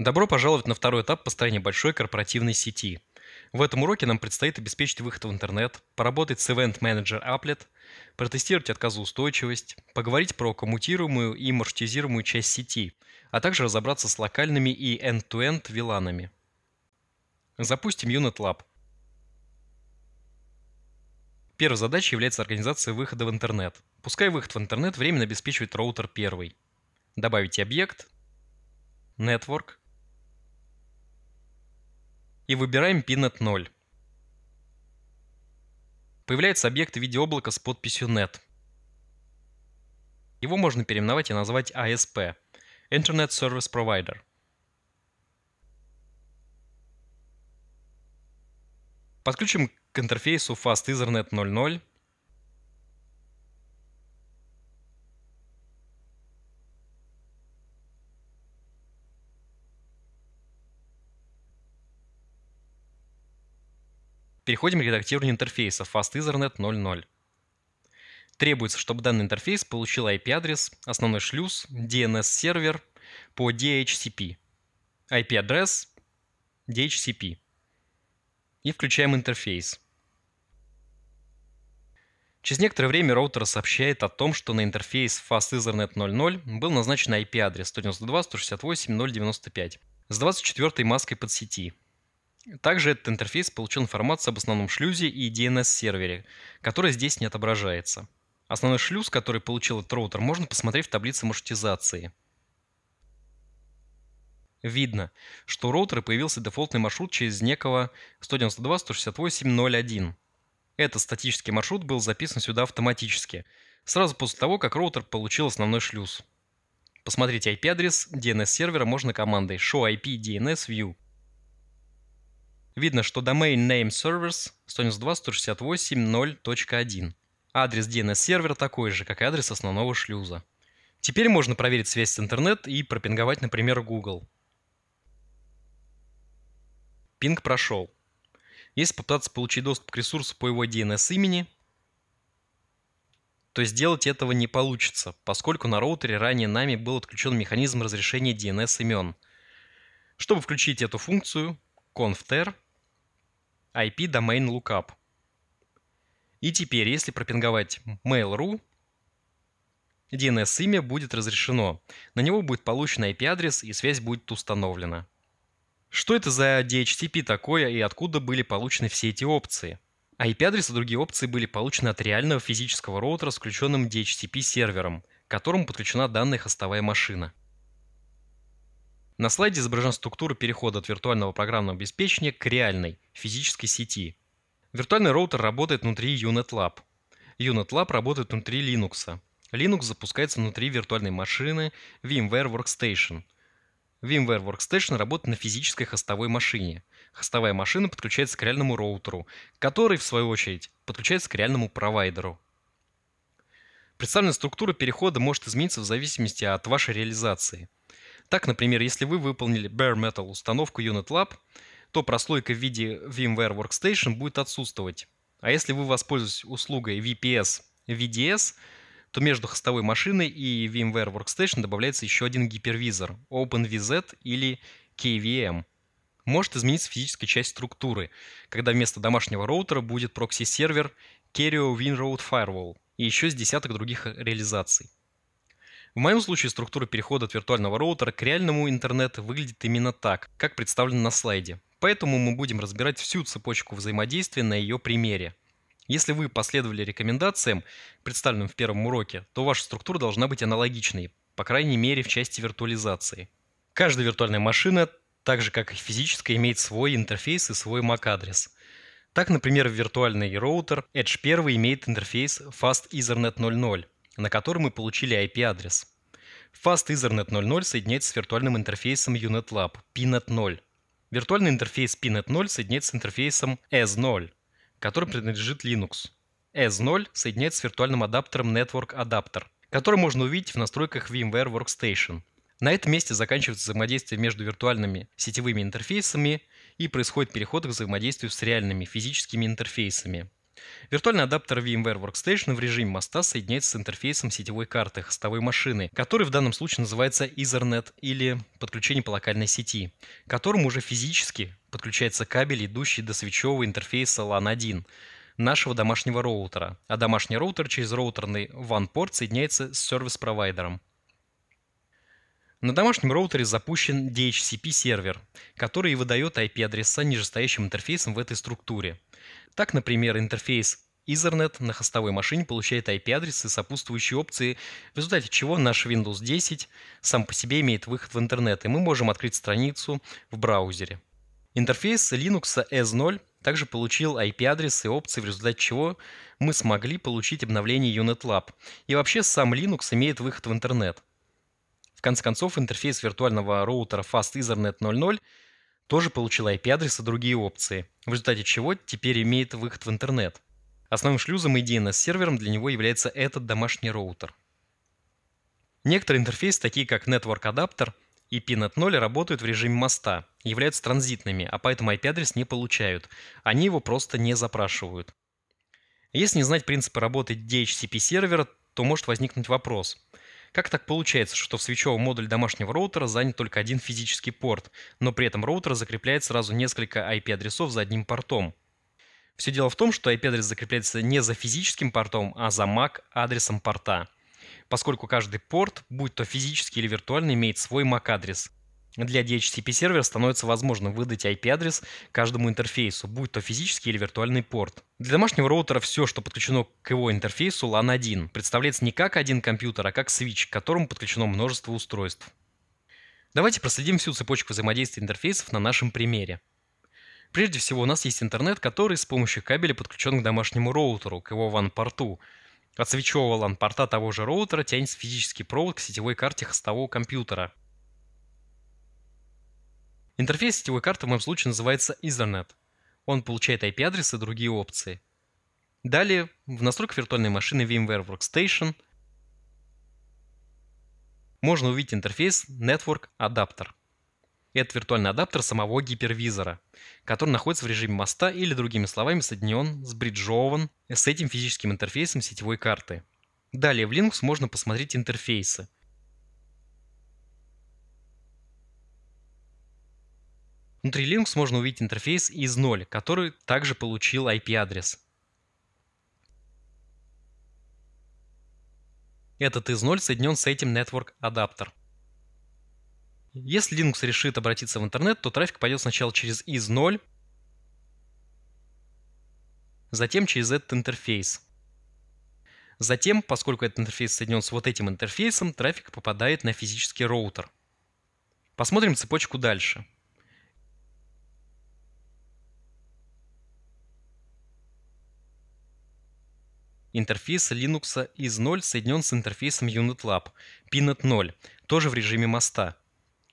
Добро пожаловать на второй этап построения большой корпоративной сети. В этом уроке нам предстоит обеспечить выход в интернет, поработать с Event Manager Applet, протестировать отказоустойчивость, поговорить про коммутируемую и маршрутизируемую часть сети, а также разобраться с локальными и end-to-end -end виланами. Запустим Unit Lab. Первой задачей является организация выхода в интернет. Пускай выход в интернет временно обеспечивает роутер первый. Добавить объект, network, и выбираем pin 0. Появляется объект в виде облака с подписью net. Его можно переименовать и назвать ASP а – Internet Service Provider. Подключим к интерфейсу Fast Ethernet 00 Переходим к редактированию интерфейса Fast Ethernet 0.0. Требуется, чтобы данный интерфейс получил IP-адрес, основной шлюз, DNS-сервер по DHCP, IP-адрес, DHCP. И включаем интерфейс. Через некоторое время роутер сообщает о том, что на интерфейс Fast Ethernet 0.0 был назначен IP-адрес 192.168.0.95 с 24 маской под сети также этот интерфейс получил информацию об основном шлюзе и DNS-сервере, который здесь не отображается. Основной шлюз, который получил этот роутер, можно посмотреть в таблице маршрутизации. Видно, что у роутера появился дефолтный маршрут через некого 192.168.0.1. Этот статический маршрут был записан сюда автоматически, сразу после того, как роутер получил основной шлюз. Посмотрите IP-адрес DNS-сервера можно командой show IP DNS view. Видно, что domain name servers 192.168.0.1. Адрес DNS-сервера такой же, как и адрес основного шлюза. Теперь можно проверить связь с интернет и пропинговать, например, Google. Пинг прошел. Если попытаться получить доступ к ресурсу по его DNS-имени, то сделать этого не получится, поскольку на роутере ранее нами был отключен механизм разрешения DNS-имен. Чтобы включить эту функцию, conftr IP domain lookup. И теперь, если пропинговать mail.ru, DNS-имя будет разрешено. На него будет получен IP-адрес и связь будет установлена. Что это за DHCP такое и откуда были получены все эти опции? IP-адрес и другие опции были получены от реального физического роутера с включенным DHCP-сервером, к которому подключена данная хостовая машина. На слайде изображена структура перехода от виртуального программного обеспечения к реальной физической сети. Виртуальный роутер работает внутри UnitLab. UnitLab работает внутри Linux. Linux запускается внутри виртуальной машины VMware Workstation. VMware Workstation работает на физической хостовой машине. Хостовая машина подключается к реальному роутеру, который, в свою очередь, подключается к реальному провайдеру. Представленная структура перехода может измениться в зависимости от вашей реализации – так, например, если вы выполнили bare metal установку Unit Lab, то прослойка в виде VMware Workstation будет отсутствовать. А если вы воспользуетесь услугой VPS VDS, то между хостовой машиной и VMware Workstation добавляется еще один гипервизор OpenVZ или KVM. Может измениться физическая часть структуры, когда вместо домашнего роутера будет прокси-сервер Kerio WinRoad Firewall и еще с десяток других реализаций. В моем случае структура перехода от виртуального роутера к реальному интернету выглядит именно так, как представлено на слайде. Поэтому мы будем разбирать всю цепочку взаимодействия на ее примере. Если вы последовали рекомендациям, представленным в первом уроке, то ваша структура должна быть аналогичной, по крайней мере в части виртуализации. Каждая виртуальная машина, так же как и физическая, имеет свой интерфейс и свой MAC-адрес. Так, например, виртуальный роутер Edge 1 имеет интерфейс Fast Ethernet 00, на который мы получили IP-адрес. Fast Ethernet 00 соединяется с виртуальным интерфейсом UnetLab PNet 0. Виртуальный интерфейс PNet 0 соединяется с интерфейсом S0, который принадлежит Linux. S0 соединяется с виртуальным адаптером Network Adapter, который можно увидеть в настройках VMware Workstation. На этом месте заканчивается взаимодействие между виртуальными сетевыми интерфейсами и происходит переход к взаимодействию с реальными физическими интерфейсами. Виртуальный адаптер VMware Workstation в режиме моста соединяется с интерфейсом сетевой карты хостовой машины, который в данном случае называется Ethernet или подключение по локальной сети, которому уже физически подключается кабель, идущий до свечевого интерфейса LAN1 нашего домашнего роутера, а домашний роутер через роутерный WAN-порт соединяется с сервис-провайдером. На домашнем роутере запущен DHCP-сервер, который выдает IP-адреса нижестоящим интерфейсом в этой структуре – так, например, интерфейс Ethernet на хостовой машине получает IP-адрес и сопутствующие опции, в результате чего наш Windows 10 сам по себе имеет выход в интернет, и мы можем открыть страницу в браузере. Интерфейс Linux S0 также получил IP-адрес и опции, в результате чего мы смогли получить обновление Lab. И вообще сам Linux имеет выход в интернет. В конце концов, интерфейс виртуального роутера Fast Ethernet 00 тоже получил IP-адрес и другие опции, в результате чего теперь имеет выход в интернет. Основным шлюзом и DNS-сервером для него является этот домашний роутер. Некоторые интерфейсы, такие как Network Adapter и PNet0, работают в режиме моста, являются транзитными, а поэтому IP-адрес не получают. Они его просто не запрашивают. Если не знать принципы работы DHCP-сервера, то может возникнуть вопрос – как так получается, что в свечевом модуль домашнего роутера занят только один физический порт, но при этом роутер закрепляет сразу несколько IP-адресов за одним портом? Все дело в том, что IP-адрес закрепляется не за физическим портом, а за MAC-адресом порта. Поскольку каждый порт, будь то физический или виртуальный, имеет свой MAC-адрес – для DHCP сервера становится возможным выдать IP-адрес каждому интерфейсу, будь то физический или виртуальный порт. Для домашнего роутера все, что подключено к его интерфейсу LAN1, представляется не как один компьютер, а как свич, к которому подключено множество устройств. Давайте проследим всю цепочку взаимодействия интерфейсов на нашем примере. Прежде всего у нас есть интернет, который с помощью кабеля подключен к домашнему роутеру, к его WAN-порту. От свечевого LAN-порта того же роутера тянется физический провод к сетевой карте хостового компьютера, Интерфейс сетевой карты в моем случае называется Ethernet. Он получает IP-адрес и другие опции. Далее в настройках виртуальной машины VMware Workstation можно увидеть интерфейс Network Adapter. Это виртуальный адаптер самого гипервизора, который находится в режиме моста или другими словами соединен, сбриджован с этим физическим интерфейсом сетевой карты. Далее в Linux можно посмотреть интерфейсы – Внутри Linux можно увидеть интерфейс из 0, который также получил IP-адрес. Этот из 0 соединен с этим Network адаптер. Если Linux решит обратиться в интернет, то трафик пойдет сначала через из 0, затем через этот интерфейс. Затем, поскольку этот интерфейс соединен с вот этим интерфейсом, трафик попадает на физический роутер. Посмотрим цепочку дальше. Интерфейс Linux из 0 соединен с интерфейсом UnitLab, Pinet 0, тоже в режиме моста.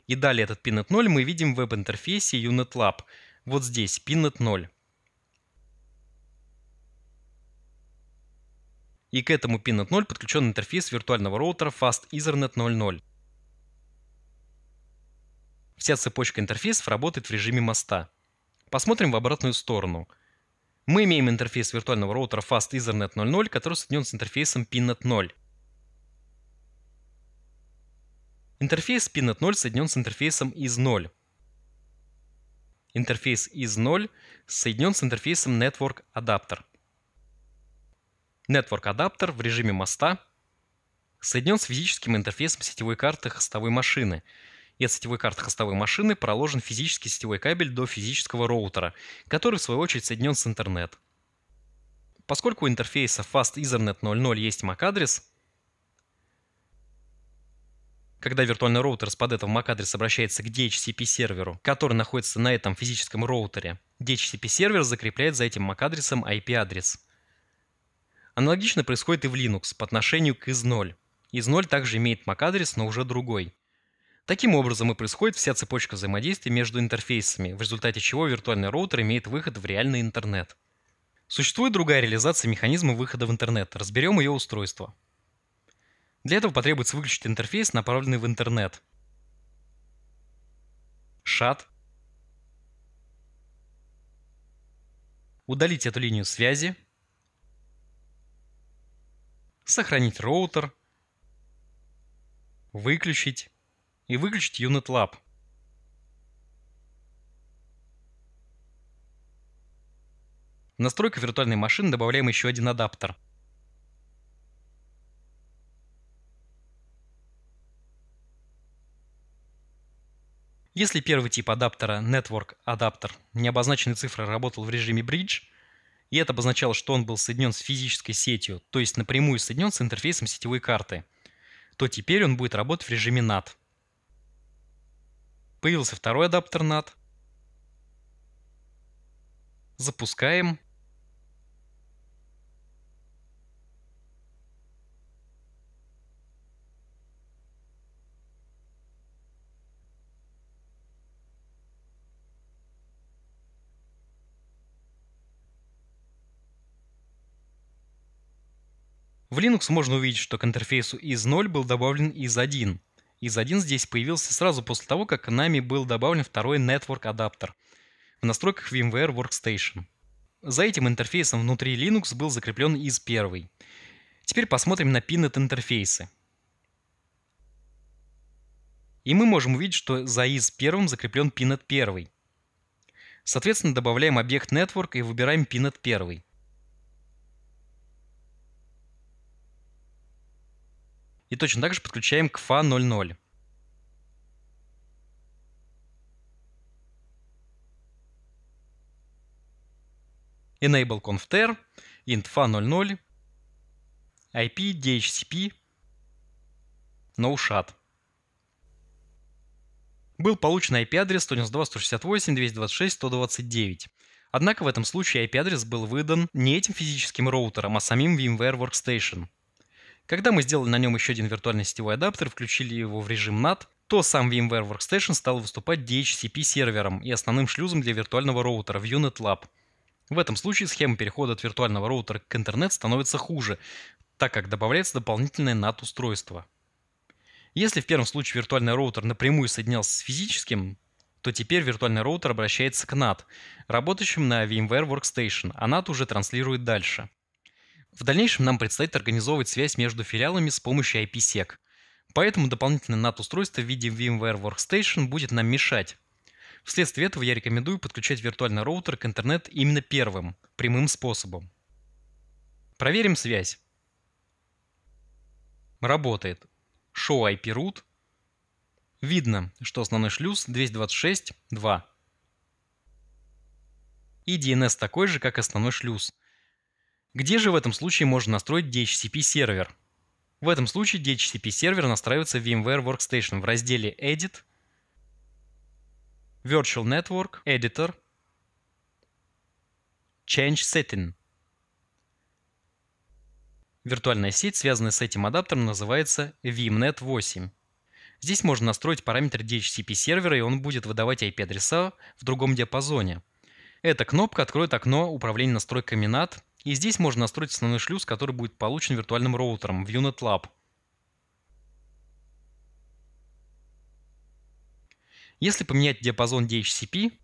И далее этот Pinet 0 мы видим в веб-интерфейсе UnitLab, вот здесь, Pinet 0. И к этому Pinet 0 подключен интерфейс виртуального роутера Fast Ethernet 0.0. Вся цепочка интерфейсов работает в режиме моста. Посмотрим в обратную сторону – мы имеем интерфейс виртуального роутера Fast Ethernet 0.0, который соединен с интерфейсом PINet 0. Интерфейс PINet 0 соединен с интерфейсом IS0. Интерфейс IS0 соединен с интерфейсом Network Adapter. Network Adapter в режиме моста соединен с физическим интерфейсом сетевой карты хостовой машины – из сетевой карты хостовой машины проложен физический сетевой кабель до физического роутера, который в свою очередь соединен с интернет. Поскольку у интерфейса Fast Ethernet 0.0 есть MAC-адрес, когда виртуальный роутер с под этого mac адреса обращается к DHCP-серверу, который находится на этом физическом роутере, DHCP-сервер закрепляет за этим MAC-адресом IP-адрес. Аналогично происходит и в Linux по отношению к из 0. Из 0 также имеет MAC-адрес, но уже другой – Таким образом и происходит вся цепочка взаимодействия между интерфейсами, в результате чего виртуальный роутер имеет выход в реальный интернет. Существует другая реализация механизма выхода в интернет. Разберем ее устройство. Для этого потребуется выключить интерфейс, направленный в интернет. SHAT. Удалить эту линию связи. Сохранить роутер. Выключить и выключить UnitLab. В настройку виртуальной машины добавляем еще один адаптер. Если первый тип адаптера, Network адаптер, необозначенной цифрой работал в режиме Bridge, и это обозначало, что он был соединен с физической сетью, то есть напрямую соединен с интерфейсом сетевой карты, то теперь он будет работать в режиме NAT. Появился второй адаптер NAT. Запускаем. В Linux можно увидеть, что к интерфейсу из 0 был добавлен из 1. X1 здесь появился сразу после того, как нами был добавлен второй Network адаптер в настройках VMware Workstation. За этим интерфейсом внутри Linux был закреплен из 1 Теперь посмотрим на пинет интерфейсы. И мы можем увидеть, что за из 1 закреплен пинет 1. Соответственно, добавляем объект Network и выбираем пинет 1. И точно так же подключаем к фа 00. Enable confter int fa 00, IP, DHCP, NoShut. Был получен IP-адрес 192.168.226.129. Однако в этом случае IP-адрес был выдан не этим физическим роутером, а самим VMware Workstation – когда мы сделали на нем еще один виртуальный сетевой адаптер, включили его в режим NAT, то сам VMware Workstation стал выступать DHCP-сервером и основным шлюзом для виртуального роутера в UnitLab. В этом случае схема перехода от виртуального роутера к интернет становится хуже, так как добавляется дополнительное NAT-устройство. Если в первом случае виртуальный роутер напрямую соединялся с физическим, то теперь виртуальный роутер обращается к NAT, работающим на VMware Workstation, а NAT уже транслирует дальше. В дальнейшем нам предстоит организовывать связь между филиалами с помощью IPsec. Поэтому дополнительное NAT-устройство в виде VMware Workstation будет нам мешать. Вследствие этого я рекомендую подключать виртуальный роутер к интернет именно первым, прямым способом. Проверим связь. Работает. Show IP root. Видно, что основной шлюз 226.2. И DNS такой же, как основной шлюз – где же в этом случае можно настроить DHCP сервер? В этом случае DHCP сервер настраивается в VMware Workstation в разделе Edit, Virtual Network, Editor, Change Setting. Виртуальная сеть, связанная с этим адаптером, называется VMNet 8. Здесь можно настроить параметр DHCP сервера, и он будет выдавать IP-адреса в другом диапазоне. Эта кнопка откроет окно управления настройками NAT и здесь можно настроить основной шлюз, который будет получен виртуальным роутером в Unit Если поменять диапазон DHCP,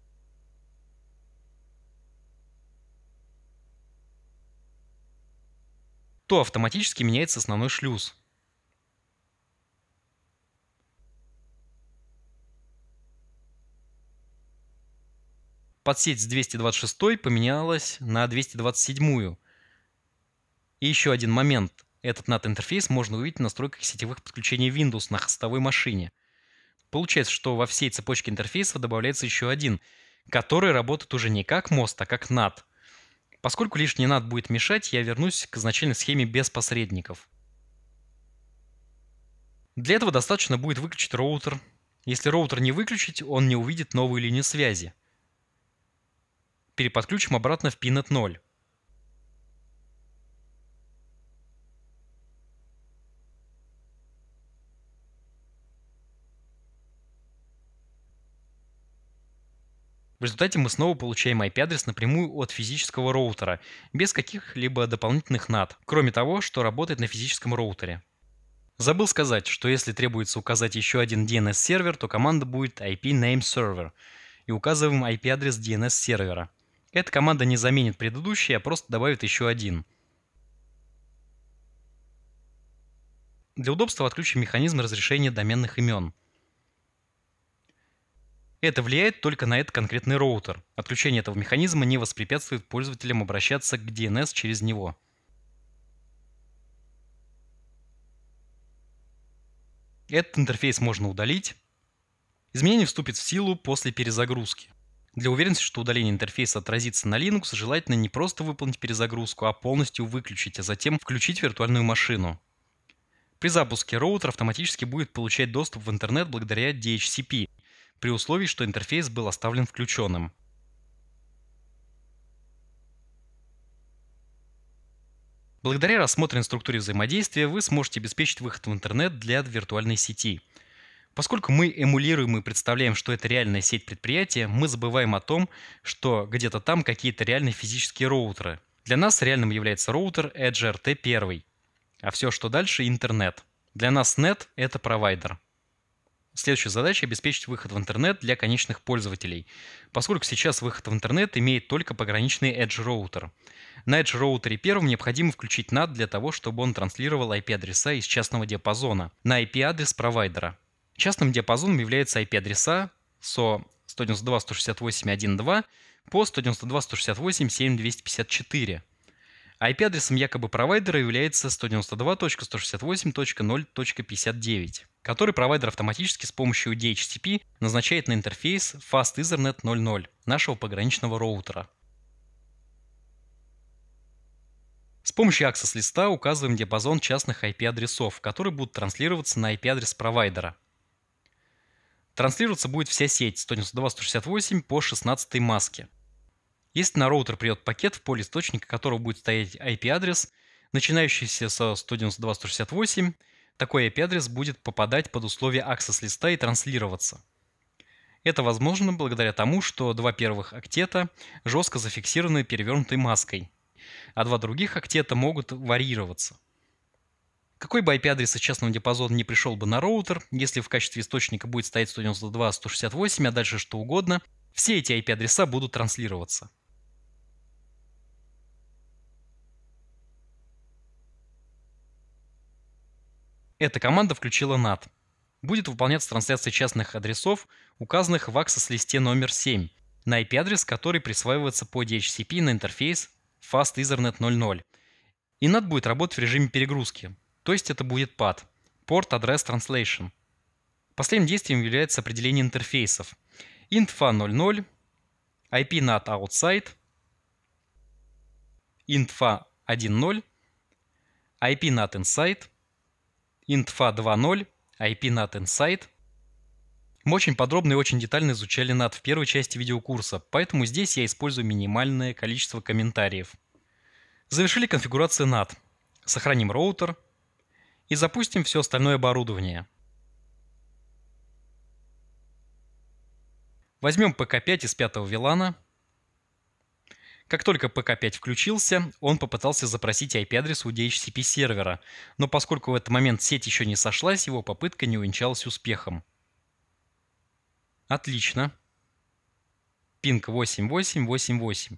то автоматически меняется основной шлюз. Подсеть с 226 поменялась на 227. И еще один момент. Этот NAT-интерфейс можно увидеть в настройках сетевых подключений Windows на хостовой машине. Получается, что во всей цепочке интерфейсов добавляется еще один, который работает уже не как мост, а как NAT. Поскольку лишний NAT будет мешать, я вернусь к изначальной схеме без посредников. Для этого достаточно будет выключить роутер. Если роутер не выключить, он не увидит новую линию связи переподключим обратно в pinet 0. В результате мы снова получаем IP-адрес напрямую от физического роутера, без каких-либо дополнительных NAT, кроме того, что работает на физическом роутере. Забыл сказать, что если требуется указать еще один DNS-сервер, то команда будет IP name server и указываем IP-адрес DNS-сервера. Эта команда не заменит предыдущие, а просто добавит еще один. Для удобства отключим механизм разрешения доменных имен. Это влияет только на этот конкретный роутер. Отключение этого механизма не воспрепятствует пользователям обращаться к DNS через него. Этот интерфейс можно удалить. Изменение вступит в силу после перезагрузки. Для уверенности, что удаление интерфейса отразится на Linux, желательно не просто выполнить перезагрузку, а полностью выключить, а затем включить виртуальную машину. При запуске роутер автоматически будет получать доступ в интернет благодаря DHCP, при условии, что интерфейс был оставлен включенным. Благодаря рассмотренной структуре взаимодействия вы сможете обеспечить выход в интернет для виртуальной сети – Поскольку мы эмулируем и представляем, что это реальная сеть предприятия, мы забываем о том, что где-то там какие-то реальные физические роутеры. Для нас реальным является роутер Edge RT1, а все, что дальше – интернет. Для нас net это провайдер. Следующая задача – обеспечить выход в интернет для конечных пользователей, поскольку сейчас выход в интернет имеет только пограничный Edge роутер. На Edge роутере первым необходимо включить NAT для того, чтобы он транслировал IP-адреса из частного диапазона на IP-адрес провайдера – Частным диапазоном является IP-адреса со 192.168.1.2 по 192.168.7.254. IP-адресом якобы провайдера является 192.168.0.59, который провайдер автоматически с помощью DHCP назначает на интерфейс Fast Ethernet 00 нашего пограничного роутера. С помощью Access листа указываем диапазон частных IP-адресов, которые будут транслироваться на IP-адрес провайдера – Транслироваться будет вся сеть 192.168 по 16 маске. Если на роутер придет пакет, в поле источника которого будет стоять IP-адрес, начинающийся со 192.168, такой IP-адрес будет попадать под условия access-листа и транслироваться. Это возможно благодаря тому, что два первых актета жестко зафиксированы перевернутой маской, а два других актета могут варьироваться. Какой бы IP-адрес из частного диапазона не пришел бы на роутер, если в качестве источника будет стоять 192.168, а дальше что угодно, все эти IP-адреса будут транслироваться. Эта команда включила NAT. Будет выполняться трансляция частных адресов, указанных в access-листе номер 7, на IP-адрес, который присваивается по DHCP на интерфейс Fast Ethernet 00. И NAT будет работать в режиме перегрузки, то есть это будет PAT, Port Address Translation. Последним действием является определение интерфейсов. intfa00, ip nat outside, intfa10, ip nat inside, intfa20, ip nat inside, мы очень подробно и очень детально изучали NAT в первой части видеокурса, поэтому здесь я использую минимальное количество комментариев. Завершили конфигурацию NAT. Сохраним роутер, и запустим все остальное оборудование. Возьмем ПК-5 из пятого вилана. Как только ПК-5 включился, он попытался запросить IP-адрес у DHCP сервера, но поскольку в этот момент сеть еще не сошлась, его попытка не увенчалась успехом. Отлично. Пинг 8888.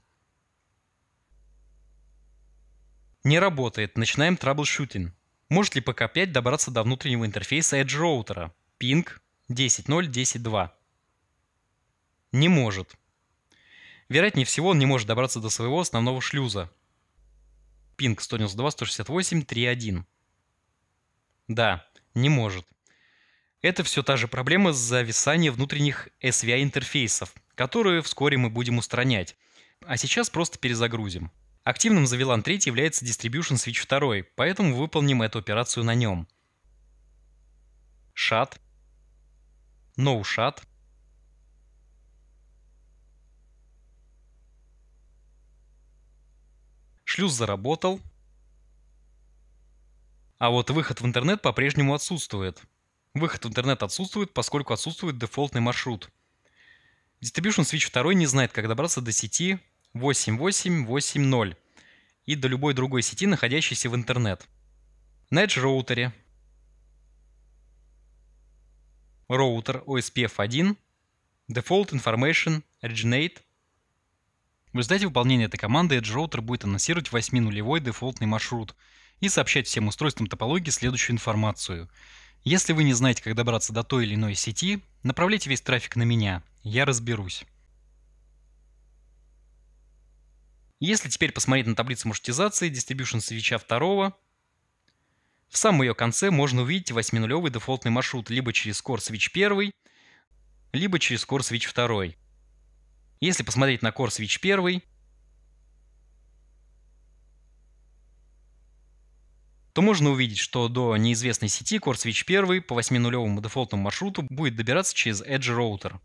Не работает. Начинаем траблшутинг. Может ли пк 5 добраться до внутреннего интерфейса Edge роутера? Пинг 10.0.10.2. Не может. Вероятнее всего, он не может добраться до своего основного шлюза. Пинг 192.168.3.1. Да, не может. Это все та же проблема с зависанием внутренних SVI интерфейсов, которые вскоре мы будем устранять. А сейчас просто перезагрузим. Активным за VLAN 3 является Distribution Switch 2, поэтому выполним эту операцию на нем. Shut. No shut. Шлюз заработал. А вот выход в интернет по-прежнему отсутствует. Выход в интернет отсутствует, поскольку отсутствует дефолтный маршрут. Distribution Switch 2 не знает, как добраться до сети 8880 и до любой другой сети, находящейся в интернет. На Edge роутере роутер OSPF1 Default Information Originate в результате выполнения этой команды Edge роутер будет анонсировать 8-нулевой дефолтный маршрут и сообщать всем устройствам топологии следующую информацию. Если вы не знаете, как добраться до той или иной сети, направляйте весь трафик на меня, я разберусь. Если теперь посмотреть на таблицу маршрутизации distribution свеча второго, в самом ее конце можно увидеть 8-нулевый дефолтный маршрут либо через core switch 1, либо через core switch 2. Если посмотреть на core switch 1, то можно увидеть, что до неизвестной сети core switch 1 по 8-нулевому дефолтному маршруту будет добираться через Edge роутер.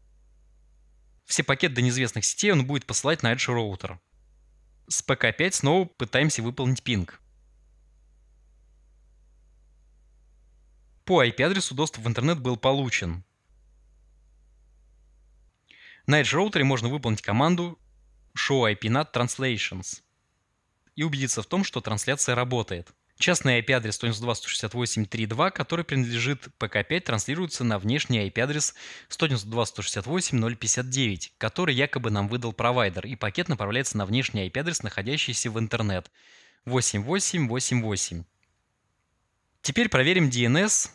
Все пакеты до неизвестных сетей он будет посылать на Edge роутер. С ПК-5 снова пытаемся выполнить пинг. По IP-адресу доступ в интернет был получен. На Edge роутере можно выполнить команду show IP NAT translations и убедиться в том, что трансляция работает. Частный IP-адрес 192.168.3.2, который принадлежит ПК-5, транслируется на внешний IP-адрес 192.168.0.59, который якобы нам выдал провайдер, и пакет направляется на внешний IP-адрес, находящийся в интернет 8888. Теперь проверим DNS,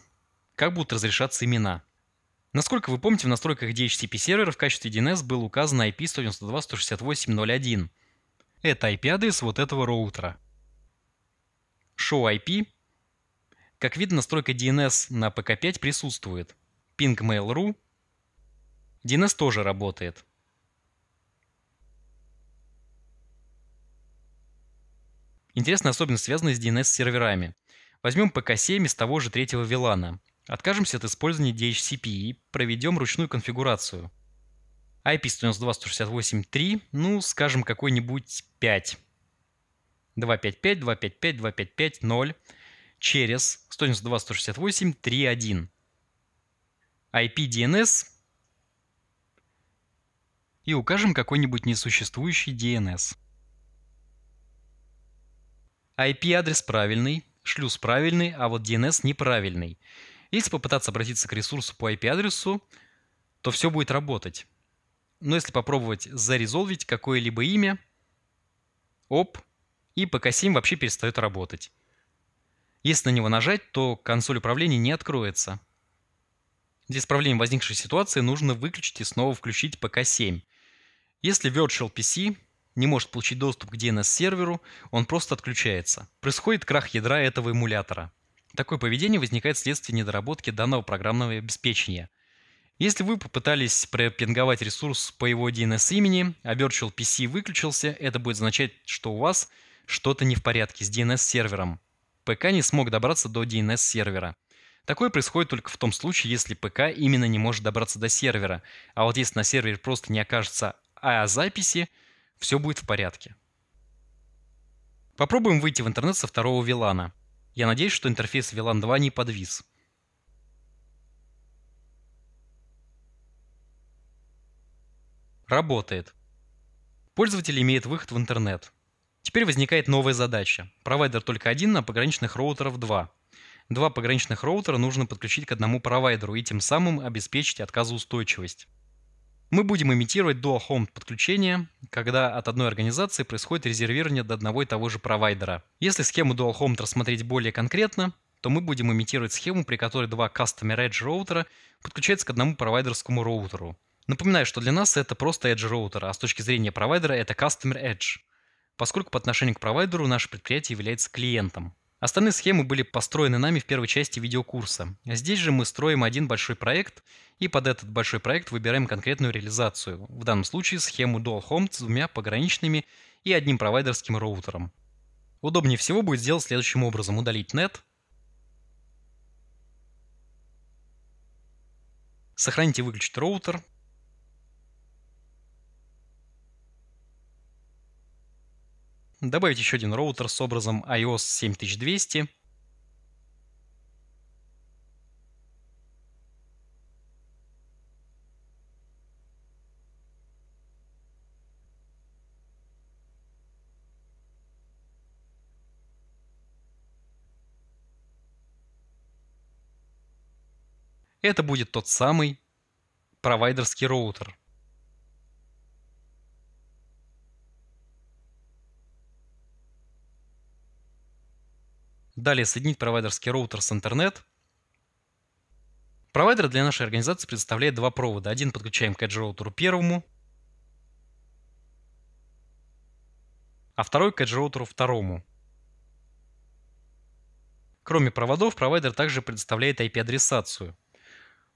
как будут разрешаться имена. Насколько вы помните, в настройках DHCP сервера в качестве DNS был указан IP 192.168.0.1. Это IP-адрес вот этого роутера. Show IP. Как видно, настройка DNS на PK5 присутствует. Ping Mail.ru. DNS тоже работает. Интересная особенность связана с DNS-серверами. Возьмем PK7 из того же третьего вилана. Откажемся от использования DHCP и проведем ручную конфигурацию. IP 192.168.3, ну, скажем, какой-нибудь 5. 255, 255, 255, 0 через 192.168.3.1. IP DNS и укажем какой-нибудь несуществующий DNS. IP-адрес правильный, шлюз правильный, а вот DNS неправильный. Если попытаться обратиться к ресурсу по IP-адресу, то все будет работать. Но если попробовать зарезолвить какое-либо имя, оп, и ПК-7 вообще перестает работать. Если на него нажать, то консоль управления не откроется. Для исправления возникшей ситуации нужно выключить и снова включить ПК-7. Если Virtual PC не может получить доступ к DNS-серверу, он просто отключается. Происходит крах ядра этого эмулятора. Такое поведение возникает вследствие недоработки данного программного обеспечения. Если вы попытались пропинговать ресурс по его DNS-имени, а Virtual PC выключился, это будет означать, что у вас – что-то не в порядке с DNS-сервером. ПК не смог добраться до DNS-сервера. Такое происходит только в том случае, если ПК именно не может добраться до сервера. А вот если на сервере просто не окажется А записи все будет в порядке. Попробуем выйти в интернет со второго VLAN. Я надеюсь, что интерфейс VLAN 2 не подвис. Работает. Пользователь имеет выход в интернет. Теперь возникает новая задача. Провайдер только один, а пограничных роутеров два. Два пограничных роутера нужно подключить к одному провайдеру и тем самым обеспечить отказоустойчивость. Мы будем имитировать dual home подключение, когда от одной организации происходит резервирование до одного и того же провайдера. Если схему dual home рассмотреть более конкретно, то мы будем имитировать схему, при которой два Customer Edge роутера подключаются к одному провайдерскому роутеру. Напоминаю, что для нас это просто Edge роутер, а с точки зрения провайдера это Customer Edge поскольку по отношению к провайдеру наше предприятие является клиентом. Остальные схемы были построены нами в первой части видеокурса. Здесь же мы строим один большой проект, и под этот большой проект выбираем конкретную реализацию. В данном случае схему Dual Home с двумя пограничными и одним провайдерским роутером. Удобнее всего будет сделать следующим образом. Удалить Net, сохранить и выключить роутер, добавить еще один роутер с образом iOS 7200, Это будет тот самый провайдерский роутер – Далее соединить провайдерский роутер с интернет. Провайдер для нашей организации предоставляет два провода. Один подключаем к Edge роутеру первому, а второй к Edge роутеру второму. Кроме проводов, провайдер также предоставляет IP-адресацию.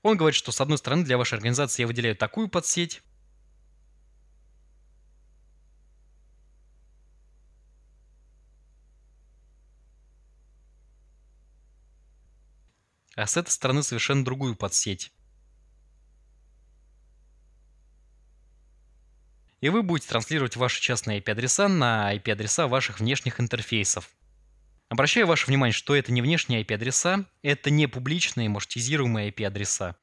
Он говорит, что с одной стороны для вашей организации я выделяю такую подсеть, а с этой стороны совершенно другую подсеть. И вы будете транслировать ваши частные IP-адреса на IP-адреса ваших внешних интерфейсов. Обращаю ваше внимание, что это не внешние IP-адреса, это не публичные маршрутизируемые IP-адреса.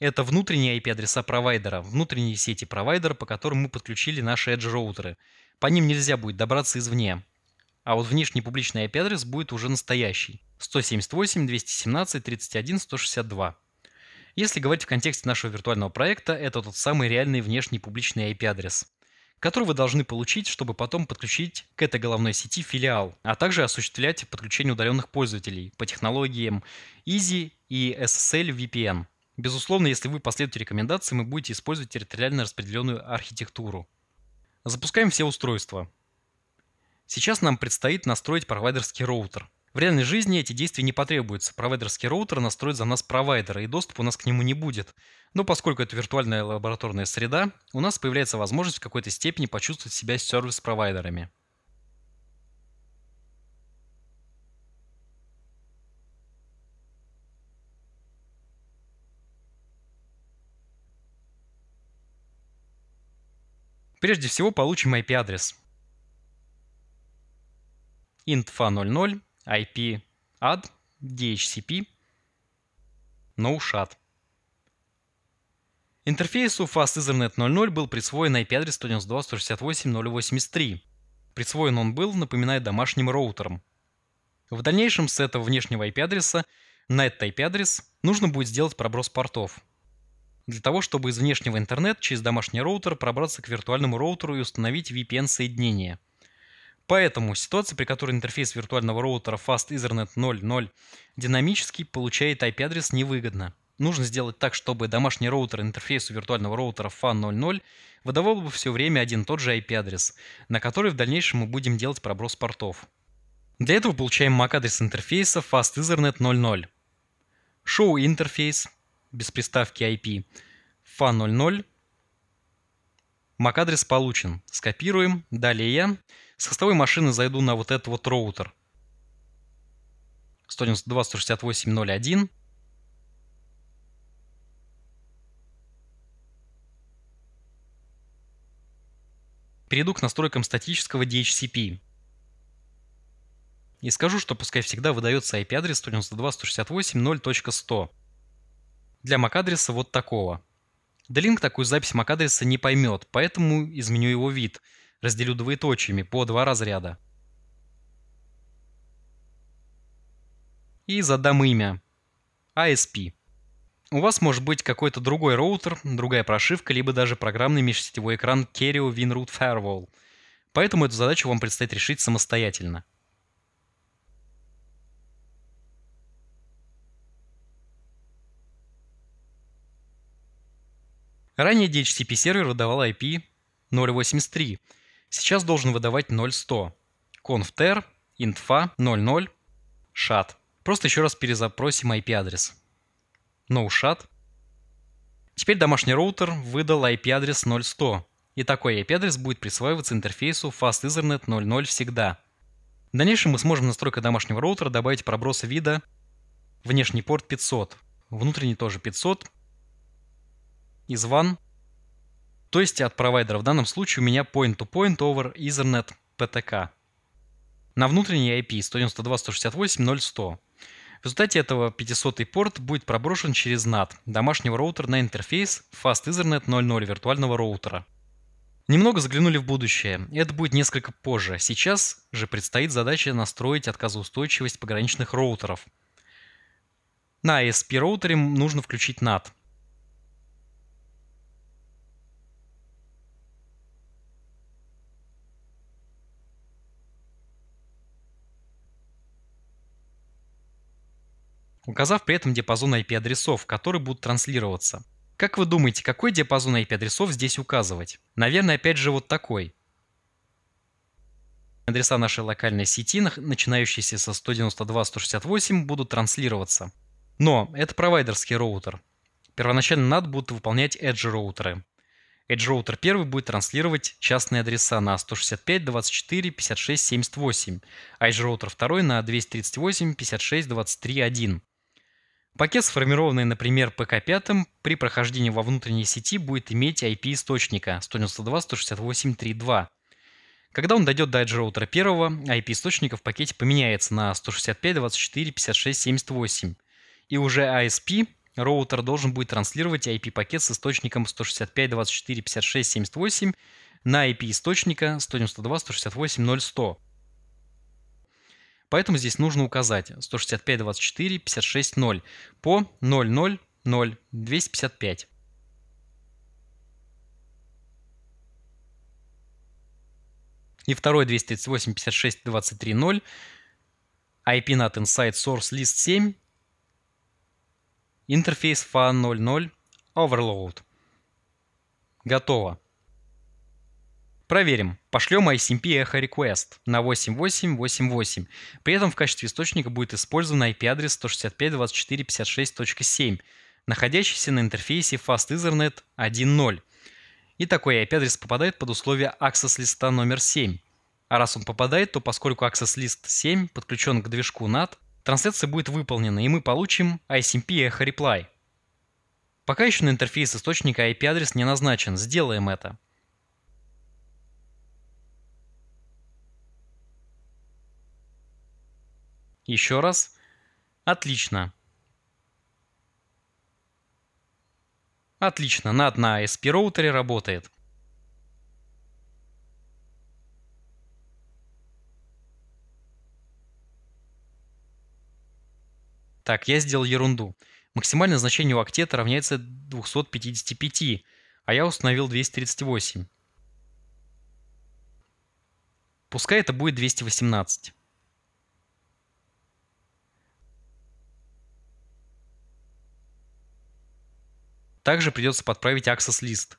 Это внутренние IP-адреса провайдера, внутренние сети провайдера, по которым мы подключили наши Edge-роутеры. По ним нельзя будет добраться извне. А вот внешний публичный IP-адрес будет уже настоящий. 178, 217, 31, 162. Если говорить в контексте нашего виртуального проекта, это тот самый реальный внешний публичный IP-адрес, который вы должны получить, чтобы потом подключить к этой головной сети филиал, а также осуществлять подключение удаленных пользователей по технологиям Easy и SSL VPN. Безусловно, если вы последуете рекомендации, мы будете использовать территориально распределенную архитектуру. Запускаем все устройства. Сейчас нам предстоит настроить провайдерский роутер – в реальной жизни эти действия не потребуются. Провайдерский роутер настроит за нас провайдера, и доступ у нас к нему не будет. Но поскольку это виртуальная лабораторная среда, у нас появляется возможность в какой-то степени почувствовать себя с сервис-провайдерами. Прежде всего получим IP-адрес. int fa00 IP-AD, DHCP, NoSHAD. Интерфейсу Fast Ethernet 0.0 был присвоен IP-адрес 192.168.0.83. Присвоен он был, напоминает, домашним роутером. В дальнейшем с этого внешнего IP-адреса на этот IP-адрес нужно будет сделать проброс портов. Для того, чтобы из внешнего интернета через домашний роутер пробраться к виртуальному роутеру и установить VPN-соединение – Поэтому ситуация, при которой интерфейс виртуального роутера Fast Ethernet 0.0 динамически получает IP-адрес невыгодно. Нужно сделать так, чтобы домашний роутер интерфейсу виртуального роутера FAN 0.0 выдавал бы все время один и тот же IP-адрес, на который в дальнейшем мы будем делать проброс портов. Для этого получаем MAC-адрес интерфейса Fast Ethernet 0.0. Show интерфейс без приставки IP FAN 0.0. MAC-адрес получен. Скопируем. Далее с хостовой машины зайду на вот этот вот роутер. 192.168.0.1. Перейду к настройкам статического DHCP. И скажу, что пускай всегда выдается IP-адрес 192.168.0.100. Для MAC-адреса вот такого. D-Link такую запись MAC-адреса не поймет, поэтому изменю его вид – Разделю двоеточиями по два разряда. И задам имя. ASP. А У вас может быть какой-то другой роутер, другая прошивка, либо даже программный межсетевой экран Kerio WinRoot Firewall. Поэтому эту задачу вам предстоит решить самостоятельно. Ранее DHCP-сервер выдавал IP 083, Сейчас должен выдавать 0100. conf_ter, intfa, 00, shat. Просто еще раз перезапросим IP-адрес. NoShat. Теперь домашний роутер выдал IP-адрес 0100. И такой IP-адрес будет присваиваться интерфейсу Fast Ethernet 00 всегда. В дальнейшем мы сможем в домашнего роутера добавить пробросы вида внешний порт 500, внутренний тоже 500, изван то есть от провайдера. В данном случае у меня point-to-point -point over Ethernet PTK на внутренний IP 192.168.0.100. В результате этого 500 порт будет проброшен через NAT домашнего роутера на интерфейс Fast Ethernet 0.0 виртуального роутера. Немного заглянули в будущее. Это будет несколько позже. Сейчас же предстоит задача настроить отказоустойчивость пограничных роутеров. На ASP роутере нужно включить NAT – указав при этом диапазон IP-адресов, которые будут транслироваться. Как вы думаете, какой диапазон IP-адресов здесь указывать? Наверное, опять же вот такой. Адреса нашей локальной сети, начинающиеся со 192.168, будут транслироваться. Но это провайдерский роутер. Первоначально NAT будут выполнять Edge роутеры. Edge роутер 1 будет транслировать частные адреса на 165, 24, 56, 78, а Edge роутер 2 на 238, 56, 23, 1. Пакет, сформированный, например, ПК-5, при прохождении во внутренней сети будет иметь IP источника 192.168.3.2. Когда он дойдет до Edge Router 1, IP источника в пакете поменяется на 165.24.56.78. И уже ISP роутер должен будет транслировать IP-пакет с источником 165.24.56.78 на IP источника 192.168.0.100. Поэтому здесь нужно указать 165, 24, 56, 0 по 00, 0, 255. И второй 238, 56, 23, 0. IP NAT Insight Source List 7. interface fa 00 Overload. Готово. Проверим. Пошлем ICMP Echo Request на 8888. При этом в качестве источника будет использован IP-адрес 165.24.56.7, находящийся на интерфейсе Fast Ethernet 1.0. И такой IP-адрес попадает под условие access листа номер 7. А раз он попадает, то поскольку access лист 7 подключен к движку NAT, трансляция будет выполнена, и мы получим ICMP Echo Reply. Пока еще на интерфейс источника IP-адрес не назначен, сделаем это – Еще раз. Отлично. Отлично, На одна SP-роутере работает. Так, я сделал ерунду. Максимальное значение у октета равняется 255, а я установил 238. Пускай это будет 218. Также придется подправить access лист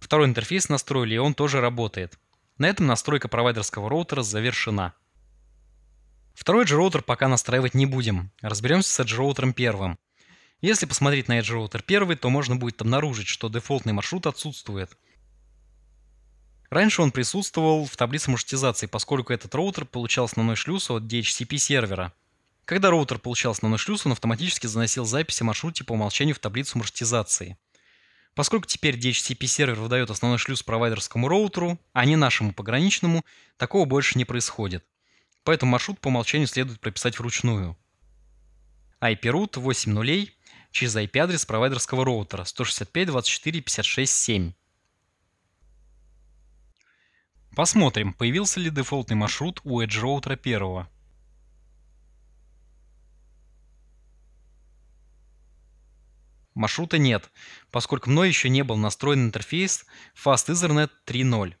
Второй интерфейс настроили, и он тоже работает. На этом настройка провайдерского роутера завершена. Второй Edge роутер пока настраивать не будем. Разберемся с Edge роутером первым. Если посмотреть на Edge роутер первый, то можно будет обнаружить, что дефолтный маршрут отсутствует – Раньше он присутствовал в таблице маршрутизации, поскольку этот роутер получал основной шлюз от DHCP сервера. Когда роутер получал основной шлюз, он автоматически заносил записи о маршруте по умолчанию в таблицу маршрутизации. Поскольку теперь DHCP сервер выдает основной шлюз провайдерскому роутеру, а не нашему пограничному, такого больше не происходит. Поэтому маршрут по умолчанию следует прописать вручную. IP-root 8 нулей через IP-адрес провайдерского роутера 165.24.56.7. Посмотрим, появился ли дефолтный маршрут у Edge Road 1. Маршрута нет, поскольку мной еще не был настроен интерфейс Fast Ethernet 3.0.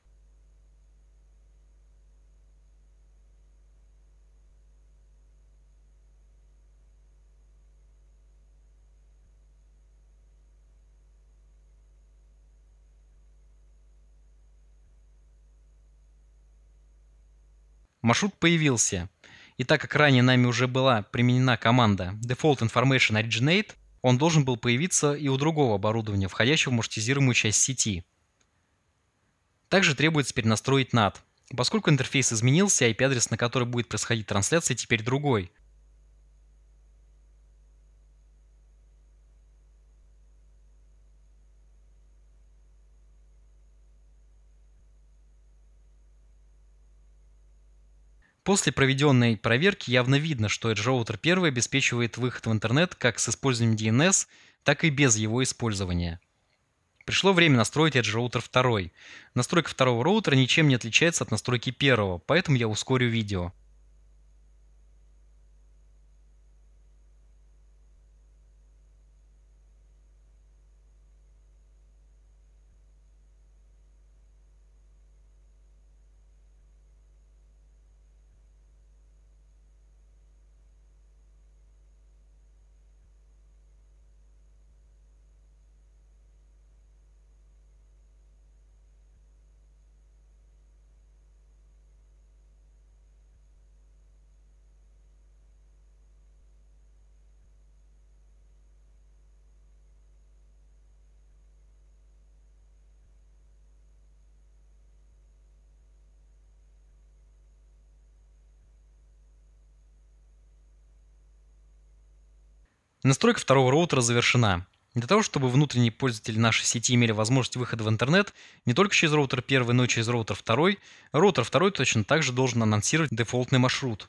Маршрут появился. И так как ранее нами уже была применена команда Default Information Originate, он должен был появиться и у другого оборудования, входящего в маршрутизируемую часть сети. Также требуется перенастроить NAT. Поскольку интерфейс изменился, IP-адрес, а на который будет происходить трансляция, теперь другой – После проведенной проверки явно видно, что Edge Router 1 обеспечивает выход в интернет как с использованием DNS, так и без его использования. Пришло время настроить Edge Router 2. Настройка второго роутера ничем не отличается от настройки первого, поэтому я ускорю видео. Настройка второго роутера завершена. Для того, чтобы внутренние пользователи нашей сети имели возможность выхода в интернет не только через роутер первый, но и через роутер второй, роутер второй точно также должен анонсировать дефолтный маршрут.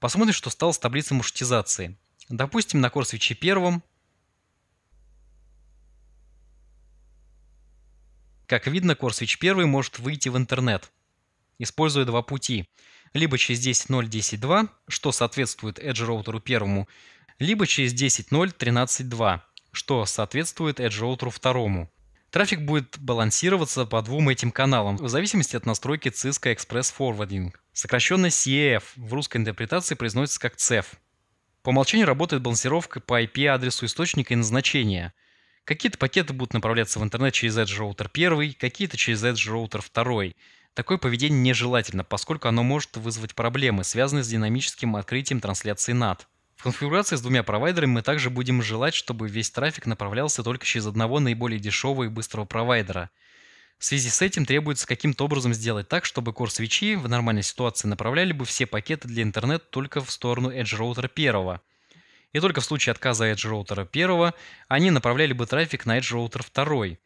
Посмотрим, что стало с таблицей маршрутизации. Допустим, на кор-свече первом Как видно, CoreSwitch 1 может выйти в интернет, используя два пути. Либо через 10.0.10.2, что соответствует Edge Router 1, либо через 10.0.13.2, что соответствует Edge Router 2. Трафик будет балансироваться по двум этим каналам в зависимости от настройки Cisco Express Forwarding. Сокращенно CEF в русской интерпретации произносится как CEF. По умолчанию работает балансировка по IP-адресу источника и назначения – Какие-то пакеты будут направляться в интернет через Edge Router 1, какие-то через Edge Router 2. Такое поведение нежелательно, поскольку оно может вызвать проблемы, связанные с динамическим открытием трансляции NAT. В конфигурации с двумя провайдерами мы также будем желать, чтобы весь трафик направлялся только через одного наиболее дешевого и быстрого провайдера. В связи с этим требуется каким-то образом сделать так, чтобы core свечи в нормальной ситуации направляли бы все пакеты для интернета только в сторону Edge Router 1 и только в случае отказа Edge роутера первого они направляли бы трафик на Edge роутер второй.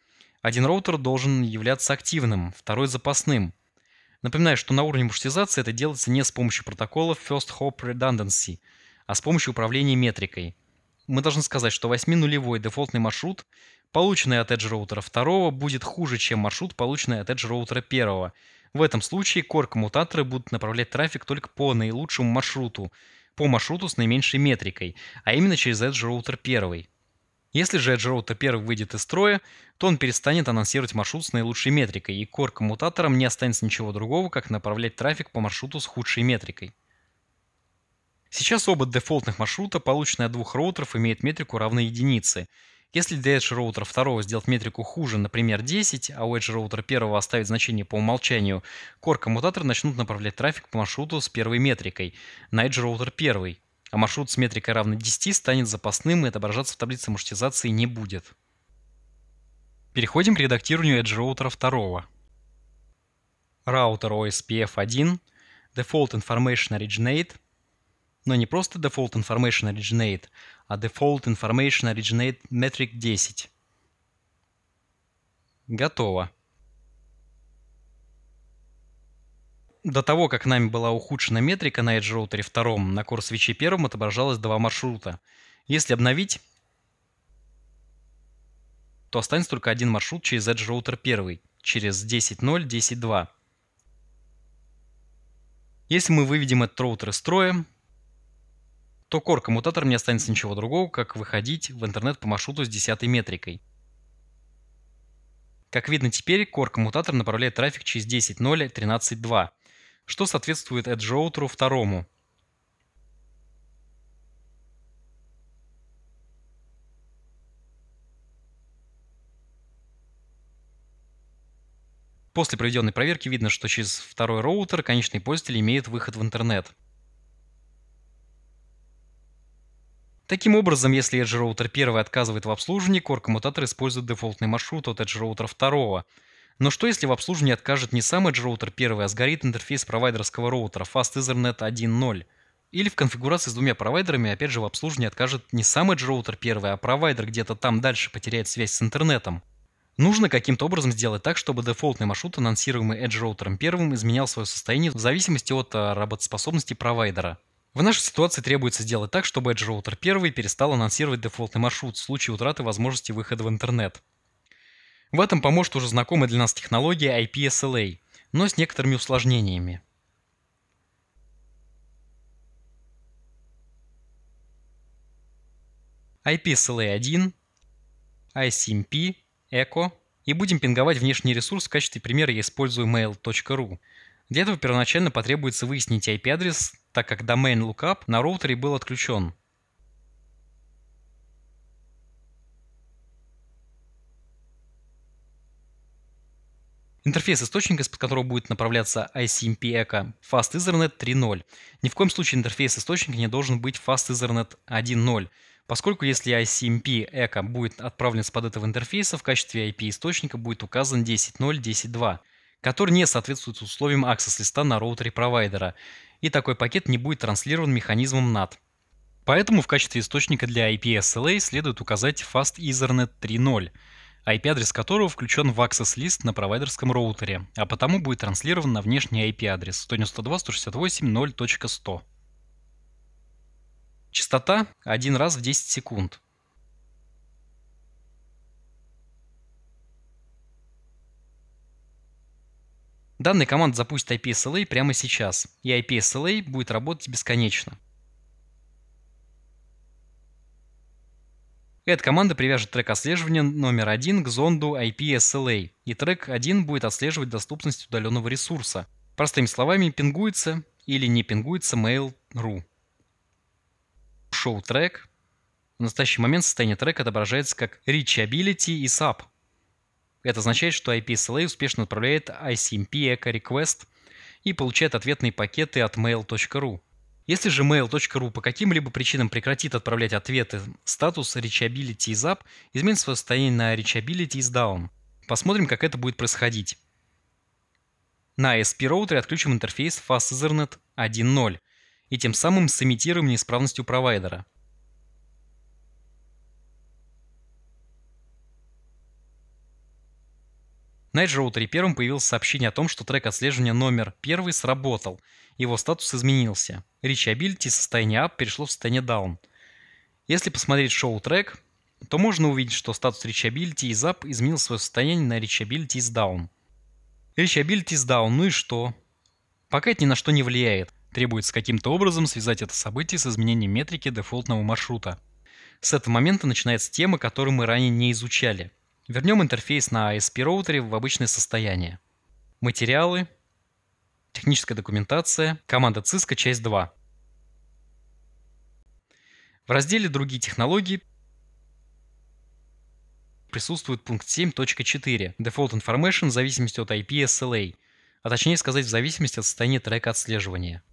Один роутер должен являться активным, второй – запасным. Напоминаю, что на уровне маршрутизации это делается не с помощью протокола First Hop Redundancy, а с помощью управления метрикой. Мы должны сказать, что 8-нулевой дефолтный маршрут, полученный от Edge роутера второго, будет хуже, чем маршрут, полученный от Edge роутера первого. В этом случае core коммутаторы будут направлять трафик только по наилучшему маршруту, по маршруту с наименьшей метрикой, а именно через Edge Router 1. Если же Edge Router 1 выйдет из строя, то он перестанет анонсировать маршрут с наилучшей метрикой, и core-коммутаторам не останется ничего другого, как направлять трафик по маршруту с худшей метрикой. Сейчас оба дефолтных маршрута, полученные от двух роутеров, имеют метрику равной единице, если для Edge роутера второго сделать метрику хуже, например, 10, а у Edge роутера первого оставить значение по умолчанию, core коммутаторы начнут направлять трафик по маршруту с первой метрикой на Edge роутер первый, а маршрут с метрикой равной 10 станет запасным и отображаться в таблице маршрутизации не будет. Переходим к редактированию Edge роутера второго. Раутер OSPF1, Default Information Originate, но не просто Default Information Originate, а Default Information Originate Metric 10. Готово. До того, как нами была ухудшена метрика на Edge Router 2, на Core Switch 1 отображалось два маршрута. Если обновить, то останется только один маршрут через Edge Router 1, через 10.0, 10.2. Если мы выведем этот роутер из строя, то кор коммутатор мне останется ничего другого, как выходить в интернет по маршруту с десятой метрикой. Как видно теперь, кор коммутатор направляет трафик через 10.0.13.2, что соответствует Edge Router второму. После проведенной проверки видно, что через второй роутер конечный пользователь имеет выход в интернет. Таким образом, если Edge Router 1 отказывает в обслуживании, Core коммутатор использует дефолтный маршрут от Edge Router 2. Но что если в обслуживании откажет не сам Edge Router 1, а сгорит интерфейс провайдерского роутера Fast Ethernet 1.0? Или в конфигурации с двумя провайдерами, опять же, в обслуживании откажет не сам Edge Router 1, а провайдер где-то там дальше потеряет связь с интернетом. Нужно каким-то образом сделать так, чтобы дефолтный маршрут, анонсируемый Edge Router 1, изменял свое состояние в зависимости от а, работоспособности провайдера. В нашей ситуации требуется сделать так, чтобы Edge Router 1 перестал анонсировать дефолтный маршрут в случае утраты возможности выхода в интернет. В этом поможет уже знакомая для нас технология IP-SLA, но с некоторыми усложнениями. IP-SLA1, ICMP, ECHO и будем пинговать внешний ресурс в качестве примера я использую mail.ru. Для этого первоначально потребуется выяснить IP-адрес так как domain lookup на роутере был отключен. Интерфейс источника, из-под которого будет направляться ICMP ECO Fast Ethernet 3.0. Ни в коем случае интерфейс источника не должен быть Fast Ethernet 1.0, поскольку если ICMP ECO будет отправлен с под этого интерфейса, в качестве IP источника будет указан 10.0.10.2, который не соответствует условиям аксесс-листа на роутере провайдера и такой пакет не будет транслирован механизмом NAT. Поэтому в качестве источника для IP SLA следует указать Fast Ethernet 3.0, IP-адрес которого включен в Access List на провайдерском роутере, а потому будет транслирован на внешний IP-адрес 192.168.0.100. Частота 1 раз в 10 секунд. Данная команда запустит IPSLA прямо сейчас, и IPSLA будет работать бесконечно. Эта команда привяжет трек отслеживания номер один к зонду IPSLA, и трек 1 будет отслеживать доступность удаленного ресурса. Простыми словами, пингуется или не пингуется mail.ru. Show трек. В настоящий момент состояние трека отображается как Reachability и SAP. Это означает, что ip IPSLA успешно отправляет ICMP Echo Request и получает ответные пакеты от mail.ru. Если же mail.ru по каким-либо причинам прекратит отправлять ответы, статус reachability is up изменит свое состояние на reachability is down. Посмотрим, как это будет происходить. На SP роутере отключим интерфейс Fast Ethernet 1.0 и тем самым сымитируем неисправность у провайдера – На первым появилось сообщение о том, что трек отслеживания номер первый сработал. Его статус изменился. Reachability из состояния up перешло в состояние down. Если посмотреть шоу-трек, то можно увидеть, что статус Reachability из up изменил свое состояние на Reachability из down. Reachability из down, ну и что? Пока это ни на что не влияет. Требуется каким-то образом связать это событие с изменением метрики дефолтного маршрута. С этого момента начинается тема, которую мы ранее не изучали – Вернем интерфейс на ISP роутере в обычное состояние. Материалы, техническая документация, команда Cisco, часть 2. В разделе «Другие технологии» присутствует пункт 7.4 Default Information в зависимости от IP SLA, а точнее сказать в зависимости от состояния трека отслеживания.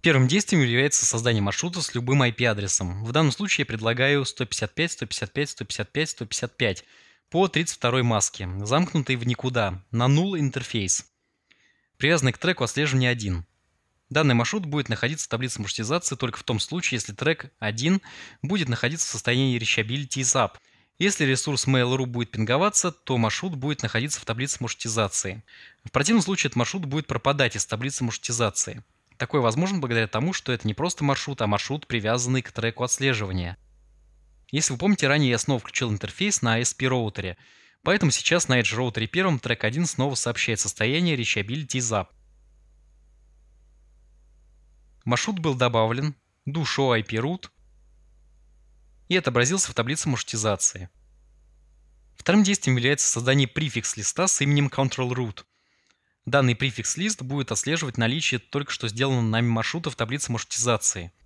Первым действием является создание маршрута с любым IP-адресом. В данном случае я предлагаю 155, 155, 155, 155 по 32 маске, замкнутый в никуда, на null интерфейс, привязанный к треку отслеживания 1. Данный маршрут будет находиться в таблице маршрутизации только в том случае, если трек 1 будет находиться в состоянии reachability is up. Если ресурс Mail.ru будет пинговаться, то маршрут будет находиться в таблице маршрутизации. В противном случае этот маршрут будет пропадать из таблицы маршрутизации. Такое возможно благодаря тому, что это не просто маршрут, а маршрут, привязанный к треку отслеживания. Если вы помните, ранее я снова включил интерфейс на ISP роутере, поэтому сейчас на Edge роутере первом трек 1 снова сообщает состояние Reachability ZAP. Маршрут был добавлен, душу IP root и отобразился в таблице маршрутизации. Вторым действием является создание префикс-листа с именем control root. Данный префикс-лист будет отслеживать наличие только что сделанного нами маршрута в таблице маршрутизации –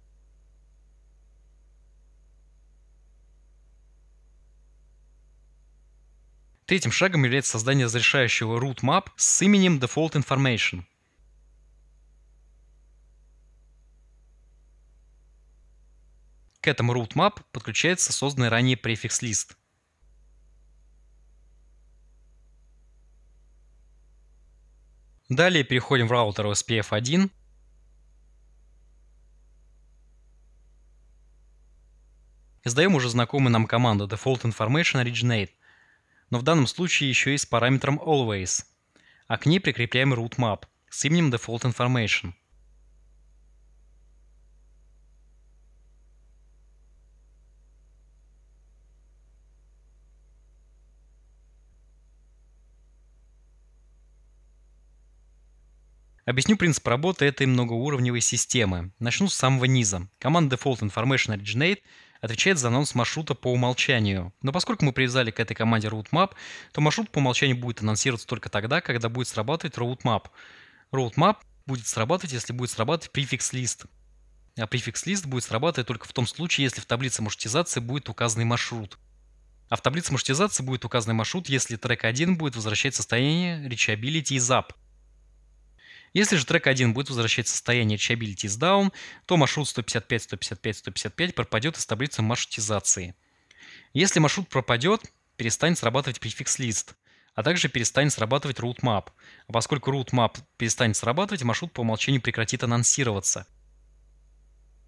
Третьим шагом является создание разрешающего root map с именем default information. К этому root map подключается созданный ранее префикс лист. Далее переходим в раутер SPF1. Сдаем уже знакомую нам команду default information originate но в данном случае еще и с параметром always, а к ней прикрепляем root map с именем default information. Объясню принцип работы этой многоуровневой системы. Начну с самого низа. Команда default information originate отвечает за анонс маршрута по умолчанию. Но поскольку мы привязали к этой команде roadmap, то маршрут по умолчанию будет анонсироваться только тогда, когда будет срабатывать roadmap. Roadmap будет срабатывать, если будет срабатывать префикс-лист. А префикс-лист будет срабатывать только в том случае, если в таблице маршрутизации будет указанный маршрут. А в таблице маршрутизации будет указанный маршрут, если трек 1 будет возвращать состояние reachability и zap – если же трек 1 будет возвращать состояние reachability с down, то маршрут 155, 155, 155 пропадет из таблицы маршрутизации. Если маршрут пропадет, перестанет срабатывать префикс лист а также перестанет срабатывать route map. А поскольку route map перестанет срабатывать, маршрут по умолчанию прекратит анонсироваться.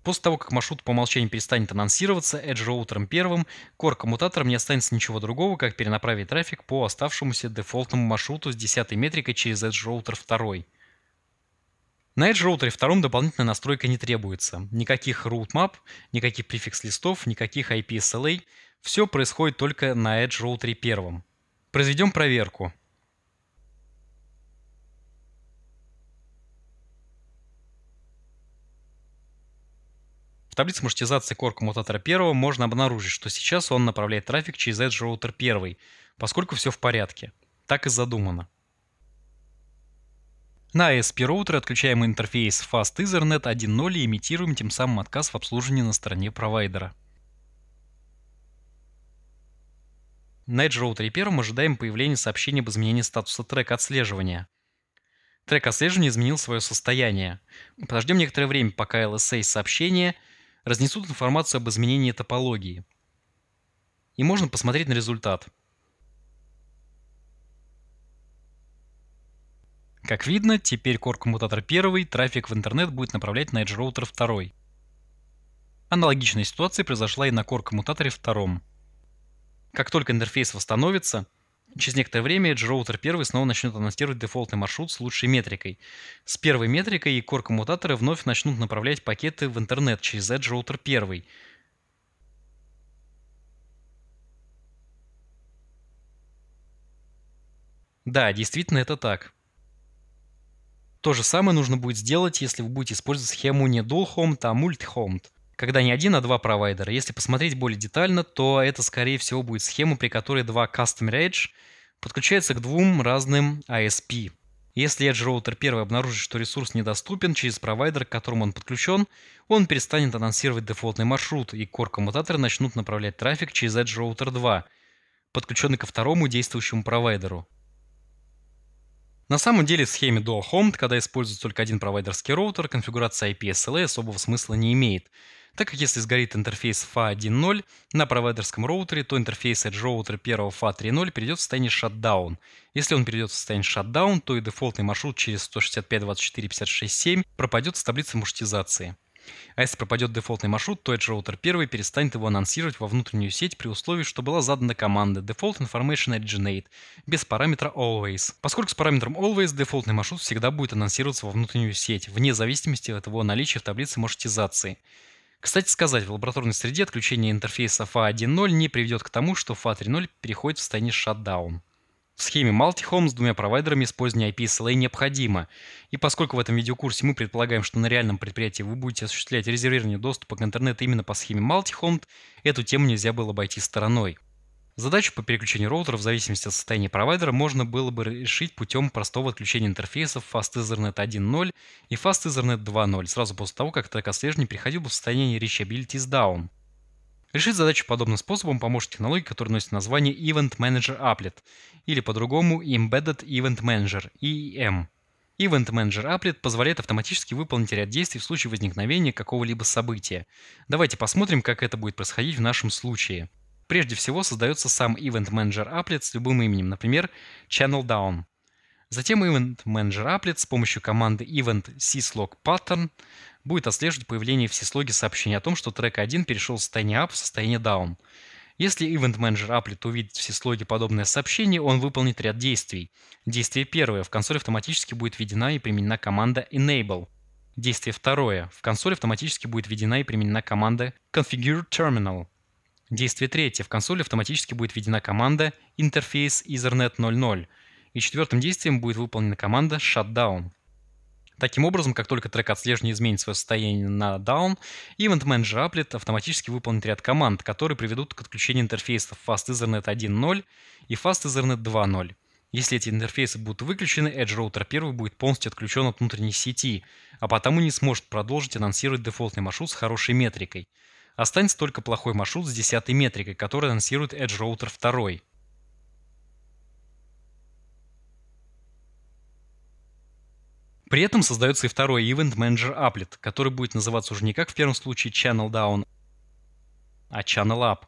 После того, как маршрут по умолчанию перестанет анонсироваться, Edge роутером первым, Core коммутатором не останется ничего другого, как перенаправить трафик по оставшемуся дефолтному маршруту с 10 метрикой через Edge роутер второй. На Edge Router втором дополнительная настройка не требуется. Никаких route map, никаких префикс листов, никаких ip IPSLA. Все происходит только на Edge Router первом. Произведем проверку. В таблице маршрутизации Core коммутатора первого можно обнаружить, что сейчас он направляет трафик через Edge Router первый, поскольку все в порядке. Так и задумано. На ASP Router отключаем интерфейс Fast Ethernet 1.0 и имитируем тем самым отказ в обслуживании на стороне провайдера. На Edge роутере первым ожидаем появления сообщения об изменении статуса трека отслеживания. Трек отслеживания изменил свое состояние. Подождем некоторое время, пока LSA сообщения разнесут информацию об изменении топологии. И можно посмотреть на результат – Как видно, теперь Core коммутатор первый, трафик в интернет будет направлять на Edge Router второй. Аналогичная ситуация произошла и на Core коммутаторе втором. Как только интерфейс восстановится, через некоторое время Edge Router первый снова начнет анонсировать дефолтный маршрут с лучшей метрикой. С первой метрикой и Core коммутаторы вновь начнут направлять пакеты в интернет через Edge Router первый. Да, действительно это так. То же самое нужно будет сделать, если вы будете использовать схему не dual homed, а multi-homed, когда не один, а два провайдера. Если посмотреть более детально, то это, скорее всего, будет схема, при которой два Custom Edge подключаются к двум разным ISP. Если Edge Router 1 обнаружит, что ресурс недоступен через провайдер, к которому он подключен, он перестанет анонсировать дефолтный маршрут, и core-коммутаторы начнут направлять трафик через Edge Router 2, подключенный ко второму действующему провайдеру. На самом деле в схеме Dual Home, когда используется только один провайдерский роутер, конфигурация IP SLA особого смысла не имеет, так как если сгорит интерфейс FA 1.0 на провайдерском роутере, то интерфейс Edge роутера первого FA 3.0 перейдет в состояние shutdown. Если он перейдет в состояние shutdown, то и дефолтный маршрут через 165.24.56.7 пропадет с таблицы маршрутизации. А если пропадет дефолтный маршрут, то Edge Router первый перестанет его анонсировать во внутреннюю сеть при условии, что была задана команда Default Information Originate без параметра Always. Поскольку с параметром Always дефолтный маршрут всегда будет анонсироваться во внутреннюю сеть, вне зависимости от его наличия в таблице маршрутизации. Кстати сказать, в лабораторной среде отключение интерфейса FA 1.0 не приведет к тому, что FA 3.0 переходит в состояние shutdown. В схеме multi с двумя провайдерами использование IP SLA необходимо. И поскольку в этом видеокурсе мы предполагаем, что на реальном предприятии вы будете осуществлять резервирование доступа к интернету именно по схеме multi эту тему нельзя было обойти стороной. Задачу по переключению роутера в зависимости от состояния провайдера можно было бы решить путем простого отключения интерфейсов Fast Ethernet 1.0 и Fast Ethernet 2.0 сразу после того, как трек отслеживания приходил бы в состояние Reachability с Down. Решить задачу подобным способом поможет технология, которая носит название Event Manager Applet, или по-другому Embedded Event Manager, EEM. Event Manager Applet позволяет автоматически выполнить ряд действий в случае возникновения какого-либо события. Давайте посмотрим, как это будет происходить в нашем случае. Прежде всего создается сам Event Manager Applet с любым именем, например, Channel Down. Затем Event Manager Applet с помощью команды event syslog pattern будет отслеживать появление в сислоге сообщения о том, что трек 1 перешел с состояния up в состояние down. Если Event Manager Applet увидит в сислоге подобное сообщение, он выполнит ряд действий. Действие первое. В консоль автоматически будет введена и применена команда Enable. Действие второе. В консоль автоматически будет введена и применена команда Configure Terminal. Действие третье. В консоль автоматически будет введена команда Interface Ethernet 00. И четвертым действием будет выполнена команда Shutdown. Таким образом, как только трек отслеживания изменит свое состояние на down, Event Manager Applet автоматически выполнит ряд команд, которые приведут к отключению интерфейсов Fast Ethernet 1.0 и Fast Ethernet 2.0. Если эти интерфейсы будут выключены, Edge Router 1 будет полностью отключен от внутренней сети, а потому не сможет продолжить анонсировать дефолтный маршрут с хорошей метрикой. Останется только плохой маршрут с десятой метрикой, который анонсирует Edge Router 2. При этом создается и второй Event Manager Applet, который будет называться уже не как в первом случае Channel Down, а Channel Up.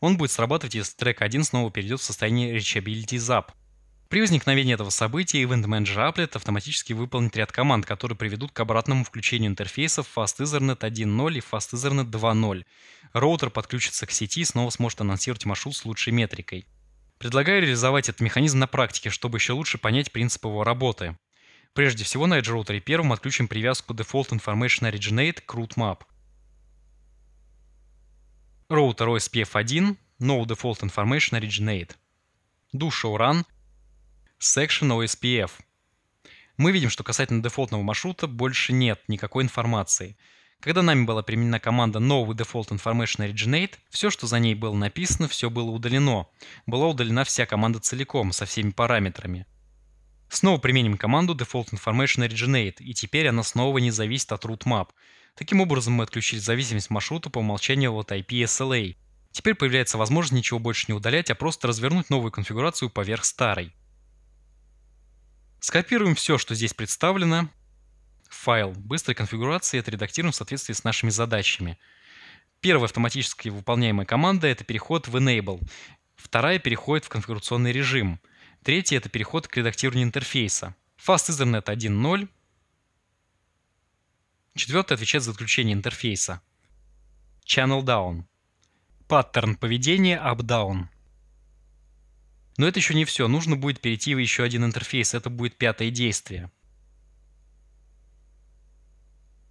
Он будет срабатывать, если трек 1 снова перейдет в состояние Reachability Zap. При возникновении этого события Event Manager Applet автоматически выполнит ряд команд, которые приведут к обратному включению интерфейсов Fast Ethernet 1.0 и Fast Ethernet 2.0. Роутер подключится к сети и снова сможет анонсировать маршрут с лучшей метрикой. Предлагаю реализовать этот механизм на практике, чтобы еще лучше понять принцип его работы. Прежде всего на Edge Router первым отключим привязку Default Information Originate к Root Map. Роутер OSPF1 No Default Information Originate. Do Show Run Section OSPF. Мы видим, что касательно дефолтного маршрута больше нет никакой информации. Когда нами была применена команда no Default Information Originate, все, что за ней было написано, все было удалено. Была удалена вся команда целиком, со всеми параметрами. Снова применим команду Default Information Originate, и теперь она снова не зависит от root map. Таким образом мы отключили зависимость маршрута по умолчанию от IP SLA. Теперь появляется возможность ничего больше не удалять, а просто развернуть новую конфигурацию поверх старой. Скопируем все, что здесь представлено, файл быстрой конфигурации и отредактируем в соответствии с нашими задачами. Первая автоматически выполняемая команда — это переход в Enable. Вторая переходит в конфигурационный режим — Третий – это переход к редактированию интерфейса. Fast Ethernet 1.0. Четвертый отвечает за отключение интерфейса. Channel Down. Паттерн поведения Up-Down. Но это еще не все. Нужно будет перейти в еще один интерфейс. Это будет пятое действие.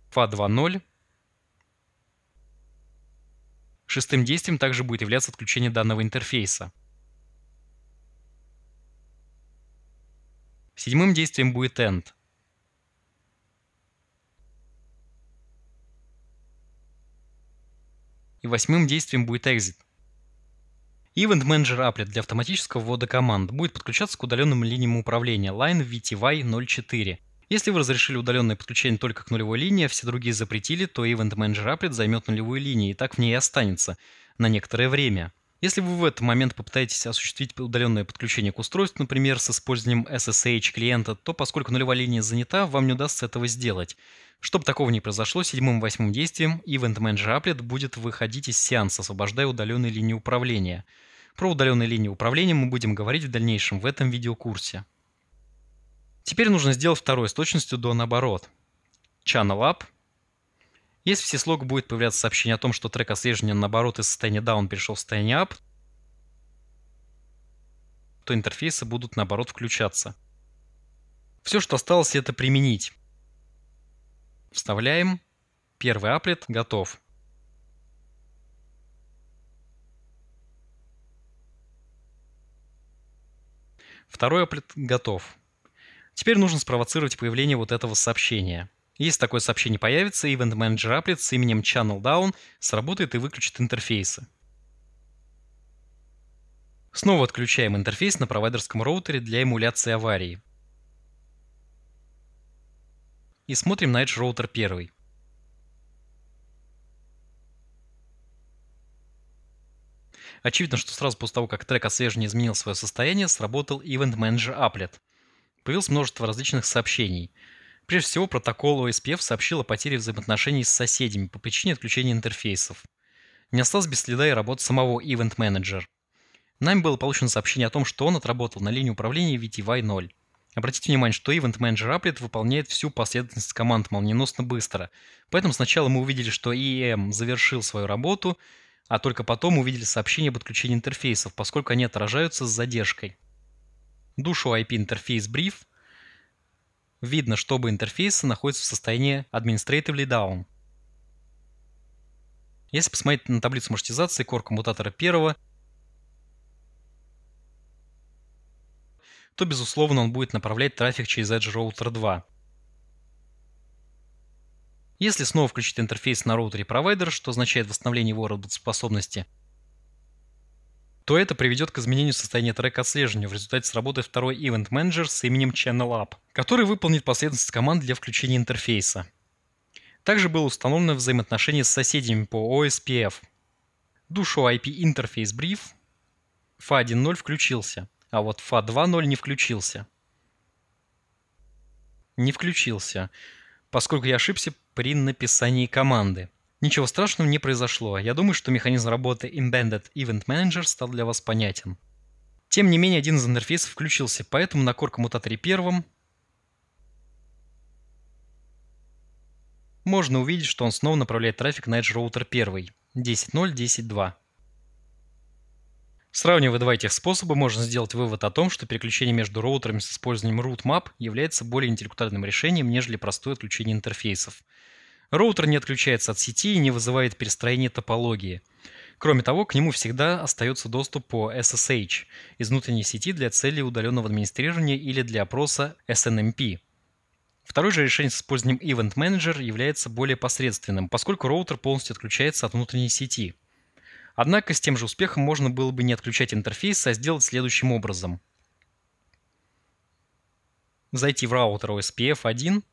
FA 2.0. Шестым действием также будет являться отключение данного интерфейса. Седьмым действием будет end. И восьмым действием будет exit. Event Manager Applet для автоматического ввода команд будет подключаться к удаленным линиям управления Line VTY 04. Если вы разрешили удаленное подключение только к нулевой линии, а все другие запретили, то Event Manager Applet займет нулевую линию и так в ней и останется на некоторое время. Если вы в этот момент попытаетесь осуществить удаленное подключение к устройству, например, с использованием SSH клиента, то поскольку нулевая линия занята, вам не удастся этого сделать. Чтобы такого не произошло, седьмым и восьмым действием Event Manager Applet будет выходить из сеанса, освобождая удаленные линии управления. Про удаленные линии управления мы будем говорить в дальнейшем в этом видеокурсе. Теперь нужно сделать второй, с точностью до наоборот. Channel Up если в сислог будет появляться сообщение о том, что трек отслеживания наоборот из состояния down перешел в состояние up, то интерфейсы будут наоборот включаться. Все, что осталось, это применить. Вставляем. Первый аплет готов. Второй аплет готов. Теперь нужно спровоцировать появление вот этого сообщения. Если такое сообщение появится, Event Manager Applet с именем Channel Down сработает и выключит интерфейсы. Снова отключаем интерфейс на провайдерском роутере для эмуляции аварии. И смотрим на Edge роутер 1. Очевидно, что сразу после того, как трек отслеживания изменил свое состояние, сработал Event Manager Applet. Появилось множество различных сообщений – Прежде всего, протокол ОСПФ сообщил о потере взаимоотношений с соседями по причине отключения интерфейсов. Не осталось без следа и работы самого Event Manager. Нами было получено сообщение о том, что он отработал на линии управления VTY 0. Обратите внимание, что Event Manager Applet выполняет всю последовательность команд молниеносно быстро. Поэтому сначала мы увидели, что EM завершил свою работу, а только потом увидели сообщение об отключении интерфейсов, поскольку они отражаются с задержкой. Душу IP интерфейс Brief видно, чтобы оба интерфейса находятся в состоянии administratively down. Если посмотреть на таблицу маршрутизации core коммутатора первого, то, безусловно, он будет направлять трафик через Edge Router 2. Если снова включить интерфейс на роутере провайдера, что означает восстановление его работоспособности – то это приведет к изменению состояния трека отслеживания в результате сработы второй Event Manager с именем Channel Up, который выполнит последовательность команд для включения интерфейса. Также было установлено взаимоотношение с соседями по OSPF. Душу IP интерфейс Brief FA 1.0 включился, а вот FA 2.0 не включился. Не включился, поскольку я ошибся при написании команды. Ничего страшного не произошло. Я думаю, что механизм работы Embedded Event Manager стал для вас понятен. Тем не менее, один из интерфейсов включился, поэтому на Core коммутаторе первым можно увидеть, что он снова направляет трафик на Edge Router 1, 10.0.10.2. Сравнивая два этих способа, можно сделать вывод о том, что переключение между роутерами с использованием root map является более интеллектуальным решением, нежели простое отключение интерфейсов. Роутер не отключается от сети и не вызывает перестроение топологии. Кроме того, к нему всегда остается доступ по SSH из внутренней сети для цели удаленного администрирования или для опроса SNMP. Второе же решение с использованием Event Manager является более посредственным, поскольку роутер полностью отключается от внутренней сети. Однако с тем же успехом можно было бы не отключать интерфейс, а сделать следующим образом. Зайти в роутер OSPF 1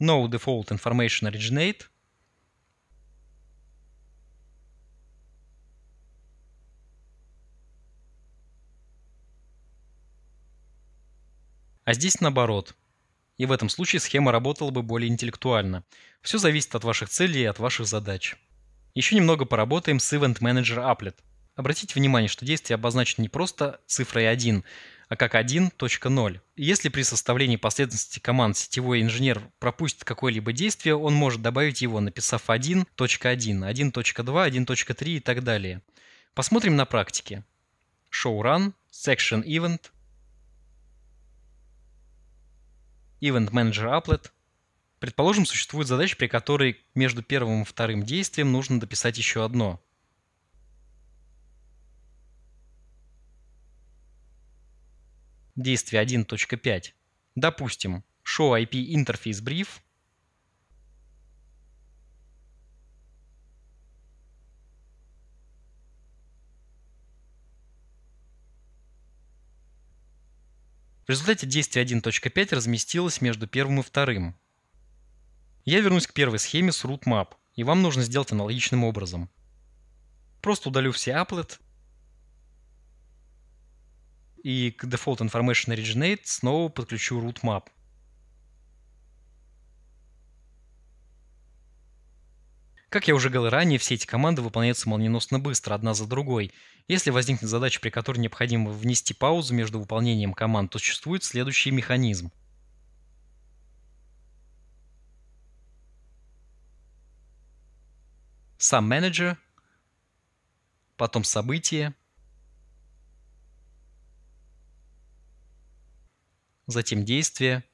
No Default Information Originate. А здесь наоборот. И в этом случае схема работала бы более интеллектуально. Все зависит от ваших целей и от ваших задач. Еще немного поработаем с Event Manager Applet. Обратите внимание, что действие обозначено не просто цифрой 1, а как 1.0. Если при составлении последовательности команд сетевой инженер пропустит какое-либо действие, он может добавить его, написав 1.1, 1.2, 1.3 и так далее. Посмотрим на практике. Show run, Section Event, Event Manager Applet. Предположим, существует задача, при которой между первым и вторым действием нужно дописать еще одно – действие 1.5. Допустим, show IP interface brief В результате действие 1.5 разместилось между первым и вторым. Я вернусь к первой схеме с root map, и вам нужно сделать аналогичным образом. Просто удалю все applet и к Default Information Originate снова подключу root map. Как я уже говорил ранее, все эти команды выполняются молниеносно быстро, одна за другой. Если возникнет задача, при которой необходимо внести паузу между выполнением команд, то существует следующий механизм. Сам менеджер, потом события. затем действие.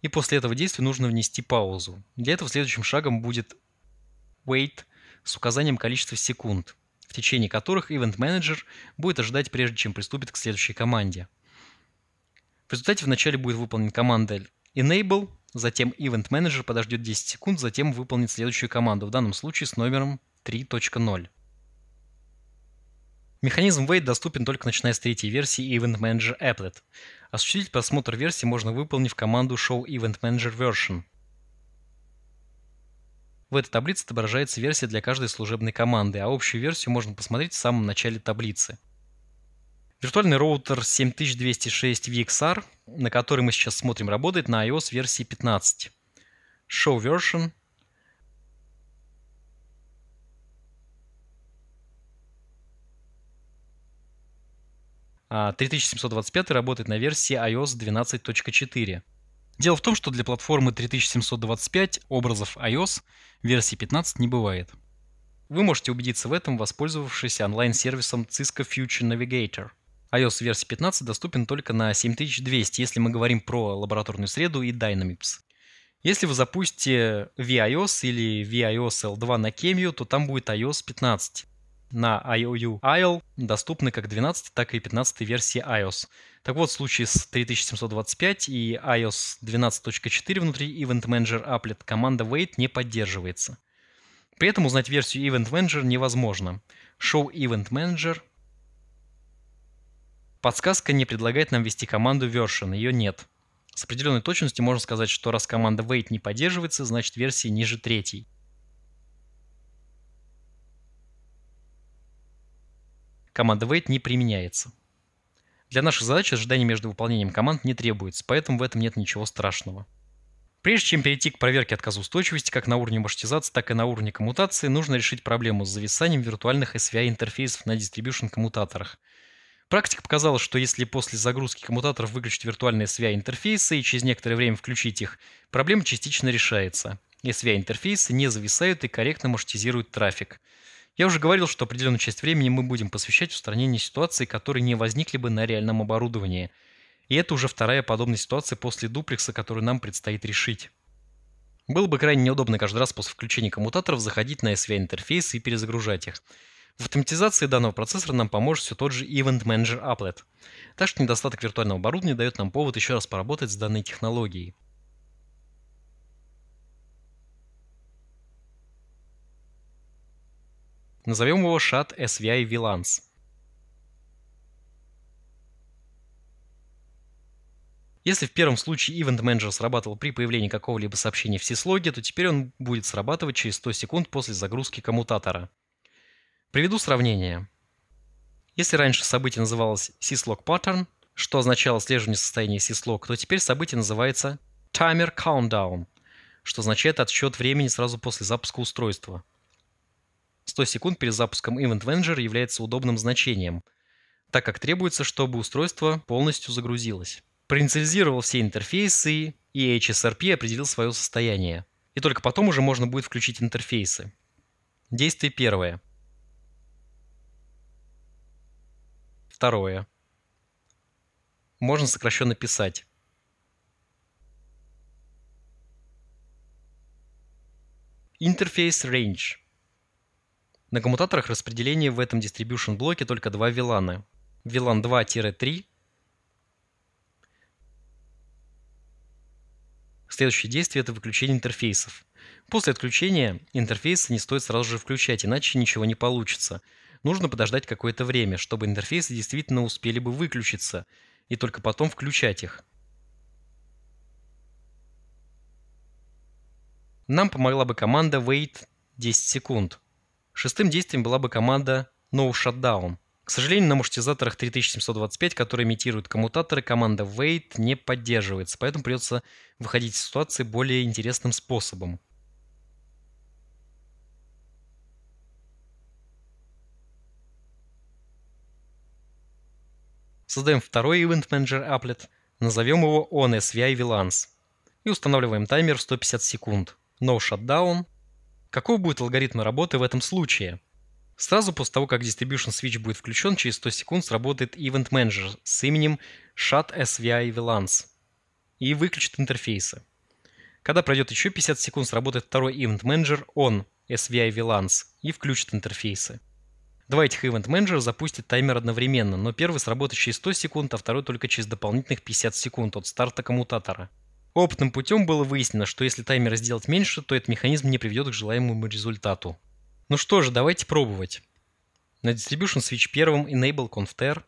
И после этого действия нужно внести паузу. Для этого следующим шагом будет wait с указанием количества секунд, в течение которых Event Manager будет ожидать, прежде чем приступит к следующей команде. В результате вначале будет выполнена команда enable, затем Event Manager подождет 10 секунд, затем выполнит следующую команду, в данном случае с номером 3.0. Механизм wait доступен только начиная с третьей версии Event Manager Applet. Осуществить просмотр версии можно выполнив команду Show Event Manager Version. В этой таблице отображается версия для каждой служебной команды, а общую версию можно посмотреть в самом начале таблицы. Виртуальный роутер 7206 VXR, на который мы сейчас смотрим, работает на iOS версии 15. Show Version 3725 а, работает на версии iOS 12.4. Дело в том, что для платформы 3725 образов iOS версии 15 не бывает. Вы можете убедиться в этом, воспользовавшись онлайн-сервисом Cisco Future Navigator. iOS версии 15 доступен только на 7200, если мы говорим про лабораторную среду и Dynamics. Если вы запустите ViOS или ViOS L2 на Cameo, то там будет iOS 15 на IOU IL доступны как 12, так и 15 версии iOS. Так вот, в случае с 3725 и iOS 12.4 внутри Event Manager Applet команда wait не поддерживается. При этом узнать версию Event Manager невозможно. Show Event Manager Подсказка не предлагает нам ввести команду version, ее нет. С определенной точностью можно сказать, что раз команда wait не поддерживается, значит версия ниже третьей. команда wait не применяется. Для наших задач ожидание между выполнением команд не требуется, поэтому в этом нет ничего страшного. Прежде чем перейти к проверке отказа устойчивости как на уровне маршрутизации, так и на уровне коммутации, нужно решить проблему с зависанием виртуальных SVI-интерфейсов на distribution коммутаторах. Практика показала, что если после загрузки коммутаторов выключить виртуальные SVI-интерфейсы и через некоторое время включить их, проблема частично решается. SVI-интерфейсы не зависают и корректно маршрутизируют трафик. Я уже говорил, что определенную часть времени мы будем посвящать устранению ситуаций, которые не возникли бы на реальном оборудовании. И это уже вторая подобная ситуация после дуплекса, которую нам предстоит решить. Было бы крайне неудобно каждый раз после включения коммутаторов заходить на svi интерфейс и перезагружать их. В автоматизации данного процессора нам поможет все тот же Event Manager Applet. Так что недостаток виртуального оборудования дает нам повод еще раз поработать с данной технологией. Назовем его шат SVI VLANS. Если в первом случае Event Manager срабатывал при появлении какого-либо сообщения в сислоге, то теперь он будет срабатывать через 100 секунд после загрузки коммутатора. Приведу сравнение. Если раньше событие называлось syslog pattern, что означало слеживание состояния syslog, то теперь событие называется timer countdown, что означает отсчет времени сразу после запуска устройства – 100 секунд перед запуском Event Manager является удобным значением, так как требуется, чтобы устройство полностью загрузилось. Проинициализировал все интерфейсы и HSRP определил свое состояние. И только потом уже можно будет включить интерфейсы. Действие первое. Второе. Можно сокращенно писать. Interface range – на коммутаторах распределение в этом distribution блоке только два вилана. Вилан 2-3. Следующее действие – это выключение интерфейсов. После отключения интерфейсы не стоит сразу же включать, иначе ничего не получится. Нужно подождать какое-то время, чтобы интерфейсы действительно успели бы выключиться, и только потом включать их. Нам помогла бы команда wait 10 секунд – Шестым действием была бы команда No Shutdown. К сожалению, на маршрутизаторах 3725, которые имитируют коммутаторы, команда wait не поддерживается, поэтому придется выходить из ситуации более интересным способом. Создаем второй Event Manager Applet, назовем его ONSVI VLANS и устанавливаем таймер в 150 секунд. No Shutdown – Каков будет алгоритм работы в этом случае? Сразу после того, как Distribution Switch будет включен, через 100 секунд сработает Event Manager с именем Shut SVI VLANs и выключит интерфейсы. Когда пройдет еще 50 секунд, сработает второй Event Manager On SVI VLANs и включит интерфейсы. Два этих Event Manager запустят таймер одновременно, но первый сработает через 100 секунд, а второй только через дополнительных 50 секунд от старта коммутатора – Опытным путем было выяснено, что если таймер сделать меньше, то этот механизм не приведет к желаемому результату. Ну что же, давайте пробовать. На Distribution Switch первым Enable Conftr.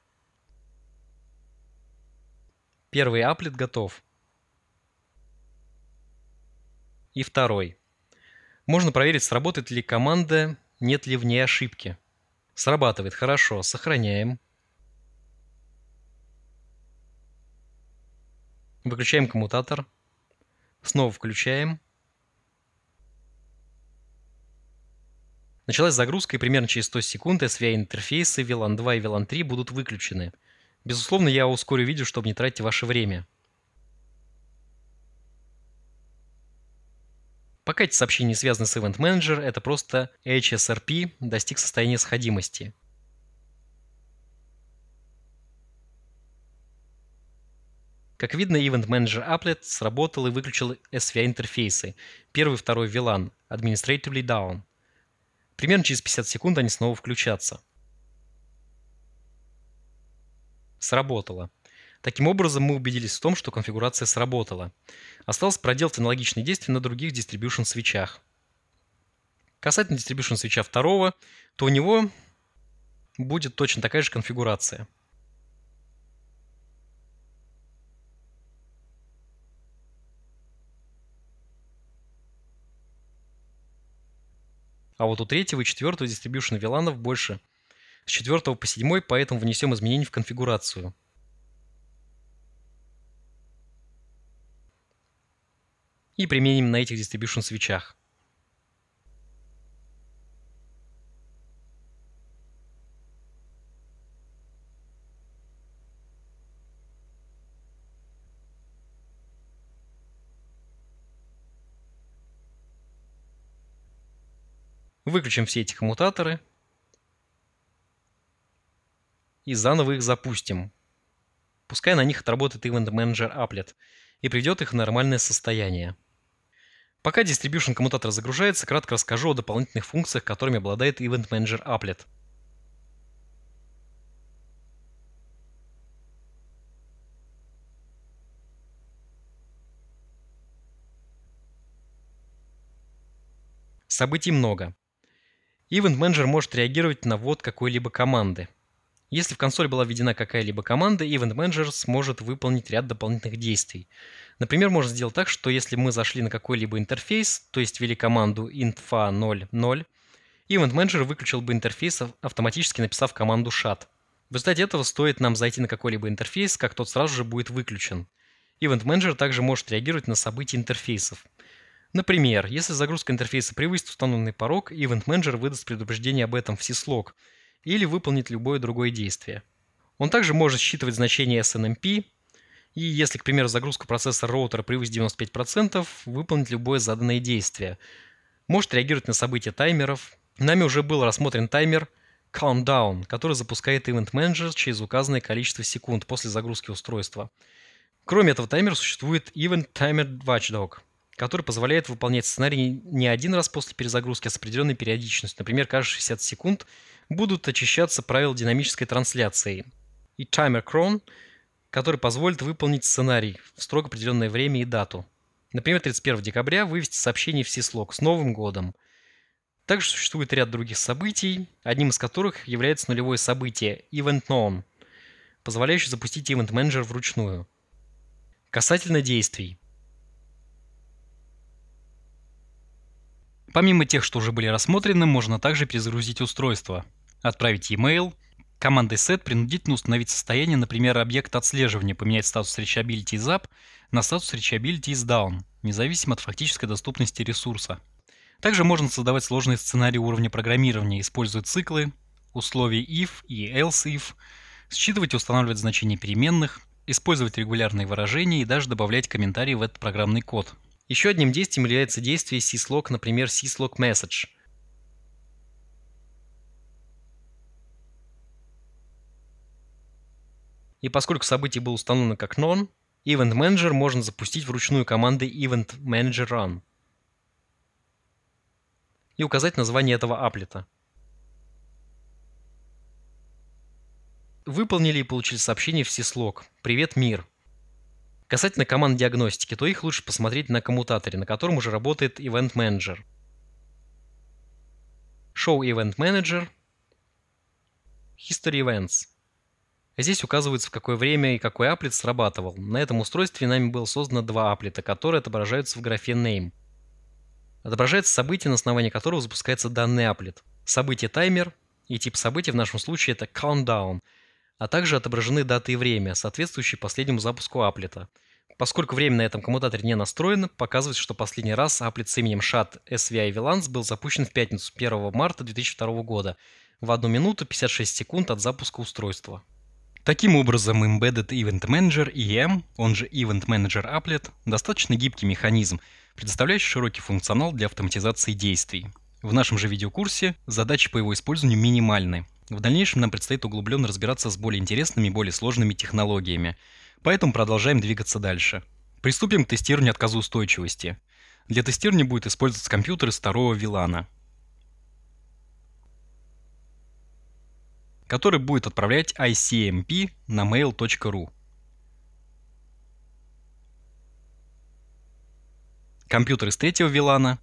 Первый аплет готов. И второй. Можно проверить, сработает ли команда, нет ли в ней ошибки. Срабатывает хорошо. Сохраняем. Выключаем коммутатор. Снова включаем. Началась загрузка, и примерно через 100 секунд SVI-интерфейсы VLAN 2 и VLAN 3 будут выключены. Безусловно, я ускорю видео, чтобы не тратить ваше время. Пока эти сообщения не связаны с Event Manager, это просто HSRP достиг состояния сходимости. Как видно, Event Manager Applet сработал и выключил SVI-интерфейсы. Первый и второй VLAN, administratively down. Примерно через 50 секунд они снова включатся. Сработало. Таким образом, мы убедились в том, что конфигурация сработала. Осталось проделать аналогичные действия на других distribution свечах. Касательно distribution свеча второго, то у него будет точно такая же конфигурация – А вот у третьего и четвертого дистрибьюшн виланов больше. С четвертого по седьмой, поэтому внесем изменения в конфигурацию. И применим на этих дистрибьюшн свечах. Выключим все эти коммутаторы и заново их запустим. Пускай на них отработает Event Manager Applet и приведет их в нормальное состояние. Пока Distribution коммутатор загружается, кратко расскажу о дополнительных функциях, которыми обладает Event Manager Applet. Событий много. Event Manager может реагировать на ввод какой-либо команды. Если в консоль была введена какая-либо команда, Event Manager сможет выполнить ряд дополнительных действий. Например, можно сделать так, что если мы зашли на какой-либо интерфейс, то есть ввели команду infa 00, Event Manager выключил бы интерфейс, а, автоматически написав команду shut. В результате этого стоит нам зайти на какой-либо интерфейс, как тот сразу же будет выключен. Event Manager также может реагировать на события интерфейсов – Например, если загрузка интерфейса превысит установленный порог, Event Manager выдаст предупреждение об этом в syslog или выполнит любое другое действие. Он также может считывать значение SNMP, и если, к примеру, загрузка процессора роутера превысит 95%, выполнить любое заданное действие. Может реагировать на события таймеров. Нами уже был рассмотрен таймер Countdown, который запускает Event Manager через указанное количество секунд после загрузки устройства. Кроме этого, таймер существует Event Timer Watchdog – который позволяет выполнять сценарий не один раз после перезагрузки, а с определенной периодичностью. Например, каждые 60 секунд будут очищаться правила динамической трансляции. И таймер крон, который позволит выполнить сценарий в строго определенное время и дату. Например, 31 декабря вывести сообщение в Сислог с Новым годом. Также существует ряд других событий, одним из которых является нулевое событие Event Known, позволяющее запустить Event Manager вручную. Касательно действий. Помимо тех, что уже были рассмотрены, можно также перезагрузить устройство, отправить e-mail, командой set принудительно установить состояние, например, объекта отслеживания, поменять статус reachability is up на статус reachability is down, независимо от фактической доступности ресурса. Также можно создавать сложные сценарии уровня программирования, используя циклы, условия if и else if, считывать и устанавливать значения переменных, использовать регулярные выражения и даже добавлять комментарии в этот программный код. Еще одним действием является действие syslog, например, syslog message. И поскольку событие было установлено как none, Event Manager можно запустить вручную командой Event Manager Run и указать название этого аплета. Выполнили и получили сообщение в syslog «Привет, мир! Касательно команд диагностики, то их лучше посмотреть на коммутаторе, на котором уже работает Event Manager. Show Event Manager, History Events. Здесь указывается, в какое время и какой аплит срабатывал. На этом устройстве нами было создано два аплита, которые отображаются в графе Name. Отображается событие, на основании которого запускается данный аплит. Событие таймер и тип события в нашем случае это countdown – а также отображены даты и время, соответствующие последнему запуску аплета. Поскольку время на этом коммутаторе не настроено, показывается, что последний раз аплет с именем SHAT SVI VLANS был запущен в пятницу 1 марта 2002 года в 1 минуту 56 секунд от запуска устройства. Таким образом, Embedded Event Manager EM, он же Event Manager Applet, достаточно гибкий механизм, предоставляющий широкий функционал для автоматизации действий. В нашем же видеокурсе задачи по его использованию минимальны, в дальнейшем нам предстоит углубленно разбираться с более интересными и более сложными технологиями, поэтому продолжаем двигаться дальше. Приступим к тестированию отказоустойчивости. Для тестирования будет использоваться компьютер из второго вилана, который будет отправлять ICMP на mail.ru. Компьютер из третьего вилана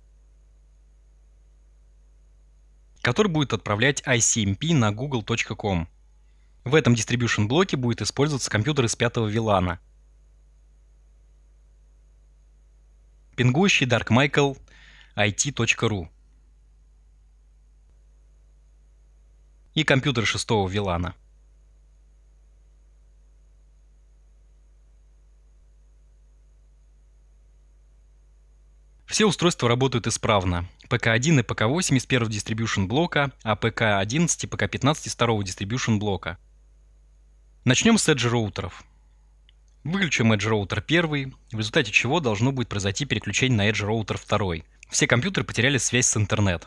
который будет отправлять ICMP на google.com. В этом distribution блоке будет использоваться компьютер из пятого вилана, Пингующий darkmichael it.ru и компьютер шестого вилана. Все устройства работают исправно. ПК-1 и ПК-8 из первого дистрибьюшн блока, а ПК-11 и ПК-15 из второго дистрибьюшн блока. Начнем с Edge роутеров. Выключим Edge роутер 1, в результате чего должно будет произойти переключение на Edge роутер 2. Все компьютеры потеряли связь с интернет.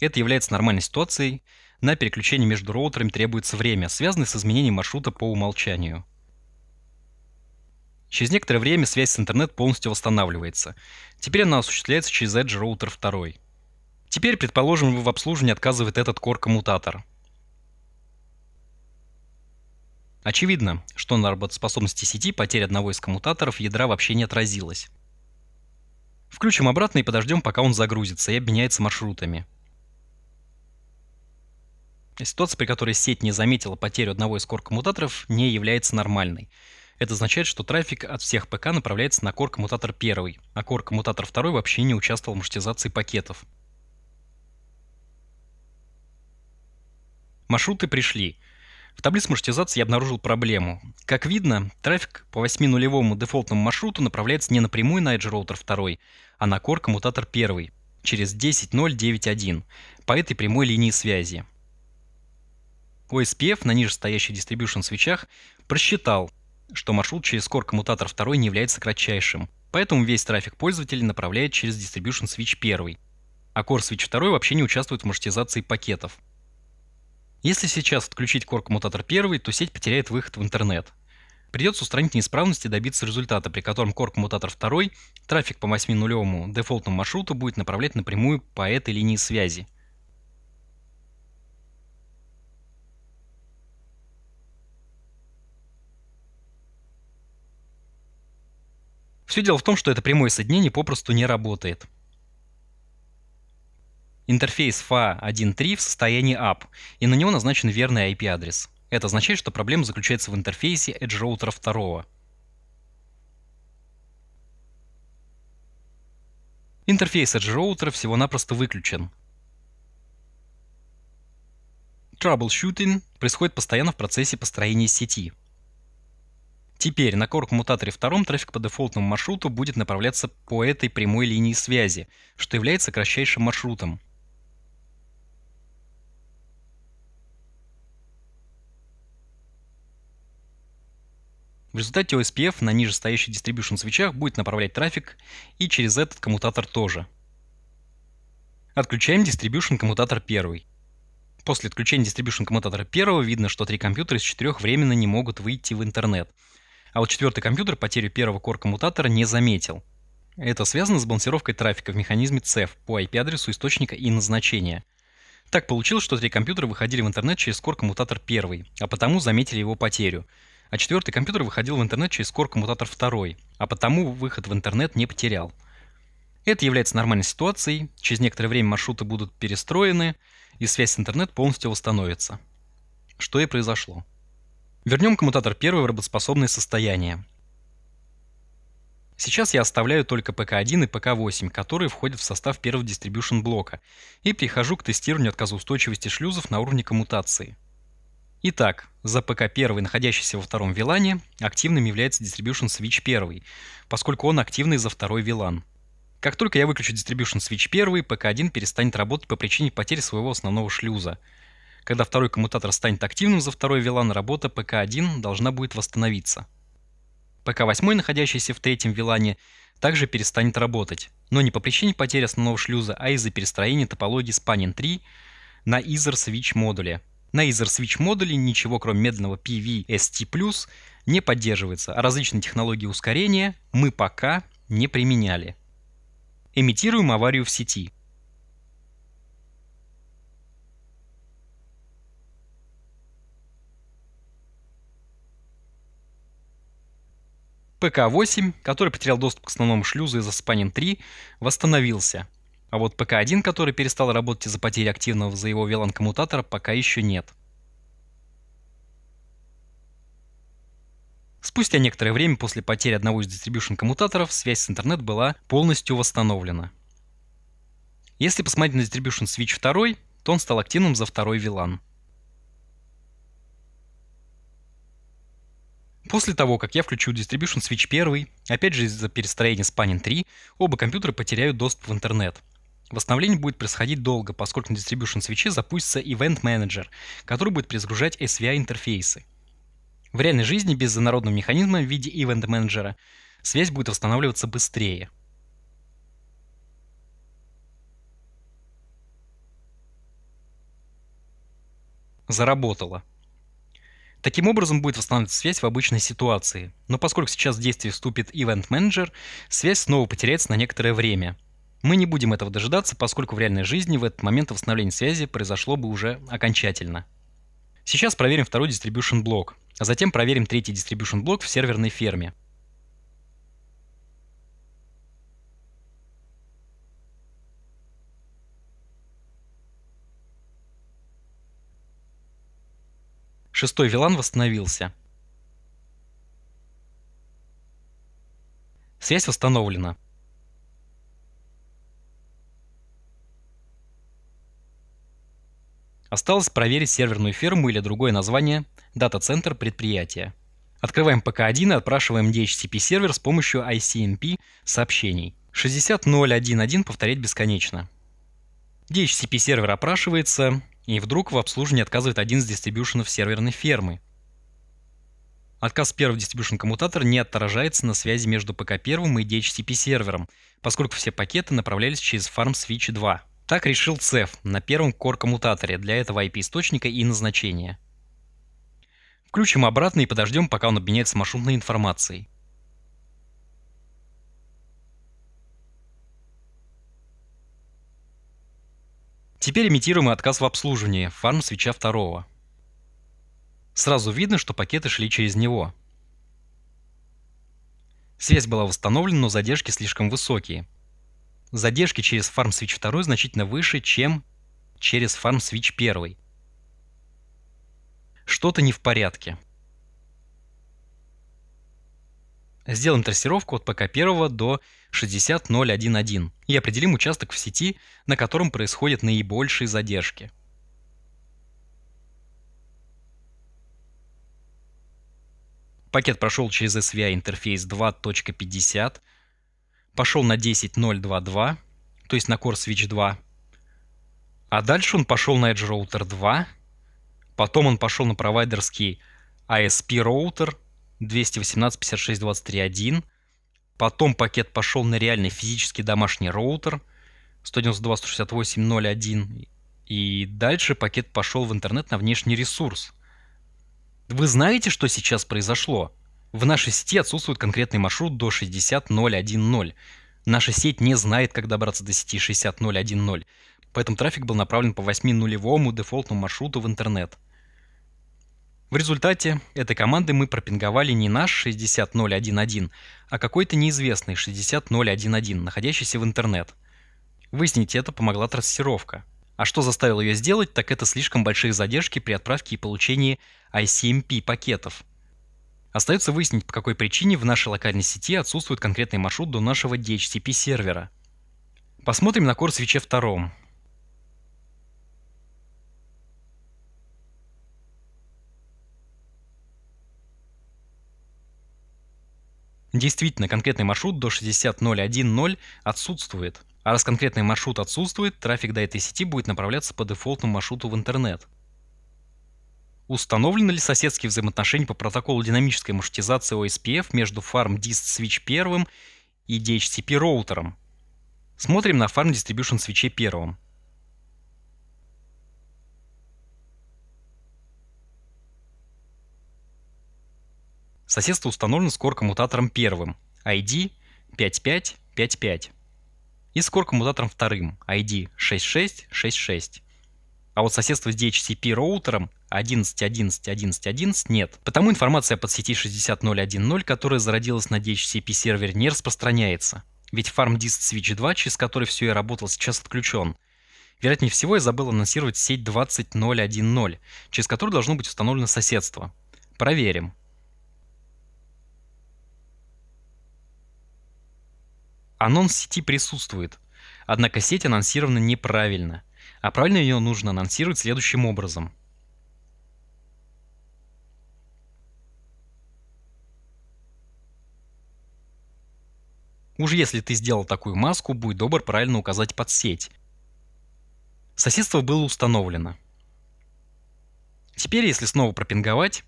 Это является нормальной ситуацией. На переключение между роутерами требуется время, связанное с изменением маршрута по умолчанию. Через некоторое время связь с интернет полностью восстанавливается. Теперь она осуществляется через Edge Router 2. Теперь, предположим, в обслуживании отказывает этот core-коммутатор. Очевидно, что на работоспособности сети потеря одного из коммутаторов ядра вообще не отразилась. Включим обратно и подождем, пока он загрузится и обменяется маршрутами. Ситуация, при которой сеть не заметила потерю одного из core-коммутаторов, не является нормальной. Это означает, что трафик от всех ПК направляется на Core коммутатор первый, а Core коммутатор второй вообще не участвовал в маршрутизации пакетов. Маршруты пришли. В таблице маршрутизации я обнаружил проблему. Как видно, трафик по 8-нулевому дефолтному маршруту направляется не напрямую на Edge Router 2, а на Core коммутатор 1 через 10.0.9.1 по этой прямой линии связи. OSPF на ниже стоящих дистрибьюшн свечах просчитал, что маршрут через Core коммутатор 2 не является кратчайшим, поэтому весь трафик пользователей направляет через Distribution Switch 1, а Core Switch 2 вообще не участвует в маршрутизации пакетов. Если сейчас отключить Core коммутатор 1, то сеть потеряет выход в интернет. Придется устранить неисправности и добиться результата, при котором Core коммутатор 2 трафик по 8-нулевому дефолтному маршруту будет направлять напрямую по этой линии связи – Все дело в том, что это прямое соединение попросту не работает. Интерфейс FA 1.3 в состоянии UP, и на него назначен верный IP-адрес. Это означает, что проблема заключается в интерфейсе Edge Router 2. Интерфейс Edge Router всего-напросто выключен. Troubleshooting происходит постоянно в процессе построения сети – Теперь на корк-мутаторе втором трафик по дефолтному маршруту будет направляться по этой прямой линии связи, что является кратчайшим маршрутом. В результате OSPF на нижестоящих distribution свечах будет направлять трафик и через этот коммутатор тоже. Отключаем distribution коммутатор первый. После отключения distribution коммутатора первого видно, что три компьютера из четырех временно не могут выйти в интернет. А вот четвертый компьютер потерю первого кор-коммутатора не заметил. Это связано с балансировкой трафика в механизме CEF по IP-адресу источника и назначения. Так получилось, что три компьютера выходили в интернет через кор-коммутатор первый, а потому заметили его потерю. А четвертый компьютер выходил в интернет через кор-коммутатор второй, а потому выход в интернет не потерял. Это является нормальной ситуацией, через некоторое время маршруты будут перестроены, и связь с интернет полностью восстановится. Что и произошло. Вернем коммутатор 1 в работоспособное состояние. Сейчас я оставляю только ПК-1 и ПК-8, которые входят в состав первого дистрибьюшн блока, и прихожу к тестированию отказоустойчивости шлюзов на уровне коммутации. Итак, за ПК-1, находящийся во втором вилане, активным является Distribution Switch 1, поскольку он активный за второй вилан. Как только я выключу Distribution Switch 1, ПК-1 перестанет работать по причине потери своего основного шлюза — когда второй коммутатор станет активным за второй VLAN, работа ПК-1 должна будет восстановиться. ПК-8, находящийся в третьем VLAN, также перестанет работать, но не по причине потери основного шлюза, а из-за перестроения топологии Spanning 3 на Ether Switch модуле. На Ether Switch модуле ничего кроме медленного PVST+, не поддерживается, а различные технологии ускорения мы пока не применяли. Имитируем аварию в сети. ПК-8, который потерял доступ к основному шлюзу из-за Спанин-3, восстановился. А вот ПК-1, который перестал работать из-за потери активного за его VLAN-коммутатора, пока еще нет. Спустя некоторое время после потери одного из дистрибьюшн-коммутаторов связь с интернет была полностью восстановлена. Если посмотреть на Distribution Switch 2, то он стал активным за второй VLAN. После того, как я включу Distribution Switch 1, опять же из-за перестроения Spanning 3, оба компьютера потеряют доступ в интернет. Восстановление будет происходить долго, поскольку на Distribution Switch запустится Event Manager, который будет перезагружать SVI-интерфейсы. В реальной жизни без инородного механизма в виде Event Manager связь будет восстанавливаться быстрее. Заработало. Таким образом будет восстановлена связь в обычной ситуации. Но поскольку сейчас в действие вступит Event Manager, связь снова потеряется на некоторое время. Мы не будем этого дожидаться, поскольку в реальной жизни в этот момент восстановление связи произошло бы уже окончательно. Сейчас проверим второй distribution блок, а затем проверим третий distribution блок в серверной ферме. Шестой Вилан восстановился. Связь восстановлена. Осталось проверить серверную фирму или другое название дата-центр предприятия. Открываем ПК-1 и отпрашиваем DHCP-сервер с помощью ICMP эм сообщений. 60011 повторять бесконечно. DHCP сервер опрашивается, и вдруг в обслуживании отказывает один из дистрибьюшенов серверной фермы. Отказ первого дистрибьюшн коммутатора не отражается на связи между ПК-1 и DHCP сервером, поскольку все пакеты направлялись через Farm Switch 2. Так решил CEF на первом core коммутаторе для этого IP-источника и назначения. Включим обратно и подождем, пока он обменяется маршрутной информацией. Теперь имитируем отказ в обслуживании, фарм свеча второго. Сразу видно, что пакеты шли через него. Связь была восстановлена, но задержки слишком высокие. Задержки через фарм свич 2 значительно выше, чем через фарм свич 1. Что-то не в порядке. Сделаем трассировку от ПК 1 до 60011 и определим участок в сети, на котором происходят наибольшие задержки. Пакет прошел через SVI интерфейс 2.50, пошел на 10.0.2.2, то есть на Core Switch 2, а дальше он пошел на Edge Router 2, потом он пошел на провайдерский ISP router 218.56.23.1, Потом пакет пошел на реальный физический домашний роутер 192.168.0.1. И дальше пакет пошел в интернет на внешний ресурс. Вы знаете, что сейчас произошло? В нашей сети отсутствует конкретный маршрут до 60.0.1.0. Наша сеть не знает, как добраться до сети 60.0.1.0. Поэтому трафик был направлен по 8-нулевому дефолтному маршруту в интернет. В результате этой команды мы пропинговали не наш 60011, а какой-то неизвестный 60011, находящийся в интернет. Выяснить это помогла трассировка. А что заставило ее сделать, так это слишком большие задержки при отправке и получении ICMP эм пакетов. Остается выяснить, по какой причине в нашей локальной сети отсутствует конкретный маршрут до нашего DHCP сервера. Посмотрим на курс свече втором. Действительно, конкретный маршрут до 60.0.1.0 отсутствует. А раз конкретный маршрут отсутствует, трафик до этой сети будет направляться по дефолтному маршруту в интернет. Установлены ли соседские взаимоотношения по протоколу динамической маршрутизации OSPF между Farm Dist Switch 1 и DHCP роутером? Смотрим на Farm Distribution Switch 1. Соседство установлено с core-коммутатором первым, ID 5555, и с core-коммутатором вторым, ID 6666. А вот соседство с DHCP роутером 11.11.11.11 нет. Потому информация по сети 60010, которая зародилась на DHCP сервере, не распространяется. Ведь FarmDisk Switch 2, через который все и работал, сейчас отключен. Вероятнее всего, я забыл анонсировать сеть 20010, через которую должно быть установлено соседство. Проверим. анонс сети присутствует. Однако сеть анонсирована неправильно. А правильно ее нужно анонсировать следующим образом. Уж если ты сделал такую маску, будь добр правильно указать под сеть. Соседство было установлено. Теперь, если снова пропинговать,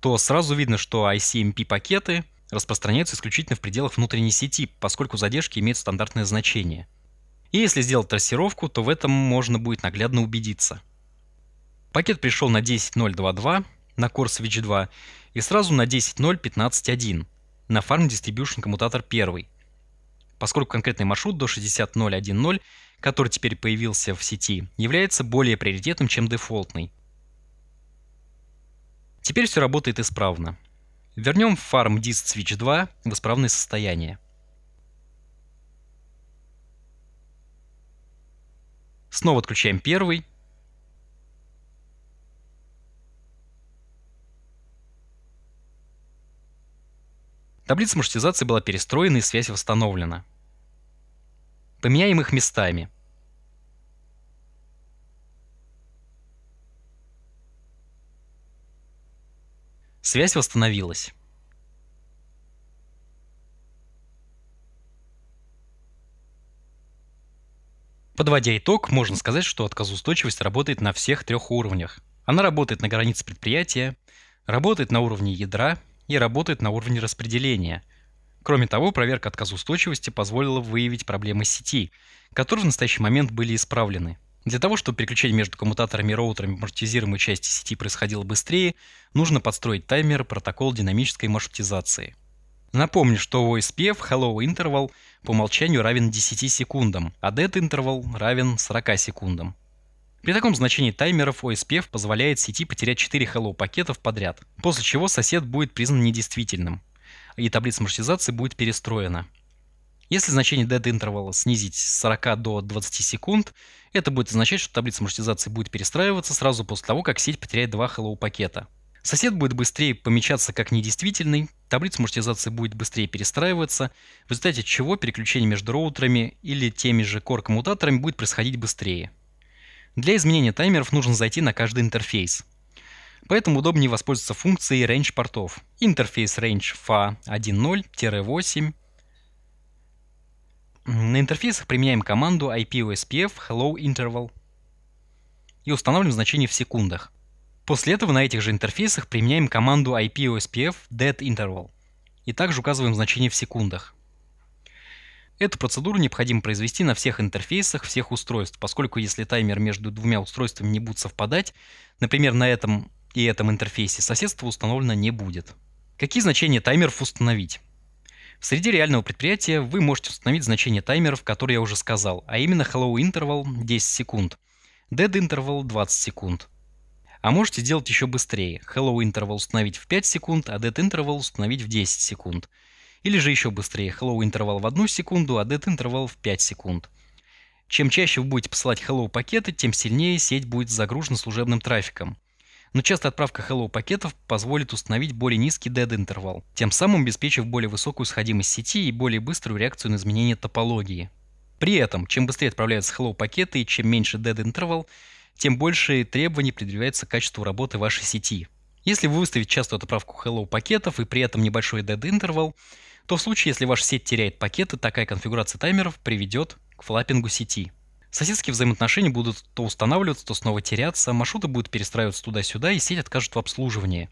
то сразу видно, что ICMP-пакеты распространяются исключительно в пределах внутренней сети, поскольку задержки имеют стандартное значение. И если сделать трассировку, то в этом можно будет наглядно убедиться. Пакет пришел на 10.0.2.2 на Core Switch 2 и сразу на 10.0.15.1 на Farm Distribution коммутатор 1. Поскольку конкретный маршрут до 60.0.1.0, который теперь появился в сети, является более приоритетным, чем дефолтный. Теперь все работает исправно. Вернем FarmDist Switch 2 в исправное состояние. Снова отключаем первый. Таблица маршрутизации была перестроена и связь восстановлена. Поменяем их местами. Связь восстановилась. Подводя итог, можно сказать, что отказоустойчивость работает на всех трех уровнях. Она работает на границе предприятия, работает на уровне ядра и работает на уровне распределения. Кроме того, проверка отказоустойчивости позволила выявить проблемы сети, которые в настоящий момент были исправлены. Для того, чтобы переключение между коммутаторами, роутерами маршрутизируемой части сети происходило быстрее, нужно подстроить таймер протокол динамической маршрутизации. Напомню, что OSPF Hello Interval по умолчанию равен 10 секундам, а Dead Interval равен 40 секундам. При таком значении таймеров OSPF позволяет сети потерять 4 Hello пакетов подряд, после чего сосед будет признан недействительным, и таблица маршрутизации будет перестроена. Если значение dead interval снизить с 40 до 20 секунд, это будет означать, что таблица маршрутизации будет перестраиваться сразу после того, как сеть потеряет два hello пакета. Сосед будет быстрее помечаться как недействительный, таблица маршрутизации будет быстрее перестраиваться, в результате чего переключение между роутерами или теми же core-коммутаторами будет происходить быстрее. Для изменения таймеров нужно зайти на каждый интерфейс. Поэтому удобнее воспользоваться функцией range портов. Интерфейс range fa 1.0-8 на интерфейсах применяем команду IPOSPF hello interval и устанавливаем значение в секундах. После этого на этих же интерфейсах применяем команду IPOSPF dead interval и также указываем значение в секундах. Эту процедуру необходимо произвести на всех интерфейсах всех устройств, поскольку если таймер между двумя устройствами не будет совпадать, например, на этом и этом интерфейсе соседство установлено не будет. Какие значения таймеров установить? В среде реального предприятия вы можете установить значение таймеров, которые я уже сказал, а именно Hello Interval 10 секунд, Dead Interval 20 секунд. А можете сделать еще быстрее. Hello Interval установить в 5 секунд, а Dead Interval установить в 10 секунд. Или же еще быстрее. Hello Interval в 1 секунду, а Dead Interval в 5 секунд. Чем чаще вы будете посылать Hello пакеты, тем сильнее сеть будет загружена служебным трафиком но частая отправка Hello пакетов позволит установить более низкий dead-интервал, тем самым обеспечив более высокую сходимость сети и более быструю реакцию на изменение топологии. При этом, чем быстрее отправляются Hello пакеты и чем меньше dead-интервал, тем больше требований предъявляется к качеству работы вашей сети. Если вы выставите частую отправку Hello пакетов и при этом небольшой dead-интервал, то в случае, если ваша сеть теряет пакеты, такая конфигурация таймеров приведет к флаппингу сети. Соседские взаимоотношения будут то устанавливаться, то снова теряться, маршруты будут перестраиваться туда-сюда и сеть откажет в обслуживании.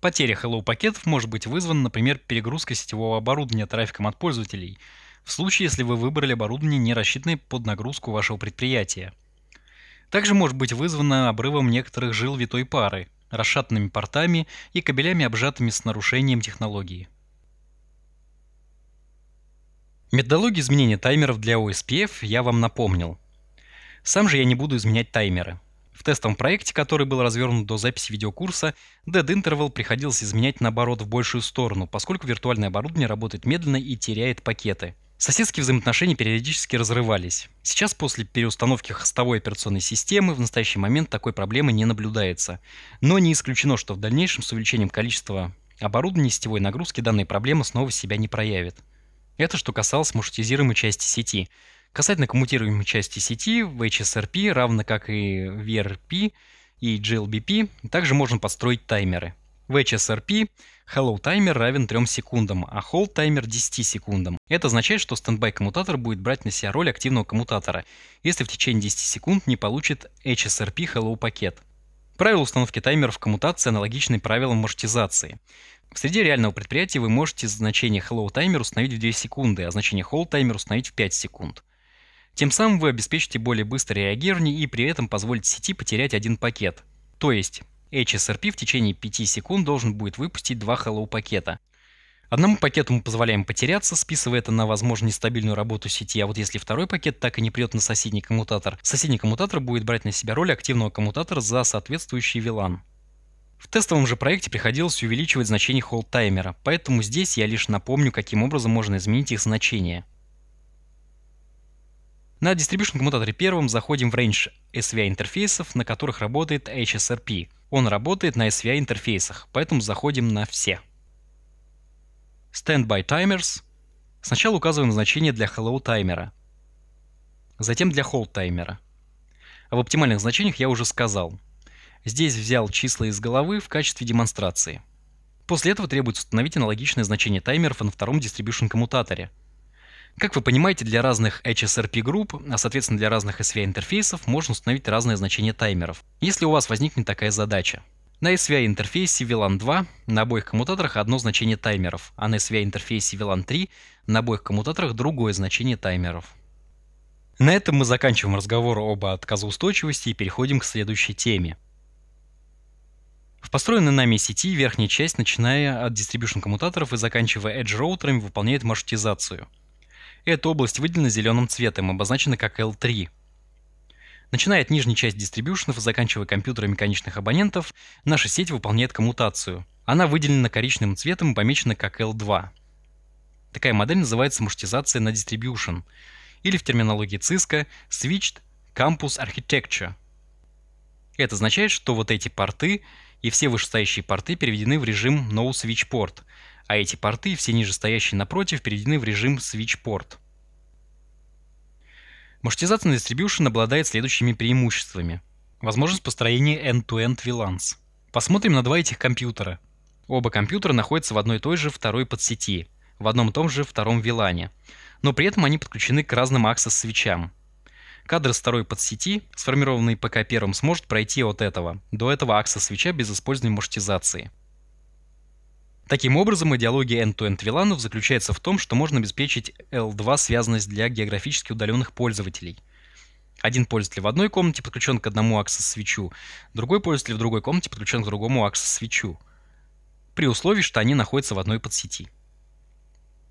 Потеря Hello пакетов может быть вызвана, например, перегрузкой сетевого оборудования трафиком от пользователей, в случае, если вы выбрали оборудование, не рассчитанное под нагрузку вашего предприятия. Также может быть вызвано обрывом некоторых жил витой пары, расшатанными портами и кабелями, обжатыми с нарушением технологии. Методологию изменения таймеров для OSPF я вам напомнил. Сам же я не буду изменять таймеры. В тестовом проекте, который был развернут до записи видеокурса, Dead Interval приходилось изменять наоборот в большую сторону, поскольку виртуальное оборудование работает медленно и теряет пакеты. Соседские взаимоотношения периодически разрывались. Сейчас после переустановки хостовой операционной системы в настоящий момент такой проблемы не наблюдается. Но не исключено, что в дальнейшем с увеличением количества оборудования сетевой нагрузки данная проблема снова себя не проявит. Это что касалось маршрутизируемой части сети – Касательно коммутируемой части сети, в HSRP, равно как и VRP и GLBP, также можно подстроить таймеры. В HSRP hello таймер равен 3 секундам, а hold таймер 10 секундам. Это означает, что стендбай коммутатор будет брать на себя роль активного коммутатора, если в течение 10 секунд не получит HSRP hello пакет. Правила установки таймеров в коммутации аналогичны правилам маршрутизации. В среде реального предприятия вы можете значение hello таймер установить в 2 секунды, а значение hold таймер установить в 5 секунд. Тем самым вы обеспечите более быстрое реагирование и при этом позволите сети потерять один пакет. То есть HSRP в течение 5 секунд должен будет выпустить два hello пакета. Одному пакету мы позволяем потеряться, списывая это на, возможно, нестабильную работу сети, а вот если второй пакет так и не придет на соседний коммутатор, соседний коммутатор будет брать на себя роль активного коммутатора за соответствующий VLAN. В тестовом же проекте приходилось увеличивать значение холд-таймера, поэтому здесь я лишь напомню, каким образом можно изменить их значение. На Distribution коммутаторе первым заходим в range SVI интерфейсов, на которых работает HSRP. Он работает на SVI интерфейсах, поэтому заходим на все. Standby Timers. Сначала указываем значение для Hello таймера, затем для Hold таймера. Об оптимальных значениях я уже сказал. Здесь взял числа из головы в качестве демонстрации. После этого требуется установить аналогичное значение таймеров на втором Distribution коммутаторе, как вы понимаете, для разных HSRP-групп, а соответственно для разных SVI-интерфейсов, можно установить разные значения таймеров, если у вас возникнет такая задача. На SVI-интерфейсе VLAN 2 на обоих коммутаторах одно значение таймеров, а на SVI-интерфейсе VLAN 3 на обоих коммутаторах другое значение таймеров. На этом мы заканчиваем разговор об отказоустойчивости и переходим к следующей теме. В построенной нами сети верхняя часть, начиная от дистрибьюшн коммутаторов и заканчивая edge роутерами, выполняет маршрутизацию – эта область выделена зеленым цветом и обозначена как L3. Начиная от нижней части дистрибьюшенов и заканчивая компьютерами конечных абонентов, наша сеть выполняет коммутацию. Она выделена коричневым цветом и помечена как L2. Такая модель называется маршрутизация на дистрибьюшн, или в терминологии Cisco Switched Campus Architecture. Это означает, что вот эти порты и все вышестоящие порты переведены в режим No Switch Port, а эти порты, все ниже стоящие напротив, переведены в режим Switch-порт. Маршрутизация на Distribution обладает следующими преимуществами. Возможность построения end-to-end VLANs. Посмотрим на два этих компьютера. Оба компьютера находятся в одной и той же второй подсети, в одном и том же втором VLAN, но при этом они подключены к разным аксесс-свечам. Кадр с второй подсети, сформированный ПК первым, сможет пройти от этого, до этого акса свеча без использования маршрутизации. Таким образом, идеология end-to-end виланов заключается в том, что можно обеспечить L2 связанность для географически удаленных пользователей. Один пользователь в одной комнате подключен к одному аксесс-свечу, другой пользователь в другой комнате подключен к другому аксесс-свечу, при условии, что они находятся в одной подсети.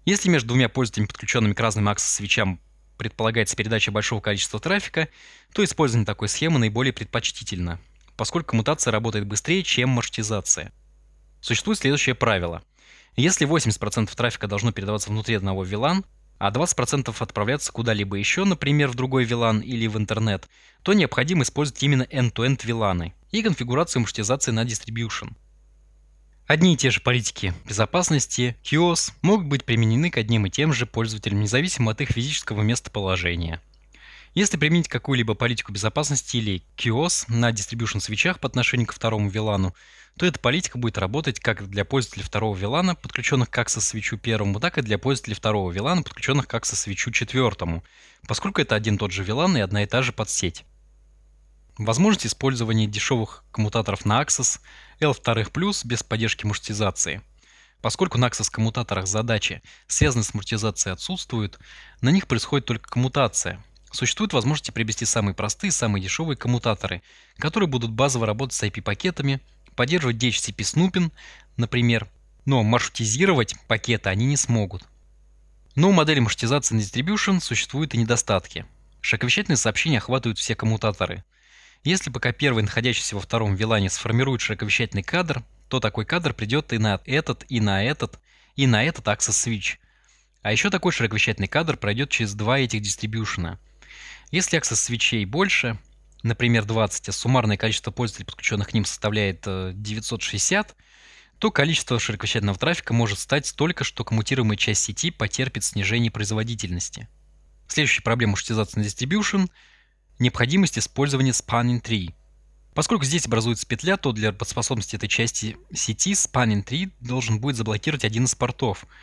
Если между двумя пользователями, подключенными к разным аксесс-свечам, предполагается передача большого количества трафика, то использование такой схемы наиболее предпочтительно, поскольку мутация работает быстрее, чем маршрутизация. Существует следующее правило. Если 80% трафика должно передаваться внутри одного VLAN, а 20% отправляться куда-либо еще, например, в другой VLAN или в интернет, то необходимо использовать именно end-to-end -end VLAN и конфигурацию маршрутизации на distribution. Одни и те же политики безопасности, QoS, могут быть применены к одним и тем же пользователям, независимо от их физического местоположения. Если применить какую-либо политику безопасности или киос на distribution свечах по отношению ко второму вилану, то эта политика будет работать как для пользователей второго вилана, подключенных как со свечу первому, так и для пользователей второго вилана, подключенных как со свечу четвертому, поскольку это один тот же вилан и одна и та же подсеть. Возможность использования дешевых коммутаторов на Access L2+, без поддержки маршрутизации. Поскольку на Access коммутаторах задачи, связанные с маршрутизацией, отсутствуют, на них происходит только коммутация – Существуют возможности приобрести самые простые, самые дешевые коммутаторы, которые будут базово работать с IP-пакетами, поддерживать DHCP Snooping, например, но маршрутизировать пакеты они не смогут. Но у модели маршрутизации на Distribution существуют и недостатки. Широковещательные сообщения охватывают все коммутаторы. Если пока первый, находящийся во втором вилане, сформирует широковещательный кадр, то такой кадр придет и на этот, и на этот, и на этот Access Switch. А еще такой широковещательный кадр пройдет через два этих дистрибьюшена – если access свечей больше, например, 20, а суммарное количество пользователей, подключенных к ним, составляет 960, э, то количество широковещательного трафика может стать столько, что коммутируемая часть сети потерпит снижение производительности. Следующая проблема маршрутизации на distribution – необходимость использования spanning tree. Поскольку здесь образуется петля, то для способности этой части сети spanning tree должен будет заблокировать один из портов –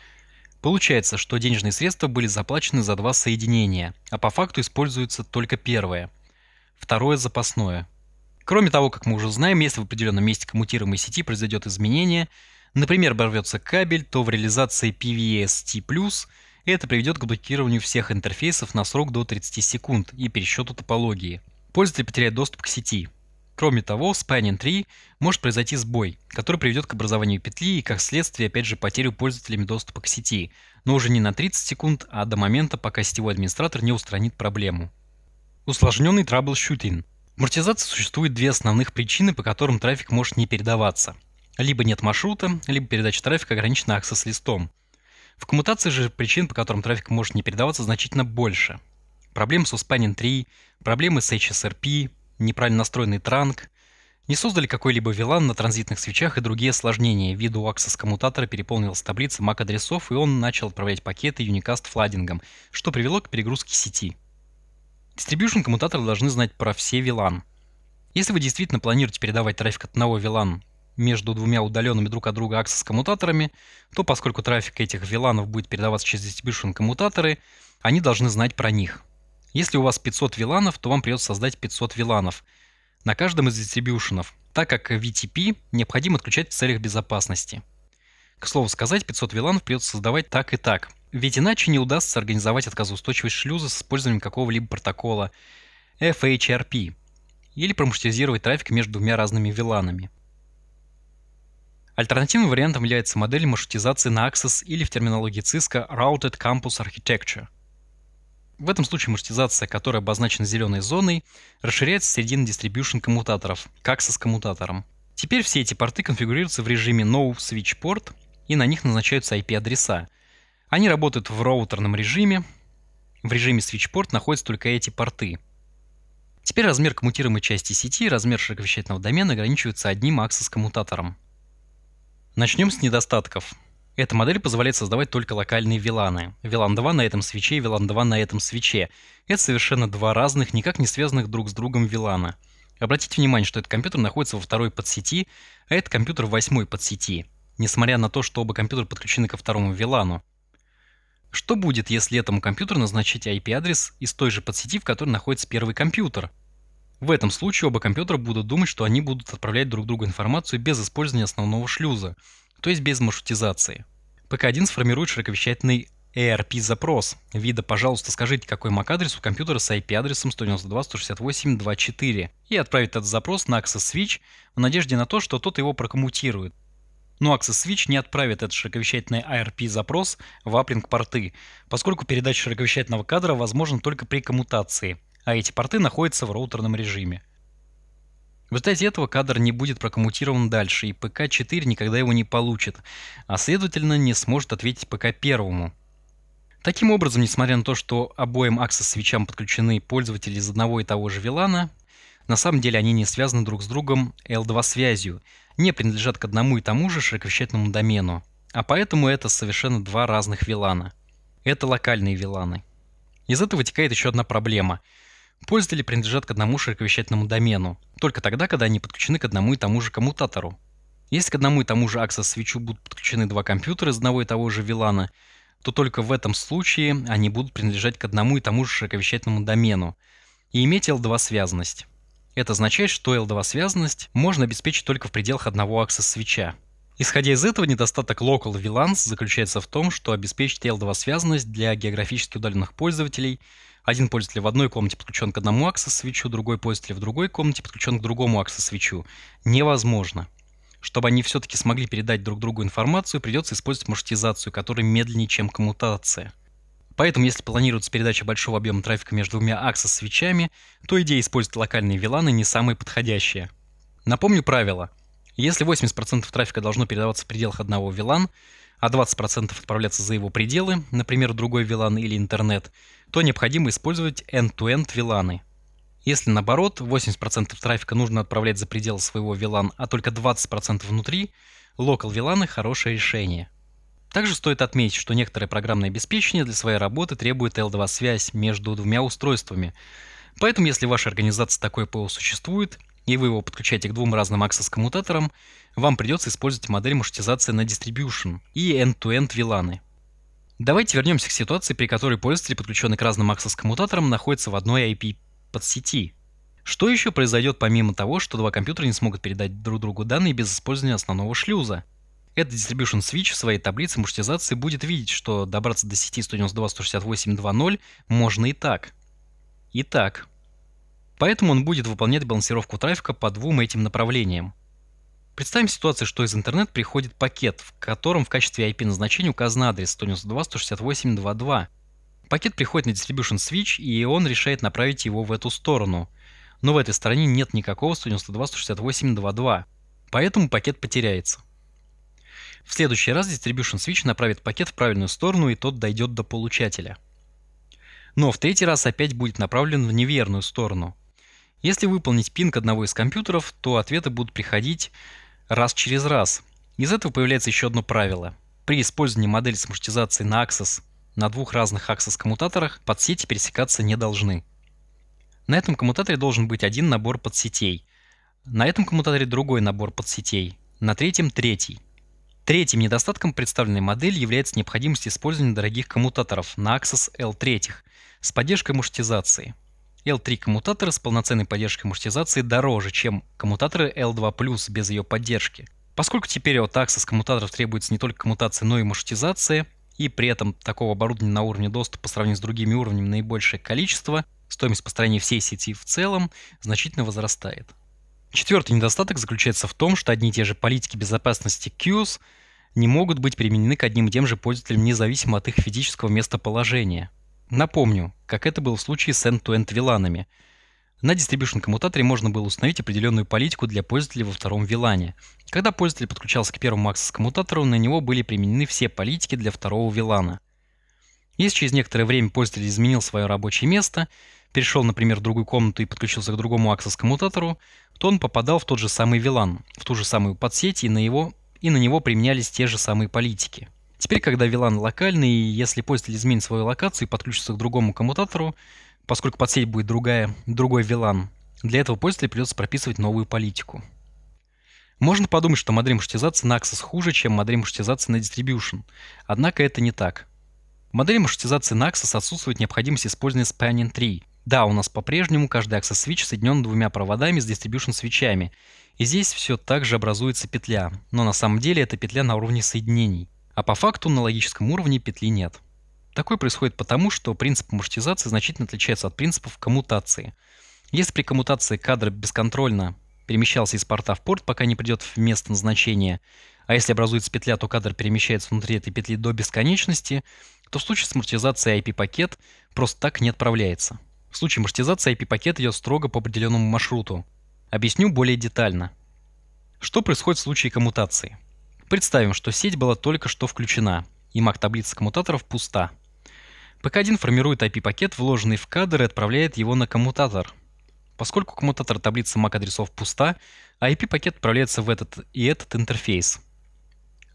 Получается, что денежные средства были заплачены за два соединения, а по факту используется только первое. Второе – запасное. Кроме того, как мы уже знаем, если в определенном месте коммутируемой сети произойдет изменение, например, оборвется кабель, то в реализации PVST+, это приведет к блокированию всех интерфейсов на срок до 30 секунд и пересчету топологии. Пользователь потеряет доступ к сети. Кроме того, в Spanning 3 может произойти сбой, который приведет к образованию петли и, как следствие, опять же, потерю пользователями доступа к сети, но уже не на 30 секунд, а до момента, пока сетевой администратор не устранит проблему. Усложненный troubleshooting. Амортизации существует две основных причины, по которым трафик может не передаваться. Либо нет маршрута, либо передача трафика ограничена аксесс-листом. В коммутации же причин, по которым трафик может не передаваться, значительно больше. Проблемы с Spanning 3, проблемы с HSRP, неправильно настроенный транк, не создали какой-либо вилан на транзитных свечах и другие осложнения. Ввиду аксес коммутатора переполнилась таблица MAC-адресов, и он начал отправлять пакеты Unicast фладингом, что привело к перегрузке сети. Distribution коммутаторы должны знать про все вилан. Если вы действительно планируете передавать трафик от одного вилан между двумя удаленными друг от друга аксес коммутаторами, то поскольку трафик этих виланов будет передаваться через Distribution коммутаторы, они должны знать про них. Если у вас 500 виланов, то вам придется создать 500 виланов на каждом из дистрибьюшенов, так как VTP e необходимо отключать в целях безопасности. К слову сказать, 500 виланов придется создавать так и так, ведь иначе не удастся организовать отказоустойчивость шлюза с использованием какого-либо протокола FHRP или промаршрутизировать трафик между двумя разными виланами. Альтернативным вариантом является модель маршрутизации на Access или в терминологии Cisco Routed Campus Architecture. В этом случае маршрутизация, которая обозначена зеленой зоной, расширяется середина distribution коммутаторов, как со с коммутатором. Теперь все эти порты конфигурируются в режиме no switch port, и на них назначаются IP-адреса. Они работают в роутерном режиме. В режиме switch port находятся только эти порты. Теперь размер коммутируемой части сети и размер широковещательного домена ограничиваются одним аксес-коммутатором. Начнем с недостатков. Эта модель позволяет создавать только локальные виланы. Вилан 2 на этом свече и вилан 2 на этом свече. Это совершенно два разных, никак не связанных друг с другом вилана. Обратите внимание, что этот компьютер находится во второй подсети, а этот компьютер в восьмой подсети, несмотря на то, что оба компьютера подключены ко второму вилану. Что будет, если этому компьютеру назначить IP-адрес из той же подсети, в которой находится первый компьютер? В этом случае оба компьютера будут думать, что они будут отправлять друг другу информацию без использования основного шлюза, то есть без маршрутизации. ПК-1 сформирует широковещательный ARP-запрос вида «пожалуйста, скажите, какой MAC-адрес у компьютера с IP-адресом 192.168.2.4» и отправит этот запрос на Access Switch в надежде на то, что тот его прокоммутирует. Но Access Switch не отправит этот широковещательный ARP-запрос в аплинг-порты, поскольку передача широковещательного кадра возможна только при коммутации, а эти порты находятся в роутерном режиме. В результате этого кадр не будет прокоммутирован дальше, и ПК-4 никогда его не получит, а следовательно не сможет ответить пк первому. Таким образом, несмотря на то, что обоим аксесс-свечам подключены пользователи из одного и того же VLAN, на самом деле они не связаны друг с другом L2-связью, не принадлежат к одному и тому же широковещательному домену, а поэтому это совершенно два разных VLAN. Это локальные VLAN. Из этого вытекает еще одна проблема — Пользователи принадлежат к одному широковещательному домену, только тогда, когда они подключены к одному и тому же коммутатору. Если к одному и тому же Access свечу будут подключены два компьютера из одного и того же VLAN, то только в этом случае они будут принадлежать к одному и тому же широковещательному домену и иметь L2 связанность. Это означает, что L2 связанность можно обеспечить только в пределах одного Access свеча. Исходя из этого, недостаток Local VLANs заключается в том, что обеспечить L2 связанность для географически удаленных пользователей один пользователь в одной комнате подключен к одному аксесс-свечу, другой пользователь в другой комнате подключен к другому аксесс-свечу. Невозможно. Чтобы они все-таки смогли передать друг другу информацию, придется использовать маршрутизацию, которая медленнее, чем коммутация. Поэтому, если планируется передача большого объема трафика между двумя аксесс-свечами, то идея использовать локальные виланы не самая подходящая. Напомню правило. Если 80% трафика должно передаваться в пределах одного VLAN, а 20% отправляться за его пределы, например, другой VLAN или интернет, то необходимо использовать end-to-end -end Если наоборот 80% трафика нужно отправлять за пределы своего VLAN, а только 20% внутри, local VLAN хорошее решение. Также стоит отметить, что некоторые программное обеспечение для своей работы требует L2 связь между двумя устройствами. Поэтому если в вашей организации такое ПО существует, и вы его подключаете к двум разным аксесс-коммутаторам, вам придется использовать модель маршрутизации на Distribution и end-to-end -end VLAN. -ы. Давайте вернемся к ситуации, при которой пользователи, подключенные к разным access коммутаторам, находятся в одной IP подсети. Что еще произойдет помимо того, что два компьютера не смогут передать друг другу данные без использования основного шлюза? Этот Distribution Switch в своей таблице маршрутизации будет видеть, что добраться до сети 192.168.2.0 можно и так. И так. Поэтому он будет выполнять балансировку трафика по двум этим направлениям. Представим ситуацию, что из интернета приходит пакет, в котором в качестве IP назначения указан адрес 192.168.2.2. Пакет приходит на Distribution Switch, и он решает направить его в эту сторону. Но в этой стороне нет никакого 192.168.2.2, поэтому пакет потеряется. В следующий раз Distribution Switch направит пакет в правильную сторону, и тот дойдет до получателя. Но в третий раз опять будет направлен в неверную сторону. Если выполнить пинг одного из компьютеров, то ответы будут приходить раз через раз. Из этого появляется еще одно правило. При использовании модели с маршрутизацией на AXIS на двух разных AXIS коммутаторах подсети пересекаться не должны. На этом коммутаторе должен быть один набор подсетей. На этом коммутаторе другой набор подсетей. На третьем – третий. Третьим недостатком представленной модели является необходимость использования дорогих коммутаторов на AXIS L3 с поддержкой маршрутизации – L3 коммутаторы с полноценной поддержкой амортизации дороже, чем коммутаторы L2+, без ее поддержки. Поскольку теперь от Axis коммутаторов требуется не только коммутация, но и маршрутизация, и при этом такого оборудования на уровне доступа по сравнению с другими уровнями наибольшее количество, стоимость построения всей сети в целом значительно возрастает. Четвертый недостаток заключается в том, что одни и те же политики безопасности QS не могут быть применены к одним и тем же пользователям независимо от их физического местоположения. Напомню, как это было в случае с end-to-end виланами. На Distribution коммутаторе можно было установить определенную политику для пользователя во втором вилане. Когда пользователь подключался к первому Access коммутатору, на него были применены все политики для второго вилана. Если через некоторое время пользователь изменил свое рабочее место, перешел, например, в другую комнату и подключился к другому Access коммутатору, то он попадал в тот же самый VLAN, в ту же самую подсеть, и на, его, и на него применялись те же самые политики. Теперь, когда VLAN локальный, если пользователь изменит свою локацию и подключится к другому коммутатору, поскольку под сеть будет другая, другой VLAN, для этого пользователю придется прописывать новую политику. Можно подумать, что модель маршрутизации на Access хуже, чем модель маршрутизации на Distribution. Однако это не так. В модели маршрутизации на Access отсутствует необходимость использования Spanning 3. Да, у нас по-прежнему каждый Access Switch соединен двумя проводами с Distribution свечами. И здесь все также образуется петля, но на самом деле это петля на уровне соединений. А по факту на логическом уровне петли нет. Такое происходит потому, что принцип маршрутизации значительно отличается от принципов коммутации. Если при коммутации кадр бесконтрольно перемещался из порта в порт, пока не придет в место назначения, а если образуется петля, то кадр перемещается внутри этой петли до бесконечности, то в случае с маршрутизацией IP-пакет просто так не отправляется. В случае маршрутизации IP-пакет идет строго по определенному маршруту. Объясню более детально. Что происходит в случае коммутации? Представим, что сеть была только что включена, и маг таблица коммутаторов пуста. ПК-1 формирует IP-пакет, вложенный в кадр и отправляет его на коммутатор. Поскольку коммутатор таблицы MAC-адресов пуста, IP-пакет отправляется в этот и этот интерфейс.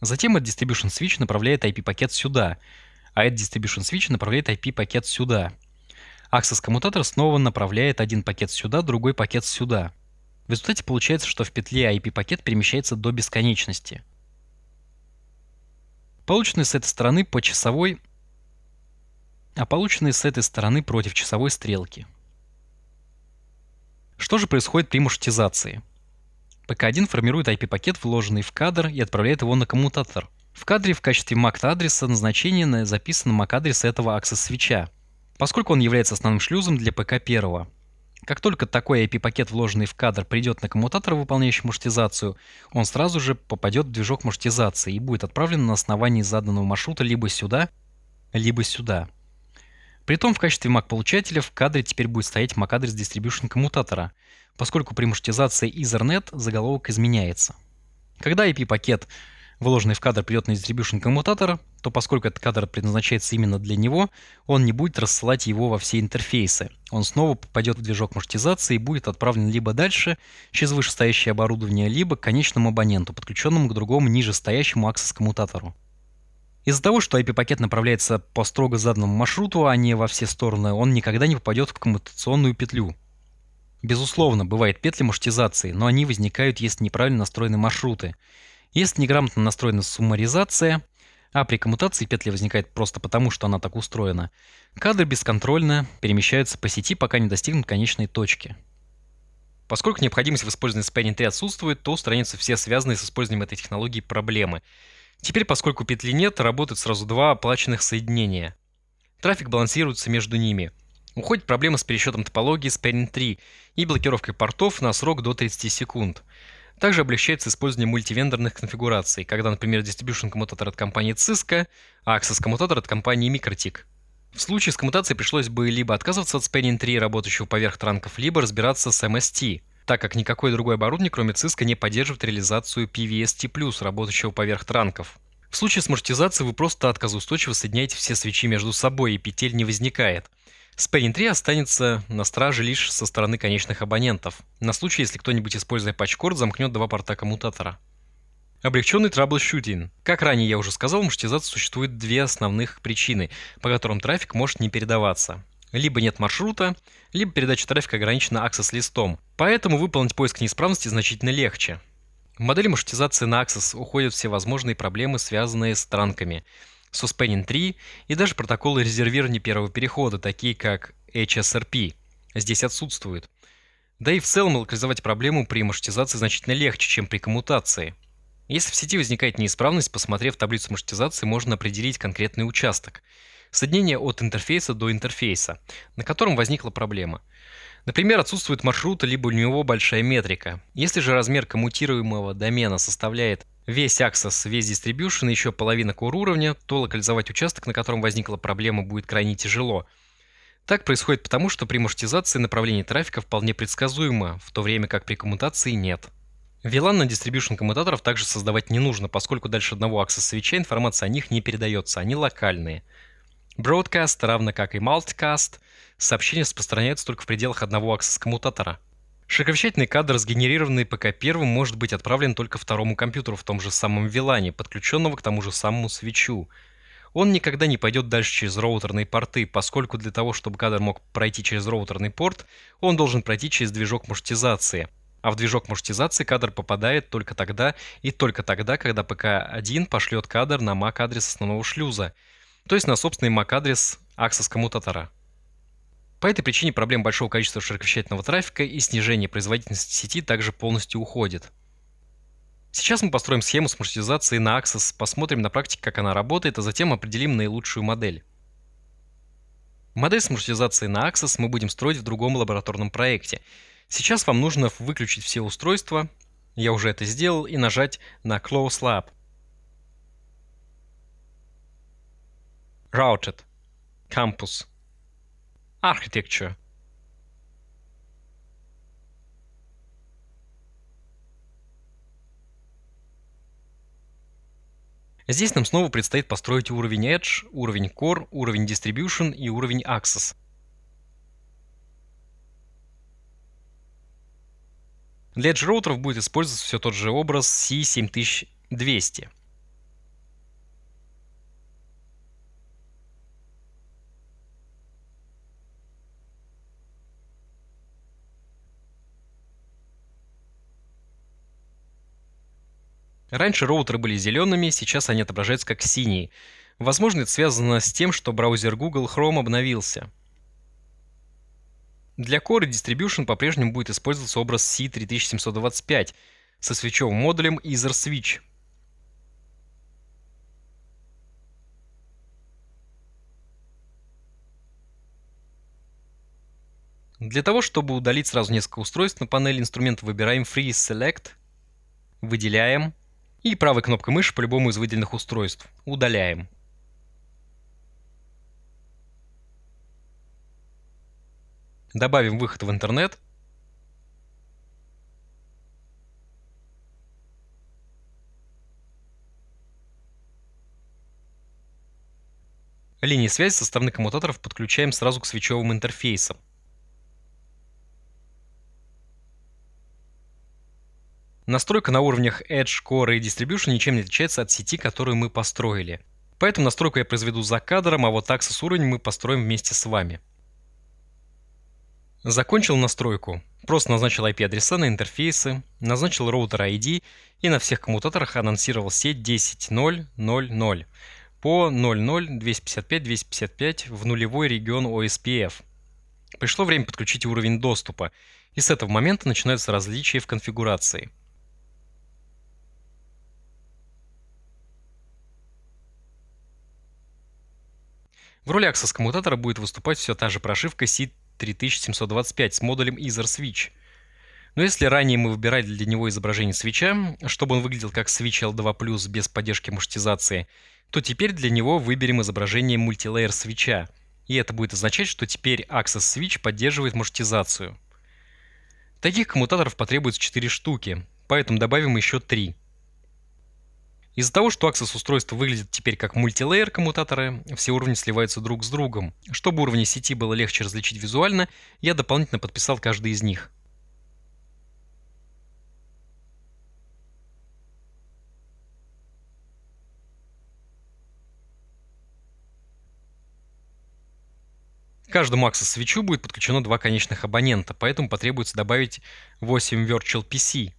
Затем этот Distribution Switch направляет IP-пакет сюда, а этот Distribution Switch направляет IP-пакет сюда. Access коммутатор снова направляет один пакет сюда, другой пакет сюда. В результате получается, что в петле IP-пакет перемещается до бесконечности. Полученные с этой стороны по часовой, а полученные с этой стороны против часовой стрелки. Что же происходит при маршрутизации? ПК-1 формирует IP-пакет, вложенный в кадр, и отправляет его на коммутатор. В кадре в качестве mac адреса назначение записано MAC-адрес этого акса-свеча, поскольку он является основным шлюзом для ПК-1. Как только такой IP-пакет, вложенный в кадр, придет на коммутатор, выполняющий маршрутизацию, он сразу же попадет в движок маршрутизации и будет отправлен на основании заданного маршрута либо сюда, либо сюда. Притом в качестве MAC-получателя в кадре теперь будет стоять MAC-адрес Distribution коммутатора, поскольку при маршрутизации Ethernet заголовок изменяется. Когда IP-пакет вложенный в кадр придет на distribution коммутатора, то поскольку этот кадр предназначается именно для него, он не будет рассылать его во все интерфейсы. Он снова попадет в движок маршрутизации и будет отправлен либо дальше, через вышестоящее оборудование, либо к конечному абоненту, подключенному к другому нижестоящему аксесс-коммутатору. Из-за того, что IP-пакет направляется по строго заданному маршруту, а не во все стороны, он никогда не попадет в коммутационную петлю. Безусловно, бывают петли маршрутизации, но они возникают, если неправильно настроены маршруты. Если неграмотно настроена суммаризация, а при коммутации петля возникает просто потому, что она так устроена, кадры бесконтрольно перемещаются по сети, пока не достигнут конечной точки. Поскольку необходимость в использовании spanning tree отсутствует, то устраняются все связанные с использованием этой технологии проблемы. Теперь, поскольку петли нет, работают сразу два оплаченных соединения. Трафик балансируется между ними. Уходит проблема с пересчетом топологии spanning Tree и блокировкой портов на срок до 30 секунд. Также облегчается использование мультивендорных конфигураций, когда, например, Distribution коммутатор от компании Cisco, а Access коммутатор от компании Microtik. В случае с коммутацией пришлось бы либо отказываться от Spanning 3, работающего поверх транков, либо разбираться с MST, так как никакое другое оборудование, кроме Cisco, не поддерживает реализацию PVST+, работающего поверх транков. В случае с маршрутизацией вы просто отказоустойчиво соединяете все свечи между собой, и петель не возникает – Spanning 3 останется на страже лишь со стороны конечных абонентов, на случай, если кто-нибудь, используя патчкорд, замкнет два порта коммутатора. Облегченный траблшутинг. Как ранее я уже сказал, у маршрутизации существует две основных причины, по которым трафик может не передаваться. Либо нет маршрута, либо передача трафика ограничена аксесс-листом, поэтому выполнить поиск неисправности значительно легче. В модели маршрутизации на аксесс уходят все возможные проблемы, связанные с транками – Suspending 3 и даже протоколы резервирования первого перехода, такие как HSRP, здесь отсутствуют. Да и в целом локализовать проблему при маршрутизации значительно легче, чем при коммутации. Если в сети возникает неисправность, посмотрев таблицу маршрутизации, можно определить конкретный участок. Соединение от интерфейса до интерфейса, на котором возникла проблема. Например, отсутствует маршрут, либо у него большая метрика. Если же размер коммутируемого домена составляет весь аксесс, весь дистрибьюшн, еще половина core-уровня, то локализовать участок, на котором возникла проблема, будет крайне тяжело. Так происходит потому, что при маршрутизации направление трафика вполне предсказуемо, в то время как при коммутации нет. VLAN на дистрибьюшн коммутаторов также создавать не нужно, поскольку дальше одного аксесс свеча информация о них не передается, они локальные. Broadcast, равно как и Multicast, сообщения распространяются только в пределах одного аксесс коммутатора – Шиковещательный кадр, сгенерированный ПК первым, может быть отправлен только второму компьютеру в том же самом вилане, подключенного к тому же самому свечу. Он никогда не пойдет дальше через роутерные порты, поскольку для того, чтобы кадр мог пройти через роутерный порт, он должен пройти через движок маршрутизации. А в движок маршрутизации кадр попадает только тогда и только тогда, когда ПК-1 пошлет кадр на MAC-адрес основного шлюза, то есть на собственный MAC-адрес аксос коммутатора. По этой причине проблема большого количества широковещательного трафика и снижение производительности сети также полностью уходит. Сейчас мы построим схему с маршрутизацией на Axis, посмотрим на практике, как она работает, а затем определим наилучшую модель. Модель с маршрутизацией на Axis мы будем строить в другом лабораторном проекте. Сейчас вам нужно выключить все устройства, я уже это сделал, и нажать на Close Lab. Routed. Campus architecture Здесь нам снова предстоит построить уровень Edge, уровень Core, уровень Distribution и уровень Access. Для Edge роутеров будет использоваться все тот же образ C7200. Раньше роутеры были зелеными, сейчас они отображаются как синие. Возможно, это связано с тем, что браузер Google Chrome обновился. Для Core Distribution по-прежнему будет использоваться образ C3725 со свечевым модулем Ether Switch. Для того, чтобы удалить сразу несколько устройств на панели инструмента, выбираем Free Select, выделяем и правой кнопкой мыши по любому из выделенных устройств. Удаляем. Добавим выход в интернет. Линии связи со стороны коммутаторов подключаем сразу к свечевым интерфейсам. Настройка на уровнях Edge, Core и Distribution ничем не отличается от сети, которую мы построили. Поэтому настройку я произведу за кадром, а вот Access уровень мы построим вместе с вами. Закончил настройку. Просто назначил IP-адреса на интерфейсы, назначил роутер ID и на всех коммутаторах анонсировал сеть 10.0.0.0 по 00.255.255 в нулевой регион OSPF. Пришло время подключить уровень доступа, и с этого момента начинаются различия в конфигурации. В ролях со коммутатора будет выступать все та же прошивка C3725 с модулем Ether Switch. Но если ранее мы выбирали для него изображение свеча, чтобы он выглядел как Switch L2+, без поддержки маршрутизации, то теперь для него выберем изображение мультилейер свеча. И это будет означать, что теперь Access Switch поддерживает маршрутизацию. Таких коммутаторов потребуется 4 штуки, поэтому добавим еще 3. Из-за того, что аксесс-устройство выглядит теперь как мультилейер коммутаторы, все уровни сливаются друг с другом. Чтобы уровни сети было легче различить визуально, я дополнительно подписал каждый из них. К каждому Access свечу будет подключено два конечных абонента, поэтому потребуется добавить 8 Virtual PC,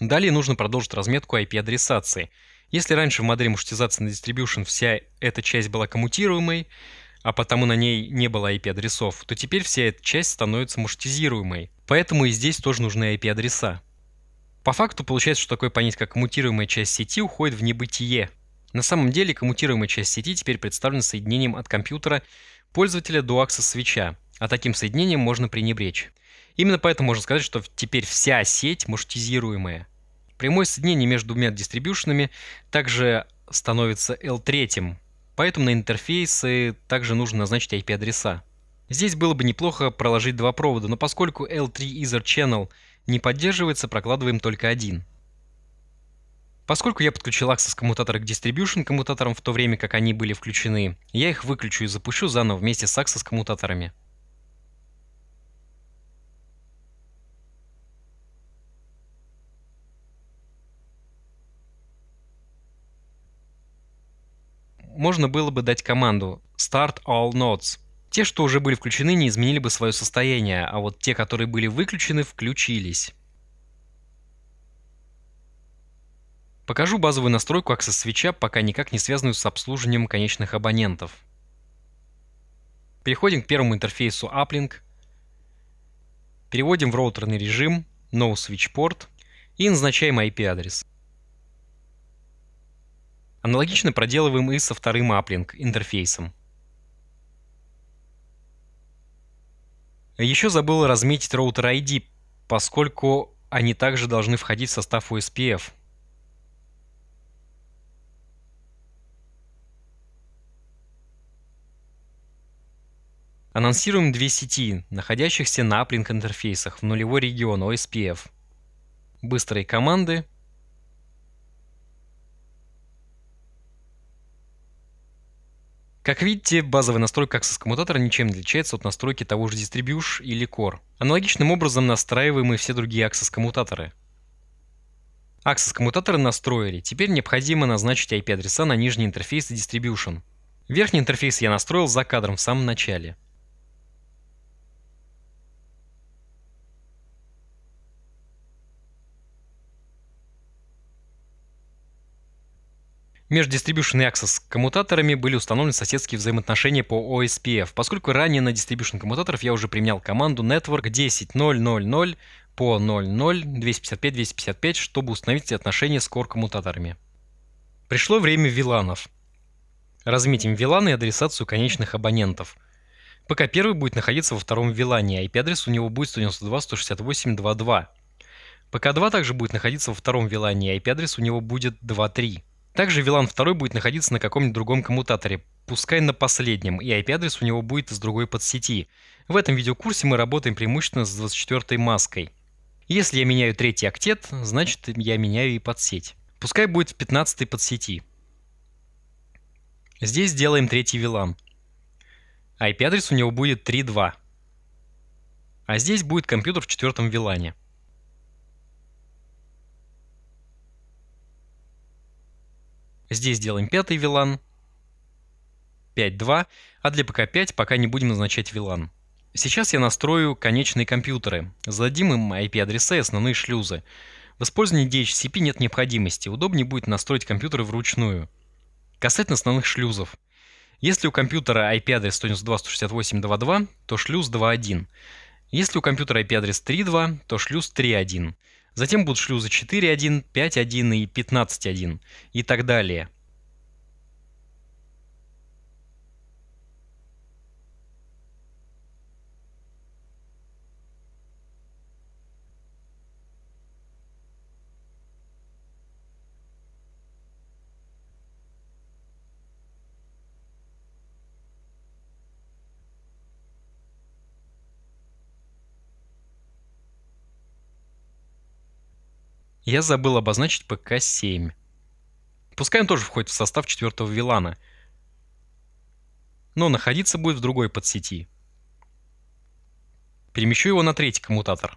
Далее нужно продолжить разметку IP-адресации. Если раньше в модели маршрутизации на Distribution вся эта часть была коммутируемой, а потому на ней не было IP-адресов, то теперь вся эта часть становится маршрутизируемой. Поэтому и здесь тоже нужны IP-адреса. По факту получается, что такое понятие, как коммутируемая часть сети, уходит в небытие. На самом деле коммутируемая часть сети теперь представлена соединением от компьютера пользователя до акса свеча, а таким соединением можно пренебречь. Именно поэтому можно сказать, что теперь вся сеть маршрутизируемая. Прямое соединение между двумя дистрибьюшенами также становится L3, поэтому на интерфейсы также нужно назначить IP-адреса. Здесь было бы неплохо проложить два провода, но поскольку L3 Ether Channel не поддерживается, прокладываем только один. Поскольку я подключил Access коммутаторы к Distribution коммутаторам в то время, как они были включены, я их выключу и запущу заново вместе с Access коммутаторами. можно было бы дать команду «Start all nodes». Те, что уже были включены, не изменили бы свое состояние, а вот те, которые были выключены, включились. Покажу базовую настройку Access свеча, пока никак не связанную с обслуживанием конечных абонентов. Переходим к первому интерфейсу Uplink. Переводим в роутерный режим No Switch Port и назначаем IP-адрес. Аналогично проделываем и со вторым аплинг интерфейсом. Еще забыл разметить роутер ID, поскольку они также должны входить в состав OSPF. Анонсируем две сети, находящихся на аплинг интерфейсах в нулевой регион OSPF. Быстрые команды Как видите, базовая настройка Access коммутатора ничем не отличается от настройки того же Distribution или Core. Аналогичным образом настраиваем и все другие Access коммутаторы. Access коммутаторы настроили, теперь необходимо назначить IP-адреса на нижний интерфейс и Distribution. Верхний интерфейс я настроил за кадром в самом начале. Между Distribution и Access коммутаторами были установлены соседские взаимоотношения по OSPF, поскольку ранее на Distribution коммутаторов я уже применял команду network 10.0.0.0 по 00.255.255, чтобы установить отношения с core-коммутаторами. Пришло время виланов. Разметим виланы и адресацию конечных абонентов. ПК первый будет находиться во втором вилане, а IP-адрес у него будет 192.168.2.2. ПК-2 также будет находиться во втором вилане, а IP-адрес у него будет 2.3. Также VLAN 2 будет находиться на каком-нибудь другом коммутаторе, пускай на последнем, и IP-адрес у него будет из другой подсети. В этом видеокурсе мы работаем преимущественно с 24-й маской. Если я меняю третий октет, значит я меняю и подсеть. Пускай будет в 15 подсети. Здесь сделаем третий VLAN. IP-адрес у него будет 3.2. А здесь будет компьютер в четвертом вилане. Здесь делаем пятый VLAN. 5.2, а для ПК-5 пока не будем назначать VLAN. Сейчас я настрою конечные компьютеры. Зададим им IP-адреса и основные шлюзы. В использовании DHCP нет необходимости, удобнее будет настроить компьютеры вручную. Касательно основных шлюзов. Если у компьютера IP-адрес 192.168.2.2, то шлюз 2.1. Если у компьютера IP-адрес 3.2, то шлюз 3.1. Затем будут шлюзы 4.1, 5.1 и 15.1 и так далее. я забыл обозначить ПК-7. Пускай он тоже входит в состав четвертого вилана, но находиться будет в другой подсети. Перемещу его на третий коммутатор.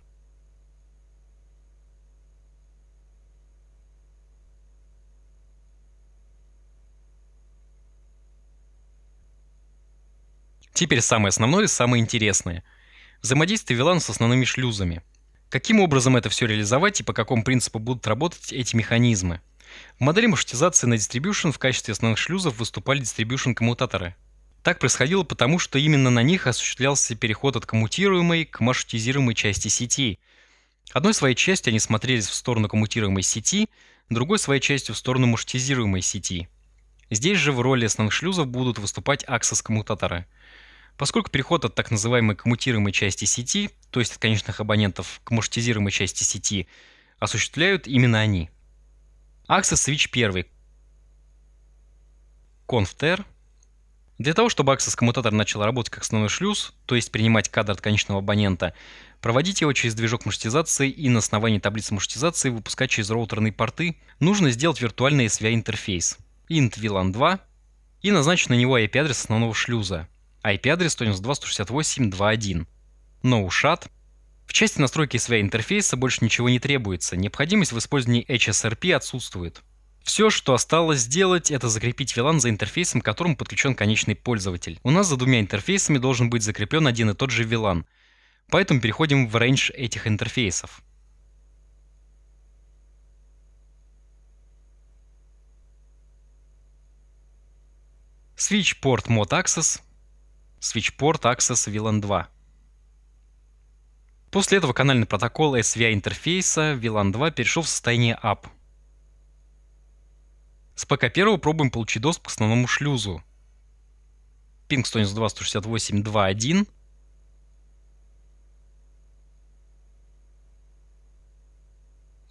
Теперь самое основное и самое интересное. Взаимодействие вилана с основными шлюзами – Каким образом это все реализовать и по какому принципу будут работать эти механизмы? В модели маршрутизации на Distribution в качестве основных шлюзов выступали Distribution-коммутаторы. Так происходило потому, что именно на них осуществлялся переход от коммутируемой к маршрутизируемой части сети. Одной своей частью они смотрелись в сторону коммутируемой сети, другой своей частью в сторону маршрутизируемой сети. Здесь же в роли основных шлюзов будут выступать аксесс-коммутаторы — Поскольку переход от так называемой коммутируемой части сети, то есть от конечных абонентов к маршрутизируемой части сети, осуществляют именно они. Access Switch 1. ConfTer. Для того, чтобы Access коммутатор начал работать как основной шлюз, то есть принимать кадр от конечного абонента, проводить его через движок маршрутизации и на основании таблицы маршрутизации выпускать через роутерные порты, нужно сделать виртуальный SVI интерфейс int VLAN 2 и назначить на него IP-адрес основного шлюза IP-адрес 192.168.2.1. NoSHAT. В части настройки своего интерфейса больше ничего не требуется, необходимость в использовании HSRP отсутствует. Все, что осталось сделать, это закрепить VLAN за интерфейсом, к которому подключен конечный пользователь. У нас за двумя интерфейсами должен быть закреплен один и тот же VLAN, поэтому переходим в range этих интерфейсов. Switch Port Mode Access Switchport Access VLAN 2. После этого канальный протокол SVI интерфейса VLAN 2 перешел в состояние UP. С ПК-1 пробуем получить доступ к основному шлюзу. Ping 192.168.2.1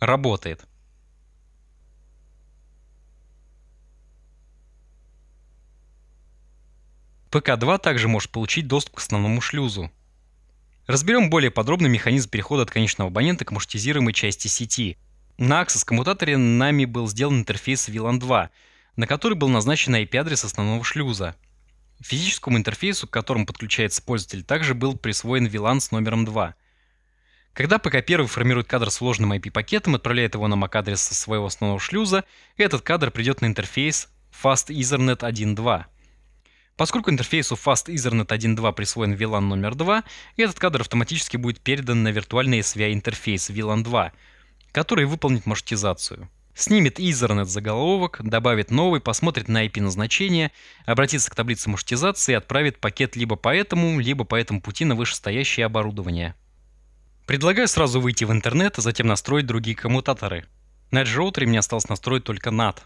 работает. ПК-2 также может получить доступ к основному шлюзу. Разберем более подробный механизм перехода от конечного абонента к маршрутизируемой части сети. На Access-коммутаторе нами был сделан интерфейс VLAN 2, на который был назначен IP-адрес основного шлюза. Физическому интерфейсу, к которому подключается пользователь, также был присвоен VLAN с номером 2. Когда ПК-1 формирует кадр с вложенным IP-пакетом, отправляет его на MAC-адрес своего основного шлюза, этот кадр придет на интерфейс Fast Ethernet 1.2. Поскольку интерфейсу Fast Ethernet 1.2 присвоен VLAN номер 2, этот кадр автоматически будет передан на виртуальный SVI интерфейс VLAN 2, который выполнит маршрутизацию. Снимет Ethernet заголовок, добавит новый, посмотрит на IP-назначение, обратится к таблице маршрутизации и отправит пакет либо по этому, либо по этому пути на вышестоящее оборудование. Предлагаю сразу выйти в интернет, а затем настроить другие коммутаторы. На Edge мне осталось настроить только NAT.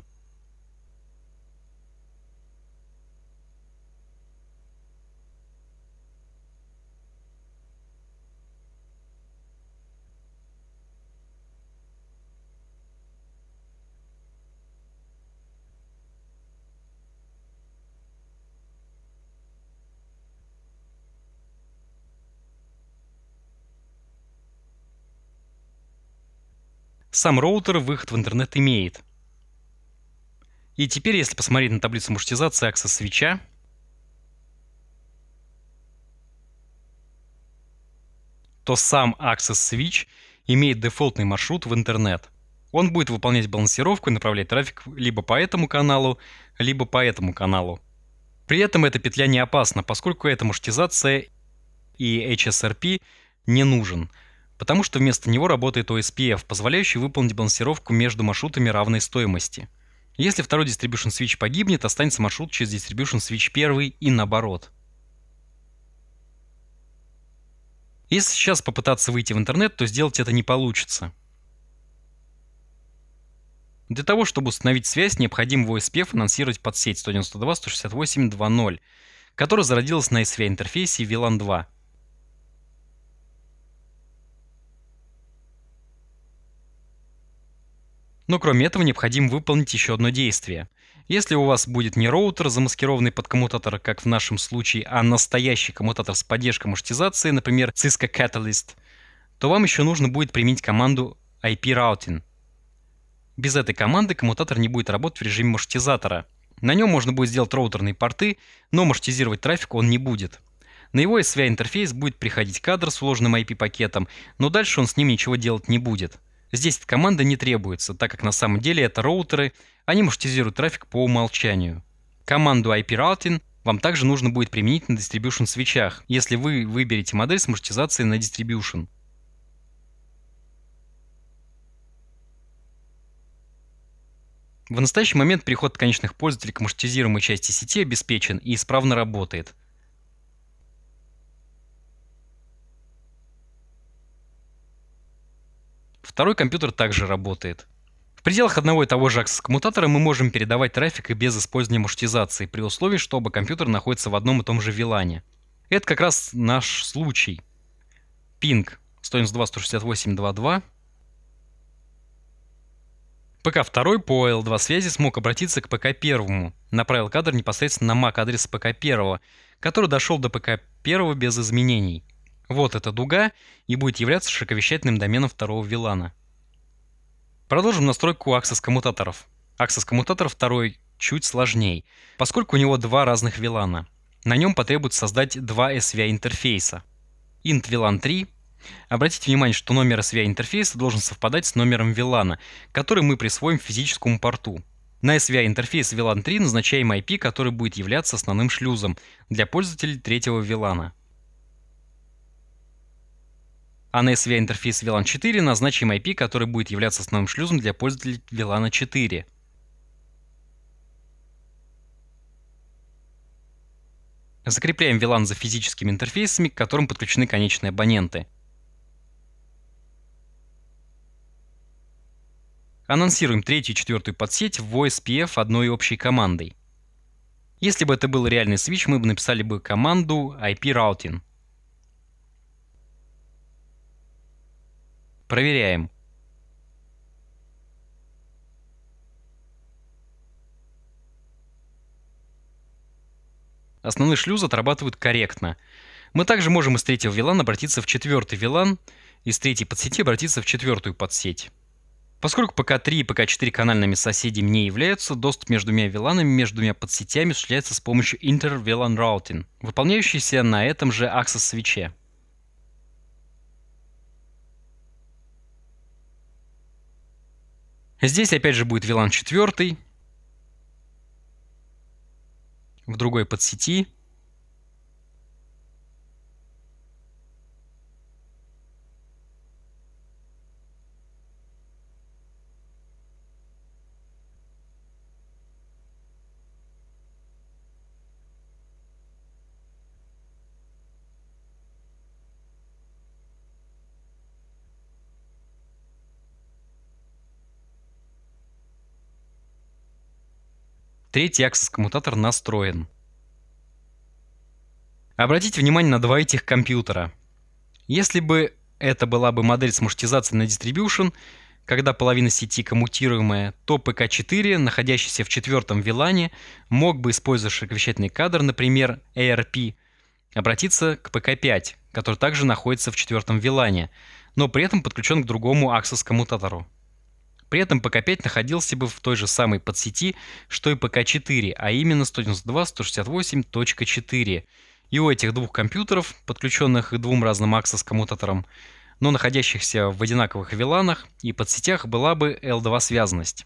Сам роутер выход в интернет имеет. И теперь, если посмотреть на таблицу маршрутизации акса свеча, то сам Access Switch имеет дефолтный маршрут в интернет. Он будет выполнять балансировку и направлять трафик либо по этому каналу, либо по этому каналу. При этом эта петля не опасна, поскольку эта маршрутизация и HSRP не нужен потому что вместо него работает OSPF, позволяющий выполнить балансировку между маршрутами равной стоимости. Если второй Distribution Switch погибнет, останется маршрут через Distribution Switch первый и наоборот. Если сейчас попытаться выйти в интернет, то сделать это не получится. Для того, чтобы установить связь, необходимо в OSPF анонсировать подсеть 192.168.2.0, которая зародилась на SVA интерфейсе VLAN 2. Но кроме этого необходимо выполнить еще одно действие. Если у вас будет не роутер, замаскированный под коммутатор, как в нашем случае, а настоящий коммутатор с поддержкой маршрутизации, например, Cisco Catalyst, то вам еще нужно будет применить команду IP routing. Без этой команды коммутатор не будет работать в режиме маршрутизатора. На нем можно будет сделать роутерные порты, но маршрутизировать трафик он не будет. На его SVI интерфейс будет приходить кадр с вложенным IP-пакетом, но дальше он с ним ничего делать не будет. Здесь эта команда не требуется, так как на самом деле это роутеры, они маршрутизируют трафик по умолчанию. Команду IP routing вам также нужно будет применить на distribution свечах, если вы выберете модель с маршрутизацией на distribution. В настоящий момент переход конечных пользователей к маршрутизируемой части сети обеспечен и исправно работает – Второй компьютер также работает. В пределах одного и того же коммутатора мы можем передавать трафик и без использования маршрутизации, при условии, что оба компьютера находятся в одном и том же VLAN. Это как раз наш случай. Пинг 192.168.2.2. ПК второй по L2 связи смог обратиться к ПК первому, направил кадр непосредственно на MAC адрес ПК первого, который дошел до ПК первого без изменений. Вот эта дуга и будет являться шоковещательным доменом второго вилана. Продолжим настройку аксесс-коммутаторов. Аксесс-коммутатор второй чуть сложнее, поскольку у него два разных вилана. На нем потребуется создать два SVI интерфейса. int VLAN 3. Обратите внимание, что номер SVI интерфейса должен совпадать с номером VLAN, который мы присвоим физическому порту. На SVI интерфейс VLAN 3 назначаем IP, который будет являться основным шлюзом для пользователей третьего VLAN а на SVI интерфейс VLAN 4 назначим IP, который будет являться основным шлюзом для пользователей VLAN 4. Закрепляем VLAN за физическими интерфейсами, к которым подключены конечные абоненты. Анонсируем третью и четвертую подсеть в OSPF одной общей командой. Если бы это был реальный свич, мы бы написали бы команду IP routing. Проверяем. Основной шлюз отрабатывают корректно. Мы также можем из третьего VLAN обратиться в четвертый VLAN, из третьей подсети обратиться в четвертую подсеть. Поскольку ПК-3 и ПК-4 канальными соседями не являются, доступ между двумя VLAN между двумя подсетями осуществляется с помощью Inter-VLAN Routing, выполняющийся на этом же Access-свече. Здесь опять же будет VLAN 4, в другой подсети. Третий аксос-коммутатор настроен. Обратите внимание на два этих компьютера. Если бы это была бы модель с маршрутизацией на Distribution, когда половина сети коммутируемая, то ПК-4, находящийся в четвертом вилане, мог бы, используя широковещательный кадр, например, ARP, обратиться к ПК-5, который также находится в четвертом вилане, но при этом подключен к другому аксос-коммутатору. При этом ПК-5 находился бы в той же самой подсети, что и ПК-4, а именно 192.168.4. И у этих двух компьютеров, подключенных к двум разным аксос-коммутаторам, но находящихся в одинаковых виланах и подсетях была бы L2-связанность.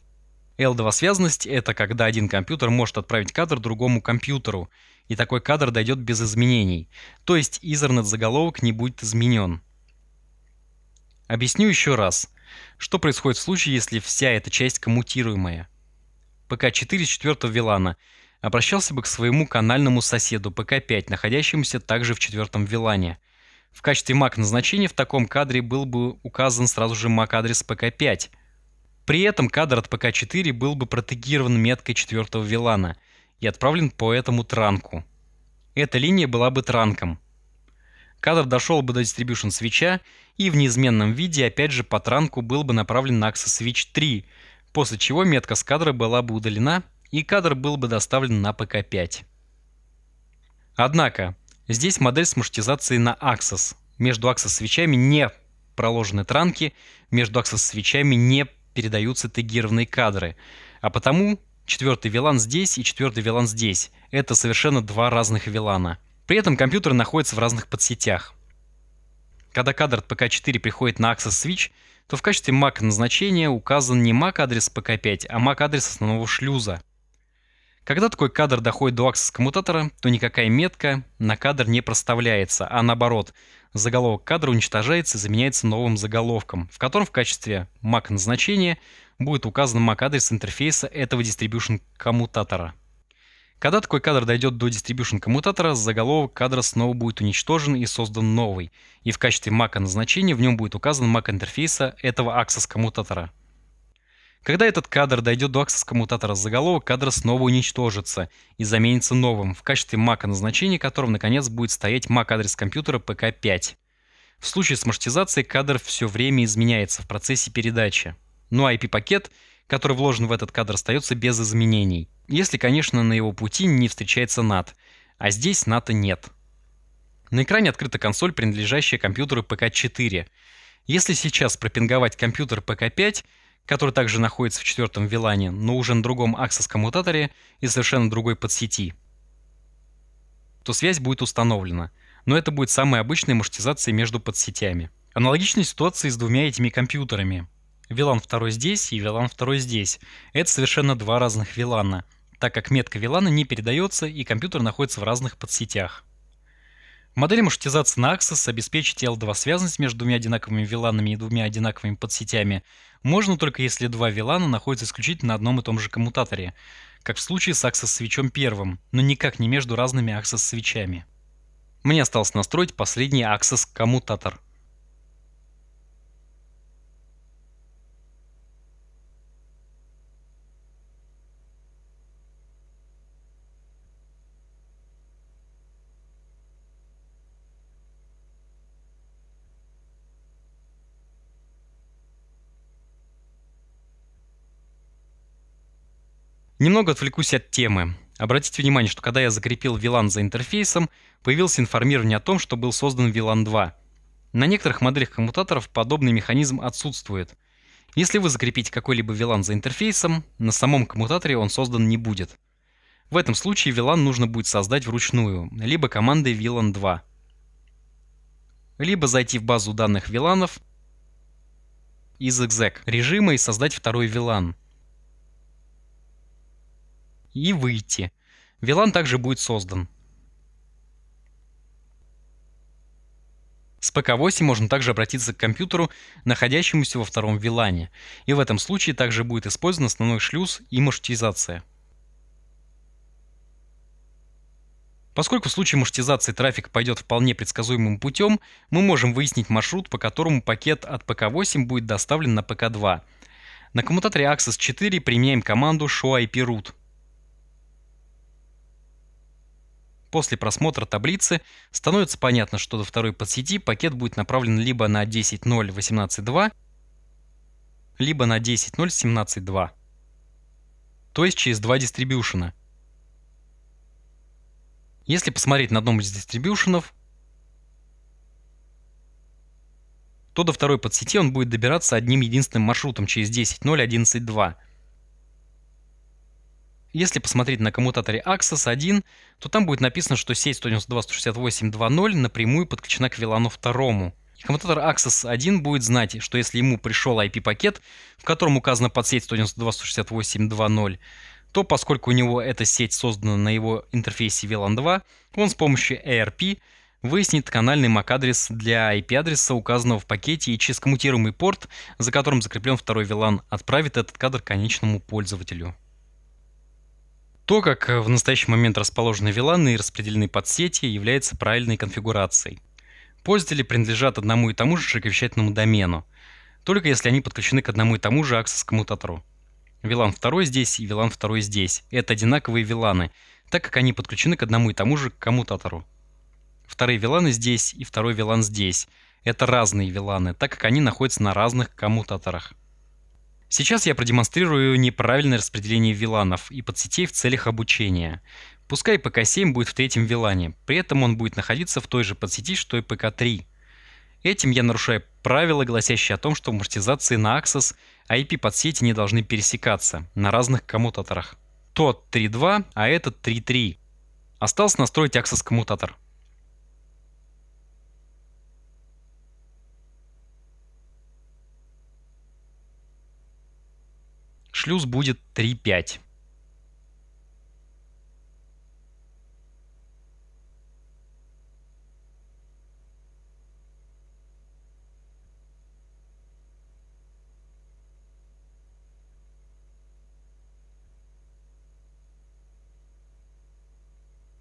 L2-связанность — это когда один компьютер может отправить кадр другому компьютеру, и такой кадр дойдет без изменений, то есть Ethernet-заголовок не будет изменен. Объясню еще раз. Что происходит в случае, если вся эта часть коммутируемая? ПК-4 четвертого вилана обращался бы к своему канальному соседу ПК-5, находящемуся также в четвертом вилане. В качестве MAC назначения в таком кадре был бы указан сразу же MAC-адрес ПК-5. При этом кадр от ПК-4 был бы протегирован меткой четвертого вилана и отправлен по этому транку. Эта линия была бы транком. Кадр дошел бы до Distribution свеча и в неизменном виде опять же по транку был бы направлен на Access Switch 3, после чего метка с кадра была бы удалена и кадр был бы доставлен на ПК-5. Однако, здесь модель с маршрутизацией на Access. Между Access-свечами не проложены транки, между Access-свечами не передаются тегированные кадры. А потому четвертый вилан здесь и четвертый вилан здесь. Это совершенно два разных вилана. При этом компьютеры находятся в разных подсетях. Когда кадр от ПК-4 приходит на Access Switch, то в качестве MAC назначения указан не MAC-адрес ПК-5, а MAC-адрес основного шлюза. Когда такой кадр доходит до аксис коммутатора, то никакая метка на кадр не проставляется, а наоборот, заголовок кадра уничтожается и заменяется новым заголовком, в котором в качестве MAC назначения будет указан MAC-адрес интерфейса этого дистрибьюшн коммутатора. Когда такой кадр дойдет до distribution коммутатора, заголовок кадра снова будет уничтожен и создан новый, и в качестве мака назначения в нем будет указан мак интерфейса этого аксесс коммутатора. Когда этот кадр дойдет до аксесс коммутатора заголовок кадра снова уничтожится и заменится новым, в качестве мака назначения которого наконец будет стоять MAC адрес компьютера pk 5 В случае с маршрутизацией кадр все время изменяется в процессе передачи. Но ну, IP-пакет а — который вложен в этот кадр, остается без изменений. Если, конечно, на его пути не встречается NAT, а здесь NAT нет. На экране открыта консоль, принадлежащая компьютеру ПК-4. Если сейчас пропинговать компьютер ПК-5, который также находится в четвертом вилане, но уже на другом аксес-коммутаторе и совершенно другой подсети, то связь будет установлена. Но это будет самая обычная маршрутизация между подсетями. Аналогичная ситуация с двумя этими компьютерами. Вилан второй здесь и Вилан второй здесь. Это совершенно два разных Вилана, так как метка Вилана не передается и компьютер находится в разных подсетях. Модель маршрутизации на Axis обеспечить L2 связанность между двумя одинаковыми виланами и двумя одинаковыми подсетями можно только если два вилана находятся исключительно на одном и том же коммутаторе, как в случае с Axis свечом первым, но никак не между разными Axis свечами. Мне осталось настроить последний Axis коммутатор. Немного отвлекусь от темы. Обратите внимание, что когда я закрепил VLAN за интерфейсом, появилось информирование о том, что был создан VLAN 2. На некоторых моделях коммутаторов подобный механизм отсутствует. Если вы закрепите какой-либо VLAN за интерфейсом, на самом коммутаторе он создан не будет. В этом случае VLAN нужно будет создать вручную, либо командой VLAN 2. Либо зайти в базу данных VLANов из exec режима и создать второй VLAN и выйти. VLAN также будет создан. С ПК-8 можно также обратиться к компьютеру, находящемуся во втором VLAN, и в этом случае также будет использован основной шлюз и маршрутизация. Поскольку в случае маршрутизации трафик пойдет вполне предсказуемым путем, мы можем выяснить маршрут, по которому пакет от ПК-8 будет доставлен на ПК-2. На коммутаторе Access 4 применяем команду show IP route. После просмотра таблицы становится понятно, что до второй подсети пакет будет направлен либо на 10.0.18.2, либо на 10.0.17.2, то есть через два дистрибьюшена. Если посмотреть на одном из дистрибьюшенов, то до второй подсети он будет добираться одним единственным маршрутом через 10.0.11.2, если посмотреть на коммутаторе Access 1, то там будет написано, что сеть 192.168.2.0 напрямую подключена к VLAN 2. коммутатор Access 1 будет знать, что если ему пришел IP-пакет, в котором указана подсеть 192.168.2.0, то поскольку у него эта сеть создана на его интерфейсе VLAN 2, он с помощью ARP выяснит канальный MAC-адрес для IP-адреса, указанного в пакете, и через коммутируемый порт, за которым закреплен второй VLAN, отправит этот кадр конечному пользователю. То, как э, в настоящий момент расположены виланы и распределены подсети, является правильной конфигурацией. Пользователи принадлежат одному и тому же широковещательному домену, только если они подключены к одному и тому же аксесс-коммутатору. Вилан 2 здесь и вилан 2 здесь. Это одинаковые VLAN, так как они подключены к одному и тому же коммутатору. Вторые VLAN здесь и второй вилан здесь. Это разные VLAN, так как они находятся на разных коммутаторах. Сейчас я продемонстрирую неправильное распределение виланов и подсетей в целях обучения. Пускай ПК-7 будет в третьем вилане, при этом он будет находиться в той же подсети, что и ПК-3. Этим я нарушаю правила, гласящие о том, что в маршрутизации на Axis IP подсети не должны пересекаться на разных коммутаторах. Тот 3.2, а этот 3.3. Осталось настроить Axis коммутатор. Шлюз будет 3,5.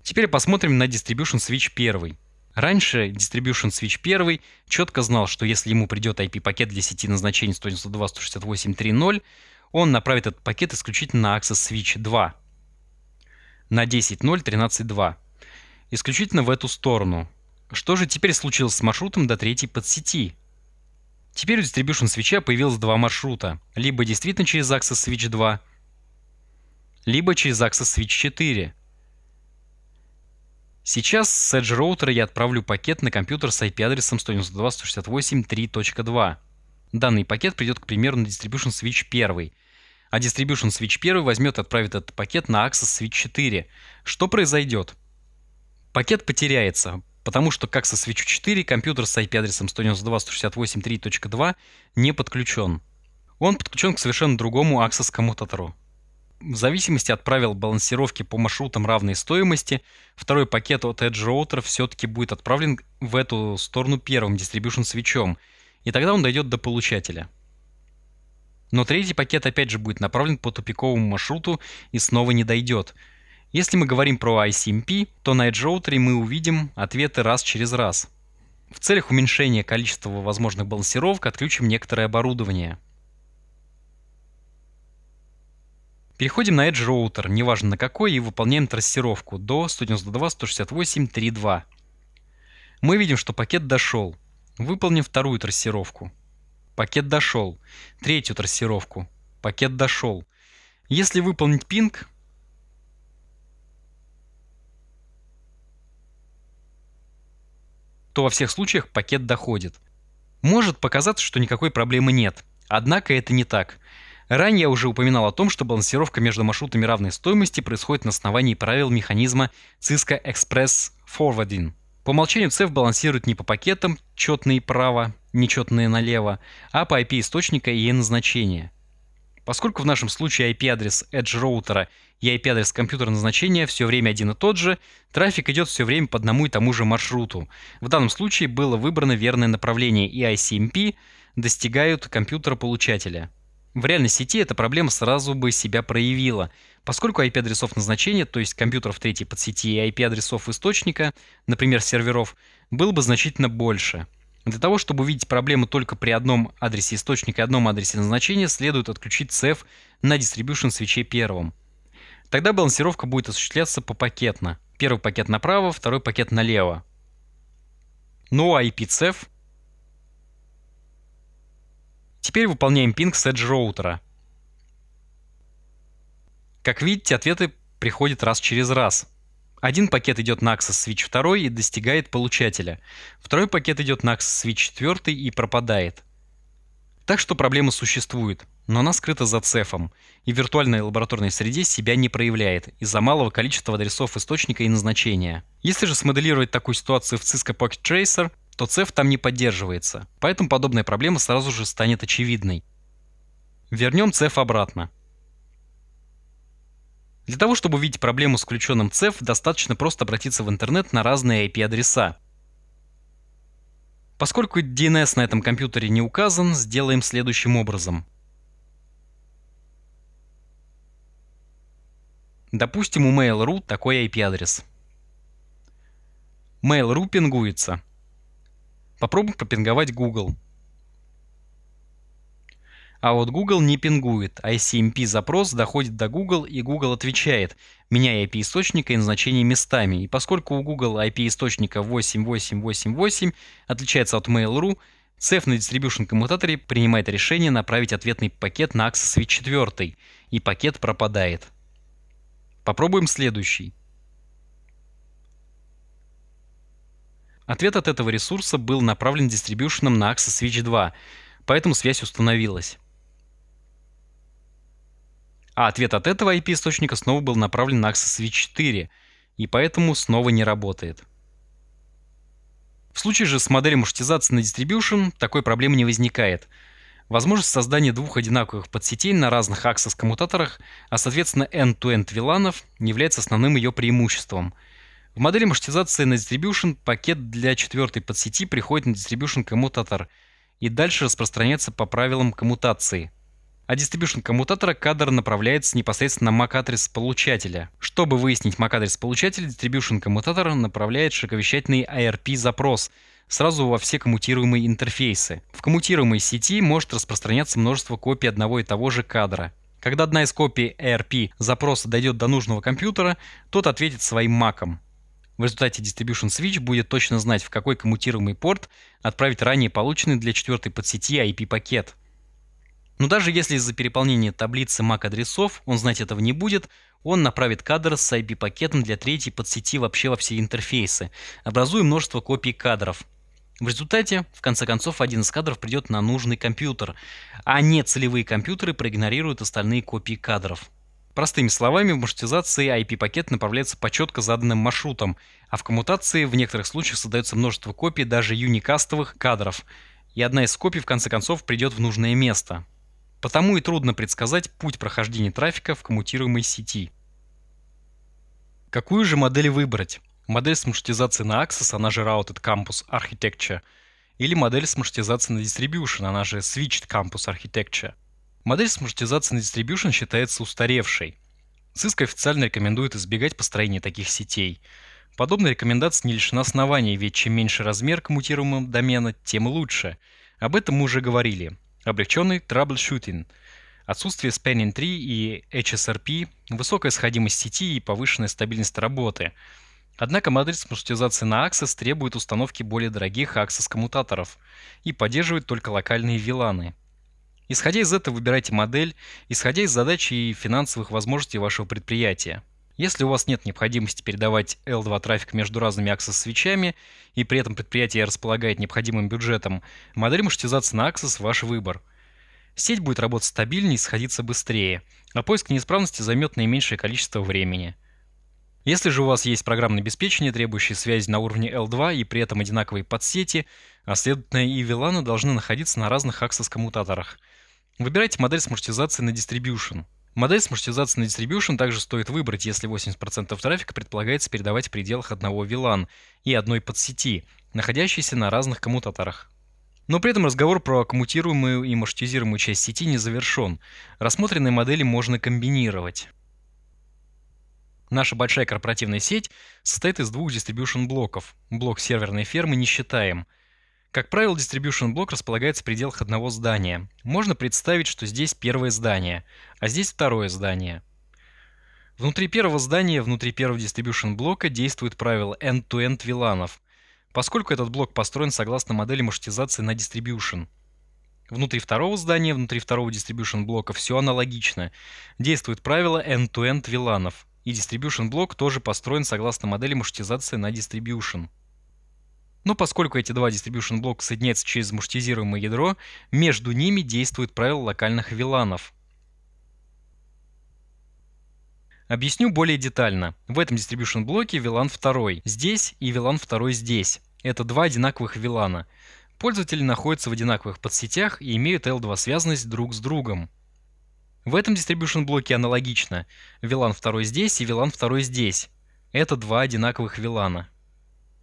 Теперь посмотрим на Distribution Switch 1. Раньше Distribution Switch 1 четко знал, что если ему придет IP-пакет для сети назначения 192.168.3.0, он направит этот пакет исключительно на Access Switch 2 на 10.0.13.2. Исключительно в эту сторону. Что же теперь случилось с маршрутом до третьей подсети? Теперь у Distribution Switch появилось два маршрута. Либо действительно через Access Switch 2, либо через Access Switch 4. Сейчас с Edge роутера я отправлю пакет на компьютер с IP-адресом 192.168.3.2. Данный пакет придет, к примеру, на Distribution Switch 1 а Distribution Switch 1 возьмет и отправит этот пакет на Axis Switch 4. Что произойдет? Пакет потеряется, потому что к Axis Switch 4 компьютер с IP-адресом 192.168.3.2 не подключен. Он подключен к совершенно другому Axis коммутатору. В зависимости от правил балансировки по маршрутам равной стоимости, второй пакет от Edge Router все-таки будет отправлен в эту сторону первым дистрибьюшн свечом, и тогда он дойдет до получателя. Но третий пакет опять же будет направлен по тупиковому маршруту и снова не дойдет. Если мы говорим про ICMP, эм то на Edge Router мы увидим ответы раз через раз. В целях уменьшения количества возможных балансировок отключим некоторое оборудование. Переходим на Edge Router, неважно на какой, и выполняем трассировку до 192.168.3.2. Мы видим, что пакет дошел. Выполним вторую трассировку. Пакет дошел. Третью трассировку. Пакет дошел. Если выполнить пинг, то во всех случаях пакет доходит. Может показаться, что никакой проблемы нет. Однако это не так. Ранее я уже упоминал о том, что балансировка между маршрутами равной стоимости происходит на основании правил механизма Cisco Express Forwarding. По умолчанию CEF балансирует не по пакетам, четные право, нечетные налево, а по IP источника и назначения. Поскольку в нашем случае IP-адрес Edge роутера и IP-адрес компьютера назначения все время один и тот же, трафик идет все время по одному и тому же маршруту. В данном случае было выбрано верное направление и ICMP достигают компьютера получателя. В реальной сети эта проблема сразу бы себя проявила, поскольку IP-адресов назначения, то есть компьютеров третьей подсети и IP-адресов источника, например, серверов, было бы значительно больше. Для того, чтобы увидеть проблему только при одном адресе источника и одном адресе назначения, следует отключить CEF на distribution свечей первом. Тогда балансировка будет осуществляться по пакетно: Первый пакет направо, второй пакет налево. No IP CEF. Теперь выполняем пинг с Edge роутера. Как видите, ответы приходят раз через раз. Один пакет идет на Axis Switch 2 и достигает получателя. Второй пакет идет на Axis Switch 4 и пропадает. Так что проблема существует, но она скрыта за цефом, и в виртуальной лабораторной среде себя не проявляет из-за малого количества адресов источника и назначения. Если же смоделировать такую ситуацию в Cisco Pocket Tracer, то цеф там не поддерживается, поэтому подобная проблема сразу же станет очевидной. Вернем цеф обратно. Для того, чтобы увидеть проблему с включенным CEF, достаточно просто обратиться в интернет на разные IP-адреса. Поскольку DNS на этом компьютере не указан, сделаем следующим образом. Допустим, у Mail.ru такой IP-адрес. Mail.ru пингуется. Попробуем попинговать Google. А вот Google не пингует. ICMP-запрос доходит до Google, и Google отвечает, меняя IP-источника и назначение местами. И поскольку у Google IP-источника 8888 отличается от Mail.ru, CEF на Distribution коммутаторе принимает решение направить ответный пакет на Access Switch 4, и пакет пропадает. Попробуем следующий. Ответ от этого ресурса был направлен дистрибьюшеном на Access Switch 2, поэтому связь установилась. А ответ от этого IP-источника снова был направлен на аксесс V4, и поэтому снова не работает. В случае же с моделью маршрутизации на Distribution такой проблемы не возникает. Возможность создания двух одинаковых подсетей на разных аксесс-коммутаторах, а соответственно end-to-end виланов, является основным ее преимуществом. В модели маршрутизации на Distribution пакет для четвертой подсети приходит на Distribution коммутатор и дальше распространяется по правилам коммутации. А дистрибьюшн коммутатора кадр направляется непосредственно на MAC-адрес получателя. Чтобы выяснить MAC-адрес получателя, дистрибьюшн коммутатора направляет широковещательный IRP-запрос сразу во все коммутируемые интерфейсы. В коммутируемой сети может распространяться множество копий одного и того же кадра. Когда одна из копий ARP запроса дойдет до нужного компьютера, тот ответит своим маком. В результате Distribution Switch будет точно знать, в какой коммутируемый порт отправить ранее полученный для четвертой подсети IP-пакет. Но даже если из-за переполнения таблицы MAC-адресов он знать этого не будет, он направит кадр с IP-пакетом для третьей подсети вообще во все интерфейсы, образуя множество копий кадров. В результате, в конце концов, один из кадров придет на нужный компьютер, а не целевые компьютеры проигнорируют остальные копии кадров. Простыми словами, в маршрутизации IP-пакет направляется по четко заданным маршрутам, а в коммутации в некоторых случаях создается множество копий даже юникастовых кадров, и одна из копий в конце концов придет в нужное место. Потому и трудно предсказать путь прохождения трафика в коммутируемой сети. Какую же модель выбрать? Модель с маршрутизацией на Access, она же Routed Campus Architecture, или модель с маршрутизацией на Distribution, она же Switched Campus Architecture. Модель с маршрутизацией на Distribution считается устаревшей. Cisco официально рекомендует избегать построения таких сетей. Подобная рекомендация не лишена оснований, ведь чем меньше размер коммутируемого домена, тем лучше. Об этом мы уже говорили облегченный troubleshooting, отсутствие Spanning 3 и HSRP, высокая сходимость сети и повышенная стабильность работы. Однако модель маршрутизации на Axis требует установки более дорогих Axis-коммутаторов и поддерживает только локальные VLAN. Исходя из этого, выбирайте модель, исходя из задач и финансовых возможностей вашего предприятия. Если у вас нет необходимости передавать L2 трафик между разными аксесс-свечами, и при этом предприятие располагает необходимым бюджетом, модель маршрутизации на аксесс – ваш выбор. Сеть будет работать стабильнее и сходиться быстрее, а поиск неисправности займет наименьшее количество времени. Если же у вас есть программное обеспечение, требующее связи на уровне L2 и при этом одинаковые подсети, а следовательно и VLAN должны находиться на разных аксесс-коммутаторах. Выбирайте модель с маршрутизацией на Distribution – Модель с маршрутизацией на Distribution также стоит выбрать, если 80% трафика предполагается передавать в пределах одного VLAN и одной подсети, находящейся на разных коммутаторах. Но при этом разговор про коммутируемую и маршрутизируемую часть сети не завершен. Рассмотренные модели можно комбинировать. Наша большая корпоративная сеть состоит из двух дистрибьюшн-блоков. Блок серверной фермы не считаем – как правило, Distribution блок располагается в пределах одного здания. Можно представить, что здесь первое здание, а здесь второе здание. Внутри первого здания, внутри первого Distribution блока действует правило end-to-end -end поскольку этот блок построен согласно модели маршрутизации на Distribution. Внутри второго здания, внутри второго Distribution блока все аналогично. действует правило end-to-end -end и Distribution блок тоже построен согласно модели маршрутизации на Distribution. Но поскольку эти два distribution блока соединяются через маршрутизируемое ядро, между ними действует правило локальных виланов. Объясню более детально. В этом distribution блоке вилан 2 здесь и вилан 2 здесь. Это два одинаковых вилана. Пользователи находятся в одинаковых подсетях и имеют L2 связанность друг с другом. В этом distribution блоке аналогично. Вилан 2 здесь и вилан 2 здесь. Это два одинаковых вилана.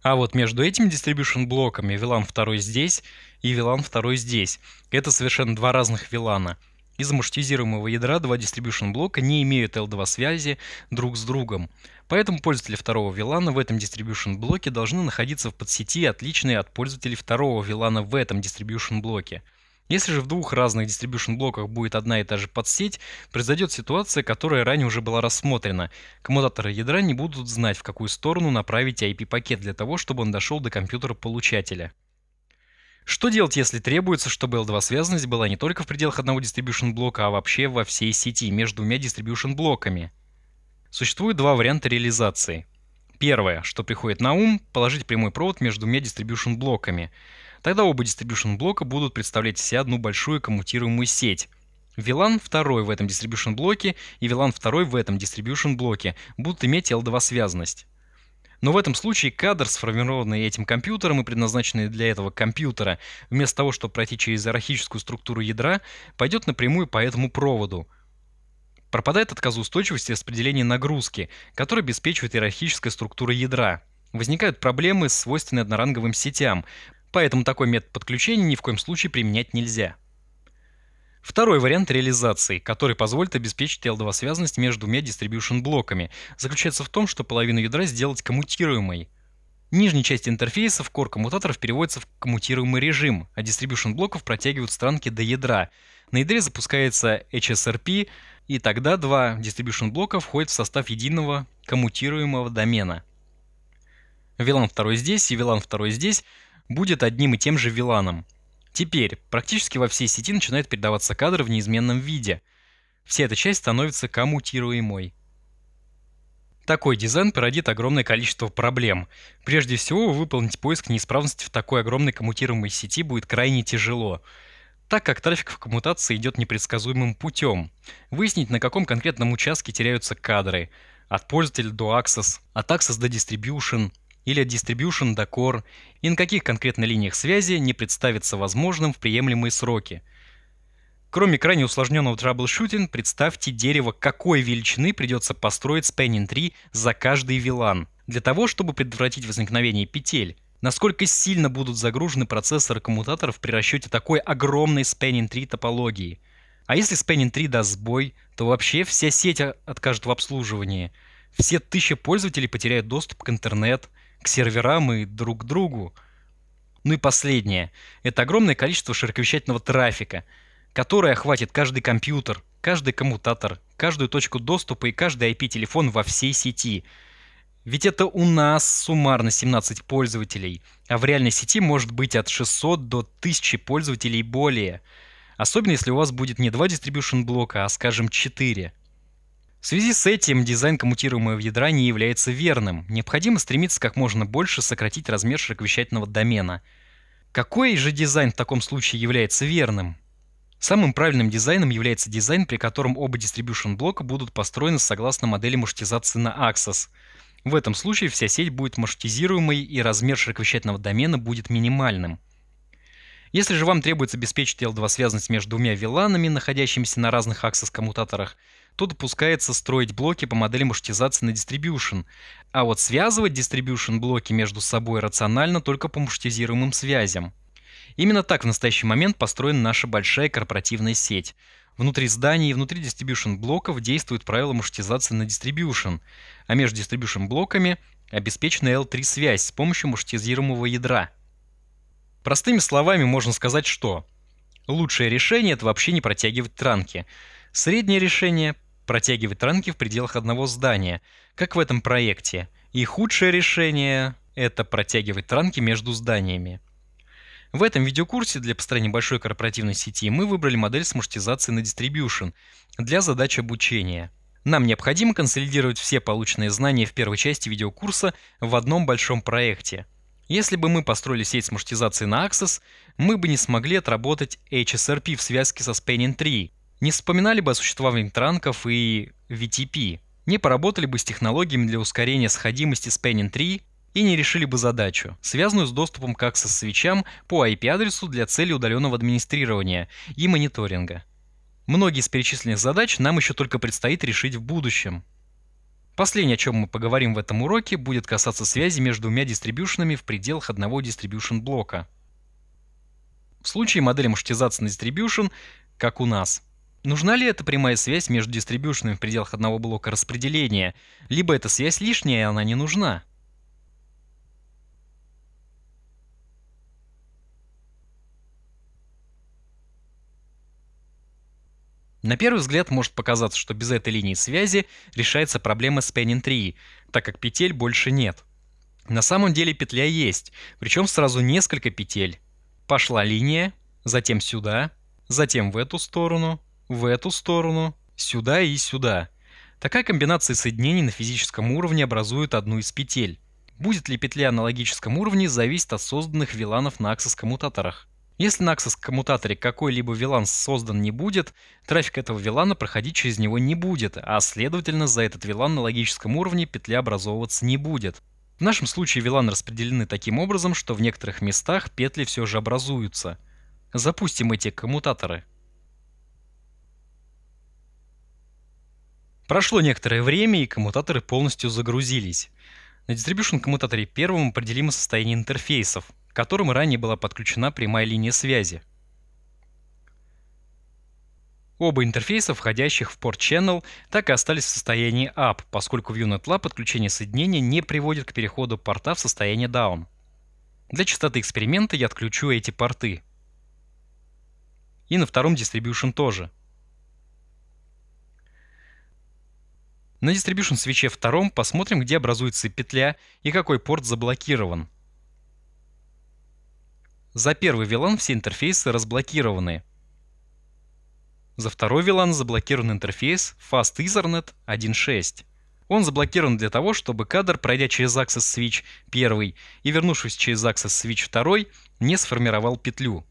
А вот между этими distribution блоками VLAN 2 здесь и VLAN 2 здесь. Это совершенно два разных VLAN. Из маршрутизируемого ядра два distribution блока не имеют L2 связи друг с другом. Поэтому пользователи второго VLAN в этом distribution блоке должны находиться в подсети, отличной от пользователей второго VLAN в этом distribution блоке. Если же в двух разных distribution блоках будет одна и та же подсеть, произойдет ситуация, которая ранее уже была рассмотрена. Коммутаторы ядра не будут знать, в какую сторону направить IP-пакет для того, чтобы он дошел до компьютера получателя. Что делать, если требуется, чтобы L2 связанность была не только в пределах одного distribution блока, а вообще во всей сети между двумя distribution блоками? Существует два варианта реализации. Первое, что приходит на ум, положить прямой провод между двумя distribution блоками. Тогда оба distribution блока будут представлять все одну большую коммутируемую сеть. VLAN 2 в этом distribution блоке и VLAN 2 в этом distribution блоке будут иметь L2 связанность. Но в этом случае кадр, сформированный этим компьютером и предназначенный для этого компьютера, вместо того, чтобы пройти через иерархическую структуру ядра, пойдет напрямую по этому проводу. Пропадает отказоустойчивость и распределение нагрузки, которая обеспечивает иерархическая структура ядра. Возникают проблемы свойственные одноранговым сетям, поэтому такой метод подключения ни в коем случае применять нельзя. Второй вариант реализации, который позволит обеспечить L2-связанность между двумя дистрибьюшн-блоками, заключается в том, что половину ядра сделать коммутируемой. Нижняя часть интерфейса в core коммутаторов переводится в коммутируемый режим, а дистрибьюшн-блоков протягивают странки до ядра. На ядре запускается HSRP, и тогда два дистрибьюшн-блока входят в состав единого коммутируемого домена. VLAN 2 здесь и VLAN 2 здесь будет одним и тем же виланом. Теперь практически во всей сети начинает передаваться кадр в неизменном виде. Вся эта часть становится коммутируемой. Такой дизайн породит огромное количество проблем. Прежде всего, выполнить поиск неисправности в такой огромной коммутируемой сети будет крайне тяжело, так как трафик в коммутации идет непредсказуемым путем. Выяснить, на каком конкретном участке теряются кадры, от пользователя до access, от access до distribution, или Distribution до Core, и на каких конкретно линиях связи не представится возможным в приемлемые сроки. Кроме крайне усложненного troubleshooting, представьте дерево, какой величины придется построить spanning tree за каждый VLAN, для того, чтобы предотвратить возникновение петель. Насколько сильно будут загружены процессоры коммутаторов при расчете такой огромной spanning tree топологии. А если spanning tree даст сбой, то вообще вся сеть откажет в обслуживании. Все тысячи пользователей потеряют доступ к интернету, к серверам и друг к другу. Ну и последнее. Это огромное количество широковещательного трафика, которое охватит каждый компьютер, каждый коммутатор, каждую точку доступа и каждый IP-телефон во всей сети. Ведь это у нас суммарно 17 пользователей, а в реальной сети может быть от 600 до 1000 пользователей и более. Особенно если у вас будет не два дистрибьюшн блока, а скажем 4. В связи с этим дизайн коммутируемого ядра не является верным. Необходимо стремиться как можно больше сократить размер широковещательного домена. Какой же дизайн в таком случае является верным? Самым правильным дизайном является дизайн, при котором оба distribution блока будут построены согласно модели маршрутизации на Axis. В этом случае вся сеть будет маршрутизируемой и размер широковещательного домена будет минимальным. Если же вам требуется обеспечить L2 связанность между двумя виланами, находящимися на разных аксос-коммутаторах, то допускается строить блоки по модели маршрутизации на distribution, а вот связывать distribution блоки между собой рационально только по маршрутизируемым связям. Именно так в настоящий момент построена наша большая корпоративная сеть. Внутри зданий и внутри distribution блоков действуют правила маршрутизации на distribution, а между distribution блоками обеспечена L3 связь с помощью маршрутизируемого ядра. Простыми словами можно сказать, что лучшее решение – это вообще не протягивать транки. Среднее решение протягивать ранки в пределах одного здания, как в этом проекте. И худшее решение – это протягивать ранки между зданиями. В этом видеокурсе для построения большой корпоративной сети мы выбрали модель с маршрутизацией на дистрибьюшн для задач обучения. Нам необходимо консолидировать все полученные знания в первой части видеокурса в одном большом проекте. Если бы мы построили сеть с маршрутизацией на Access, мы бы не смогли отработать HSRP в связке со Spanning 3, не вспоминали бы о существовании транков и VTP, не поработали бы с технологиями для ускорения сходимости Spanning Penning 3 и не решили бы задачу, связанную с доступом к access свечам по IP-адресу для цели удаленного администрирования и мониторинга. Многие из перечисленных задач нам еще только предстоит решить в будущем. Последнее, о чем мы поговорим в этом уроке, будет касаться связи между двумя дистрибьюшенами в пределах одного дистрибьюшн блока. В случае модели маршрутизации на дистрибьюшн, как у нас – Нужна ли эта прямая связь между дистрибьюшенами в пределах одного блока распределения, либо эта связь лишняя и она не нужна? На первый взгляд может показаться, что без этой линии связи решается проблема Spanning Tree, так как петель больше нет. На самом деле петля есть, причем сразу несколько петель. Пошла линия, затем сюда, затем в эту сторону, в эту сторону, сюда и сюда. Такая комбинация соединений на физическом уровне образует одну из петель. Будет ли петля на логическом уровне, зависит от созданных виланов на аксос-коммутаторах. Если на аксос-коммутаторе какой-либо вилан создан не будет, трафик этого вилана проходить через него не будет, а следовательно за этот вилан на логическом уровне петля образовываться не будет. В нашем случае виланы распределены таким образом, что в некоторых местах петли все же образуются. Запустим эти коммутаторы. Прошло некоторое время, и коммутаторы полностью загрузились. На Distribution коммутаторе первым определимо состояние интерфейсов, к которым ранее была подключена прямая линия связи. Оба интерфейса, входящих в порт Channel, так и остались в состоянии Up, поскольку в UNetLab подключение соединения не приводит к переходу порта в состояние Down. Для частоты эксперимента я отключу эти порты. И на втором Distribution тоже. На Distribution свече втором посмотрим, где образуется петля и какой порт заблокирован. За первый VLAN все интерфейсы разблокированы. За второй VLAN заблокирован интерфейс Fast Ethernet 1.6. Он заблокирован для того, чтобы кадр, пройдя через Access Switch 1 и вернувшись через Access Switch 2, не сформировал петлю.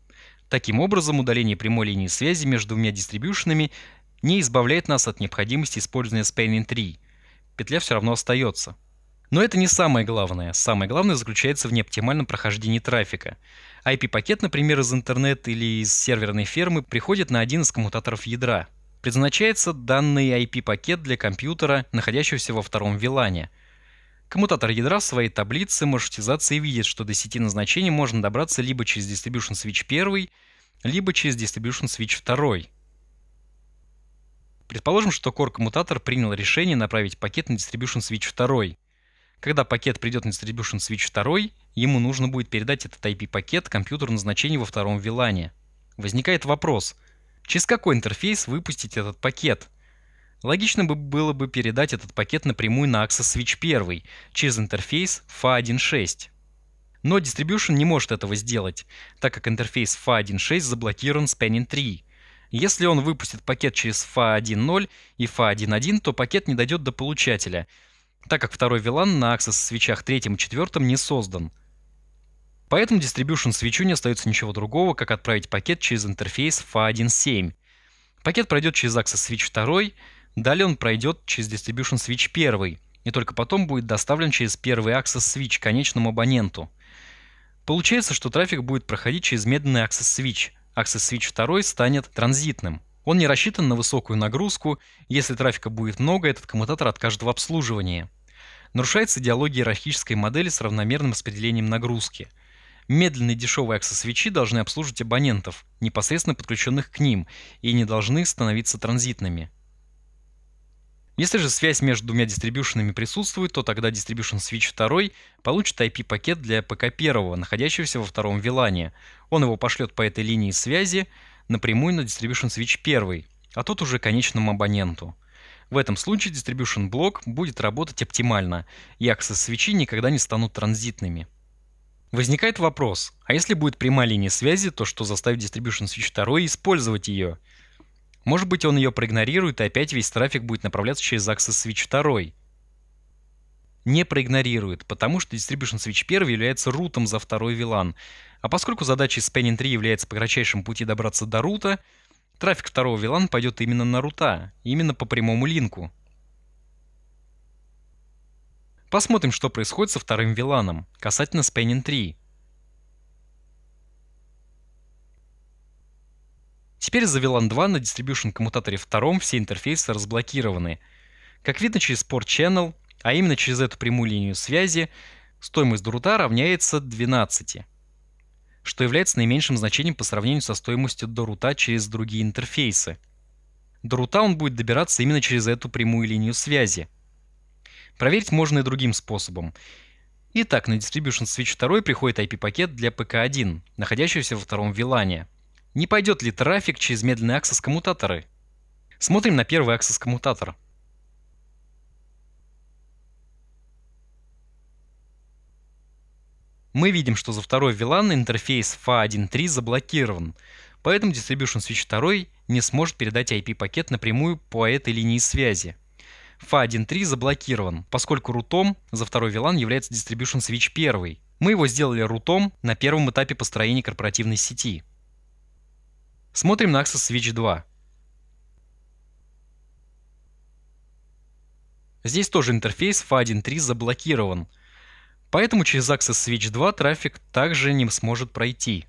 Таким образом, удаление прямой линии связи между двумя дистрибьюшенами не избавляет нас от необходимости использования spanning tree. Петля все равно остается. Но это не самое главное. Самое главное заключается в неоптимальном прохождении трафика. IP-пакет, например, из интернета или из серверной фермы приходит на один из коммутаторов ядра. Предназначается данный IP-пакет для компьютера, находящегося во втором вилане. Коммутатор ядра в своей таблице маршрутизации видит, что до сети назначения можно добраться либо через Distribution Switch 1, либо через Distribution Switch 2. Предположим, что Core коммутатор принял решение направить пакет на Distribution Switch 2. Когда пакет придет на Distribution Switch 2, ему нужно будет передать этот IP-пакет компьютеру назначения во втором вилане. Возникает вопрос, через какой интерфейс выпустить этот пакет? Логично бы было бы передать этот пакет напрямую на Access Switch 1 через интерфейс FA1.6. Но Distribution не может этого сделать, так как интерфейс FA1.6 заблокирован Spanning 3, если он выпустит пакет через FA 1.0 и FA 1.1, то пакет не дойдет до получателя, так как второй VLAN на аксесс свечах третьем и четвертом не создан. Поэтому Distribution свечу не остается ничего другого, как отправить пакет через интерфейс FA 1.7. Пакет пройдет через Access Switch 2, далее он пройдет через Distribution Switch 1, и только потом будет доставлен через первый Access Switch конечному абоненту. Получается, что трафик будет проходить через медленный Access Switch, Access Switch 2 станет транзитным. Он не рассчитан на высокую нагрузку, если трафика будет много, этот коммутатор откажет в обслуживании. Нарушается идеология иерархической модели с равномерным распределением нагрузки. Медленные дешевые аксессвичи должны обслуживать абонентов, непосредственно подключенных к ним, и не должны становиться транзитными. Если же связь между двумя дистрибьюшенами присутствует, то тогда Distribution Switch 2 получит IP-пакет для ПК первого, находящегося во втором вилане. Он его пошлет по этой линии связи напрямую на Distribution Switch 1, а тот уже конечному абоненту. В этом случае Distribution блок будет работать оптимально, и аксесс-свечи никогда не станут транзитными. Возникает вопрос, а если будет прямая линия связи, то что заставит Distribution Switch 2 использовать ее? Может быть, он ее проигнорирует, и опять весь трафик будет направляться через Access Switch 2. Не проигнорирует, потому что Distribution Switch 1 является рутом за второй VLAN. А поскольку задачей Spanning 3 является по кратчайшему пути добраться до рута, трафик второго VLAN пойдет именно на рута, именно по прямому линку. Посмотрим, что происходит со вторым VLAN касательно Spanning 3. Теперь за VLAN 2 на Distribution коммутаторе втором все интерфейсы разблокированы. Как видно через Port Channel, а именно через эту прямую линию связи, стоимость друта равняется 12, что является наименьшим значением по сравнению со стоимостью дорута через другие интерфейсы. Дорута он будет добираться именно через эту прямую линию связи. Проверить можно и другим способом. Итак, на Distribution Switch 2 приходит IP-пакет для PK1, находящегося во втором вилане. Не пойдет ли трафик через медленные аксос-коммутаторы? Смотрим на первый аксос-коммутатор. Мы видим, что за второй VLAN интерфейс FA1.3 заблокирован, поэтому Distribution Switch 2 не сможет передать IP-пакет напрямую по этой линии связи. FA1.3 заблокирован, поскольку рутом за второй VLAN является Distribution Switch 1. Мы его сделали рутом на первом этапе построения корпоративной сети. Смотрим на Axis Switch 2. Здесь тоже интерфейс FA1.3 заблокирован, поэтому через Access Switch 2 трафик также не сможет пройти.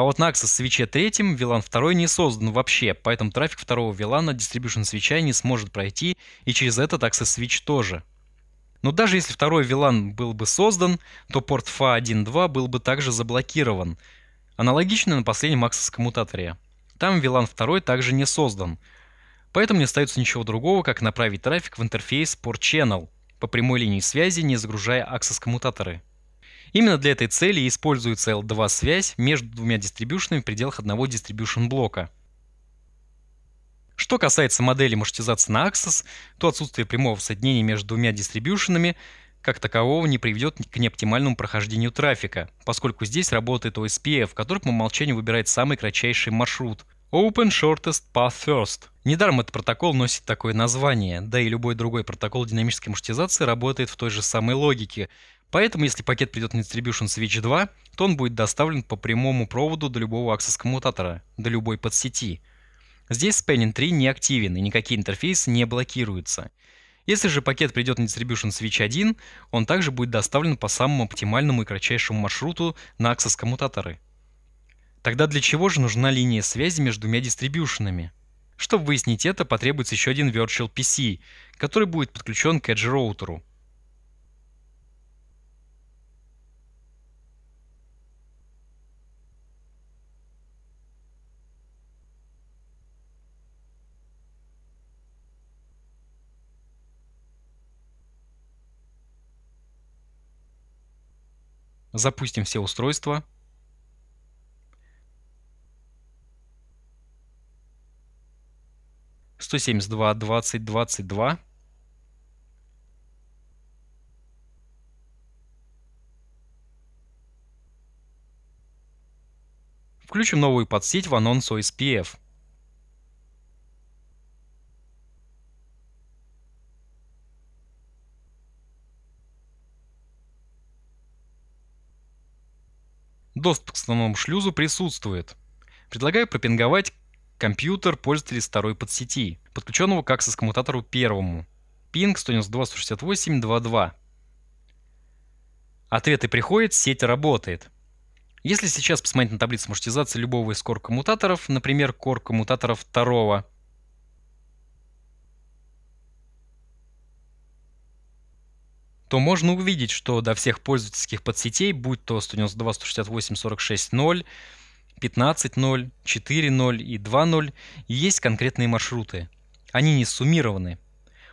А вот на Access свече третьем VLAN второй не создан вообще, поэтому трафик второго VLAN Distribution свеча не сможет пройти, и через этот Access Switch тоже. Но даже если второй VLAN был бы создан, то порт FA 1.2 был бы также заблокирован. Аналогично на последнем Access коммутаторе. Там VLAN второй также не создан. Поэтому не остается ничего другого, как направить трафик в интерфейс Port Channel по прямой линии связи, не загружая Access коммутаторы. Именно для этой цели используется L2-связь между двумя дистрибьюшенами в пределах одного дистрибьюшн-блока. Что касается модели маршрутизации на Axis, то отсутствие прямого соединения между двумя дистрибьюшенами как такового не приведет к неоптимальному прохождению трафика, поскольку здесь работает OSPF, который по умолчанию выбирает самый кратчайший маршрут – Open Shortest Path First. Недаром этот протокол носит такое название, да и любой другой протокол динамической маршрутизации работает в той же самой логике, Поэтому, если пакет придет на Distribution Switch 2, то он будет доставлен по прямому проводу до любого аксесс-коммутатора, до любой подсети. Здесь Spanning 3 не активен и никакие интерфейсы не блокируются. Если же пакет придет на Distribution Switch 1, он также будет доставлен по самому оптимальному и кратчайшему маршруту на аксесс-коммутаторы. Тогда для чего же нужна линия связи между двумя дистрибьюшенами? Чтобы выяснить это, потребуется еще один Virtual PC, который будет подключен к Edge роутеру. Запустим все устройства. Сто семьдесят два, двадцать, двадцать два. Включим новую подсеть в анонс OSPF. Доступ к основному шлюзу присутствует. Предлагаю пропинговать компьютер пользователя второй подсети, подключенного к аксесс коммутатору первому. Пинг 192.168.2.2. Ответы приходят, сеть работает. Если сейчас посмотреть на таблицу маршрутизации любого из кор-коммутаторов, например, кор-коммутатора второго, то можно увидеть, что до всех пользовательских подсетей, будь то 192, 168, 46, 0, 15.0, 4.0 и 2.0 есть конкретные маршруты. Они не суммированы.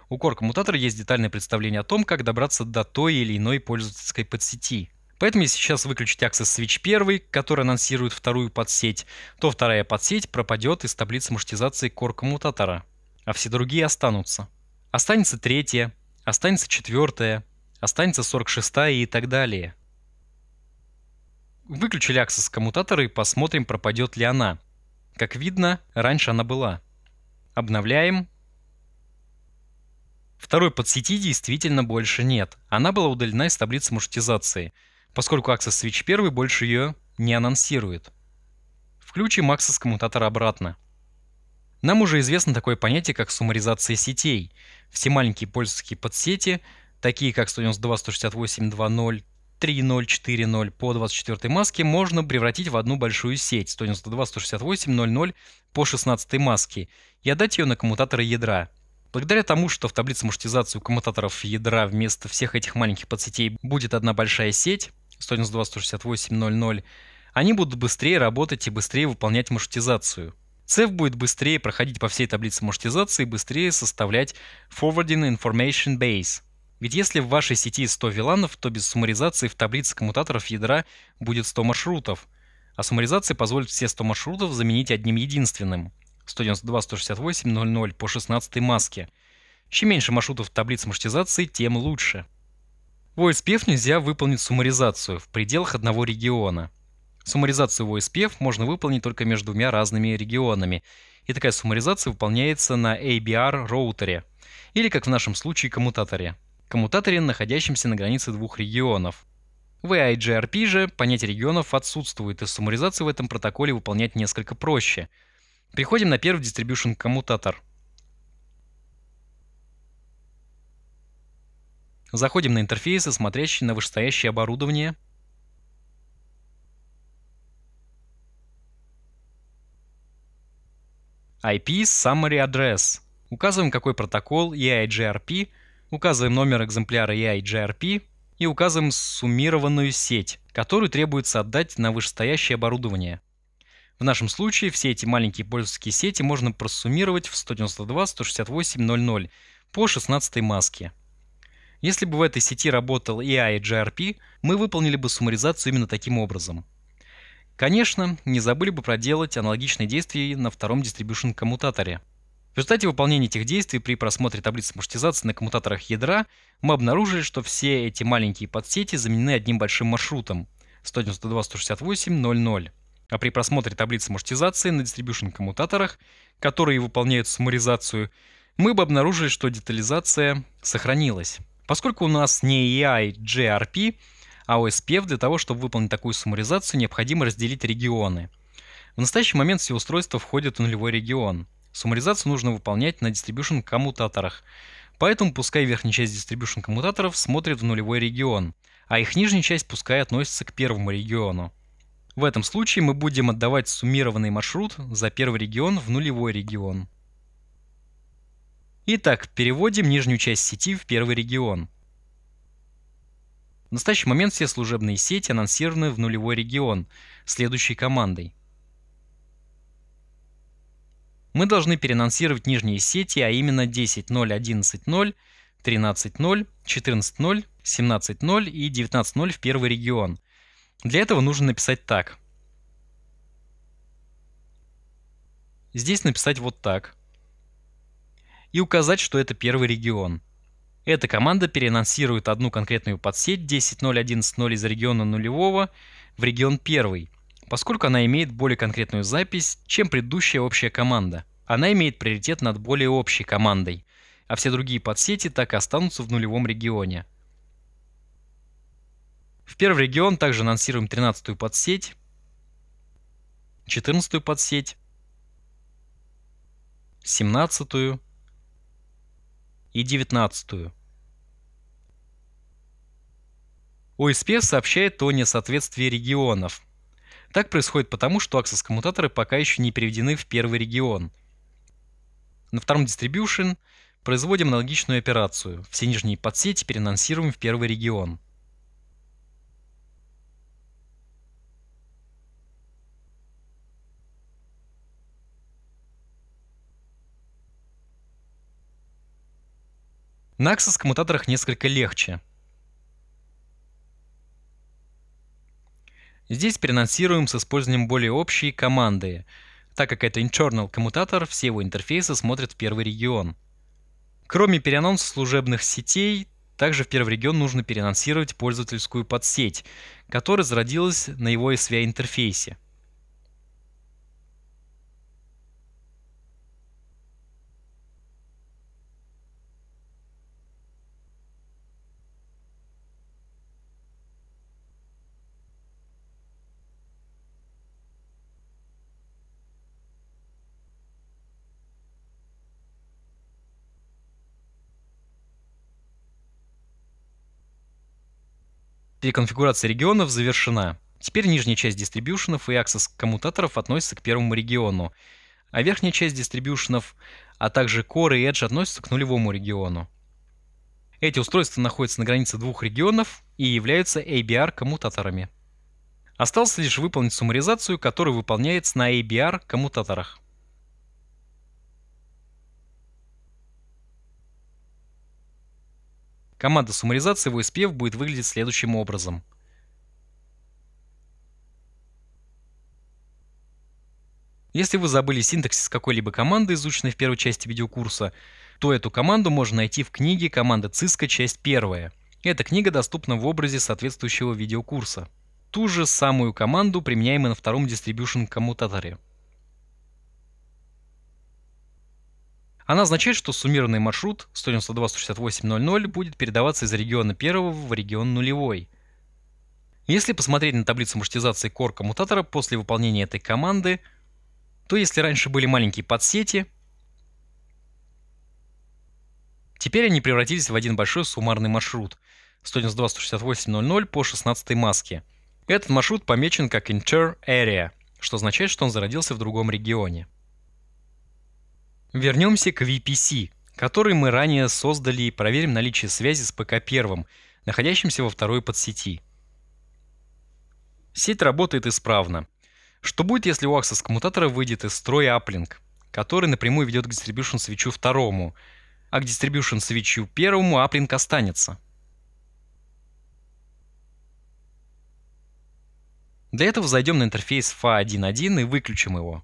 У Core коммутатора есть детальное представление о том, как добраться до той или иной пользовательской подсети. Поэтому если сейчас выключить Access Switch 1, который анонсирует вторую подсеть, то вторая подсеть пропадет из таблицы маршрутизации Core коммутатора, а все другие останутся. Останется третья, останется четвертая, Останется 46 и так далее. Выключили аксесс коммутатора и посмотрим, пропадет ли она. Как видно, раньше она была. Обновляем. Второй подсети действительно больше нет. Она была удалена из таблицы маршрутизации, поскольку Access Switch 1 больше ее не анонсирует. Включим Access коммутатора обратно. Нам уже известно такое понятие, как суммаризация сетей. Все маленькие пользовательские подсети такие как 192, 168, 2.0, 3.0.4.0 по 24 маске можно превратить в одну большую сеть 192, 168, 00 по 16 маске и отдать ее на коммутаторы ядра. Благодаря тому, что в таблице маршрутизации у коммутаторов ядра вместо всех этих маленьких подсетей будет одна большая сеть 192, 168, 00, они будут быстрее работать и быстрее выполнять маршрутизацию. CEF будет быстрее проходить по всей таблице маршрутизации и быстрее составлять Forwarding Information Base – ведь если в вашей сети 100 виланов, то без суммаризации в таблице коммутаторов ядра будет 100 маршрутов, а суммаризация позволит все 100 маршрутов заменить одним единственным 192.168.00 по 16 маске. Чем меньше маршрутов в таблице маршрутизации, тем лучше. В OSPF нельзя выполнить суммаризацию в пределах одного региона. Суммаризацию в OSPF можно выполнить только между двумя разными регионами, и такая суммаризация выполняется на ABR роутере, или как в нашем случае коммутаторе коммутаторе, находящемся на границе двух регионов. В IGRP же понятие регионов отсутствует, и суммаризацию в этом протоколе выполнять несколько проще. Переходим на первый distribution коммутатор. Заходим на интерфейсы, смотрящие на вышестоящее оборудование. IP Summary Address. Указываем, какой протокол EIGRP – указываем номер экземпляра EIGRP и указываем суммированную сеть, которую требуется отдать на вышестоящее оборудование. В нашем случае все эти маленькие пользовательские сети можно просуммировать в 192.168.00 по 16 маске. Если бы в этой сети работал EIGRP, мы выполнили бы суммаризацию именно таким образом. Конечно, не забыли бы проделать аналогичные действия на втором дистрибьюшн-коммутаторе. В результате выполнения этих действий при просмотре таблицы маршрутизации на коммутаторах ядра мы обнаружили, что все эти маленькие подсети заменены одним большим маршрутом 192.168.00. А при просмотре таблицы маршрутизации на distribution коммутаторах, которые выполняют суммаризацию, мы бы обнаружили, что детализация сохранилась. Поскольку у нас не EI, GRP, а OSPF, для того, чтобы выполнить такую суммаризацию, необходимо разделить регионы. В настоящий момент все устройства входят в нулевой регион – Суммаризацию нужно выполнять на distribution коммутаторах. Поэтому пускай верхняя часть distribution коммутаторов смотрит в нулевой регион, а их нижняя часть пускай относится к первому региону. В этом случае мы будем отдавать суммированный маршрут за первый регион в нулевой регион. Итак, переводим нижнюю часть сети в первый регион. В настоящий момент все служебные сети анонсированы в нулевой регион следующей командой мы должны перенонсировать нижние сети, а именно 10, 0, 11, 0, и 19.0 в первый регион. Для этого нужно написать так. Здесь написать вот так. И указать, что это первый регион. Эта команда перенонсирует одну конкретную подсеть 10.0.11.0 из региона нулевого в регион первый поскольку она имеет более конкретную запись, чем предыдущая общая команда. Она имеет приоритет над более общей командой, а все другие подсети так и останутся в нулевом регионе. В первый регион также анонсируем 13-ю подсеть, 14-ю подсеть, 17-ю и 19-ю. ОСП сообщает о несоответствии регионов – так происходит потому, что аксос-коммутаторы пока еще не переведены в первый регион. На втором Distribution производим аналогичную операцию. Все нижние подсети перенонсируем в первый регион. На аксос-коммутаторах несколько легче. Здесь перенонсируем с использованием более общей команды, так как это internal коммутатор, все его интерфейсы смотрят в первый регион. Кроме переанонса служебных сетей, также в первый регион нужно перенонсировать пользовательскую подсеть, которая зародилась на его SVI интерфейсе. Переконфигурация регионов завершена. Теперь нижняя часть дистрибьюшенов и аксесс коммутаторов относятся к первому региону, а верхняя часть дистрибьюшенов, а также Core и Edge относятся к нулевому региону. Эти устройства находятся на границе двух регионов и являются ABR-коммутаторами. Осталось лишь выполнить суммаризацию, которая выполняется на ABR-коммутаторах. Команда суммаризации в OSPF будет выглядеть следующим образом. Если вы забыли синтаксис какой-либо команды, изученной в первой части видеокурса, то эту команду можно найти в книге «Команда ЦИСКО. Часть первая. Эта книга доступна в образе соответствующего видеокурса. Ту же самую команду применяем и на втором дистрибьюшн-коммутаторе. Она означает, что суммированный маршрут 192.168.00 будет передаваться из региона первого в регион нулевой. Если посмотреть на таблицу маршрутизации core коммутатора после выполнения этой команды, то если раньше были маленькие подсети, теперь они превратились в один большой суммарный маршрут 192.168.00 по 16 маске. Этот маршрут помечен как Inter Area, что означает, что он зародился в другом регионе. Вернемся к VPC, который мы ранее создали и проверим наличие связи с пк первым, находящимся во второй подсети. Сеть работает исправно. Что будет, если у Access коммутатора выйдет из строя uplink, который напрямую ведет к Distribution свечу второму, а к Distribution свечу первому uplink останется? Для этого зайдем на интерфейс FA1.1 и выключим его.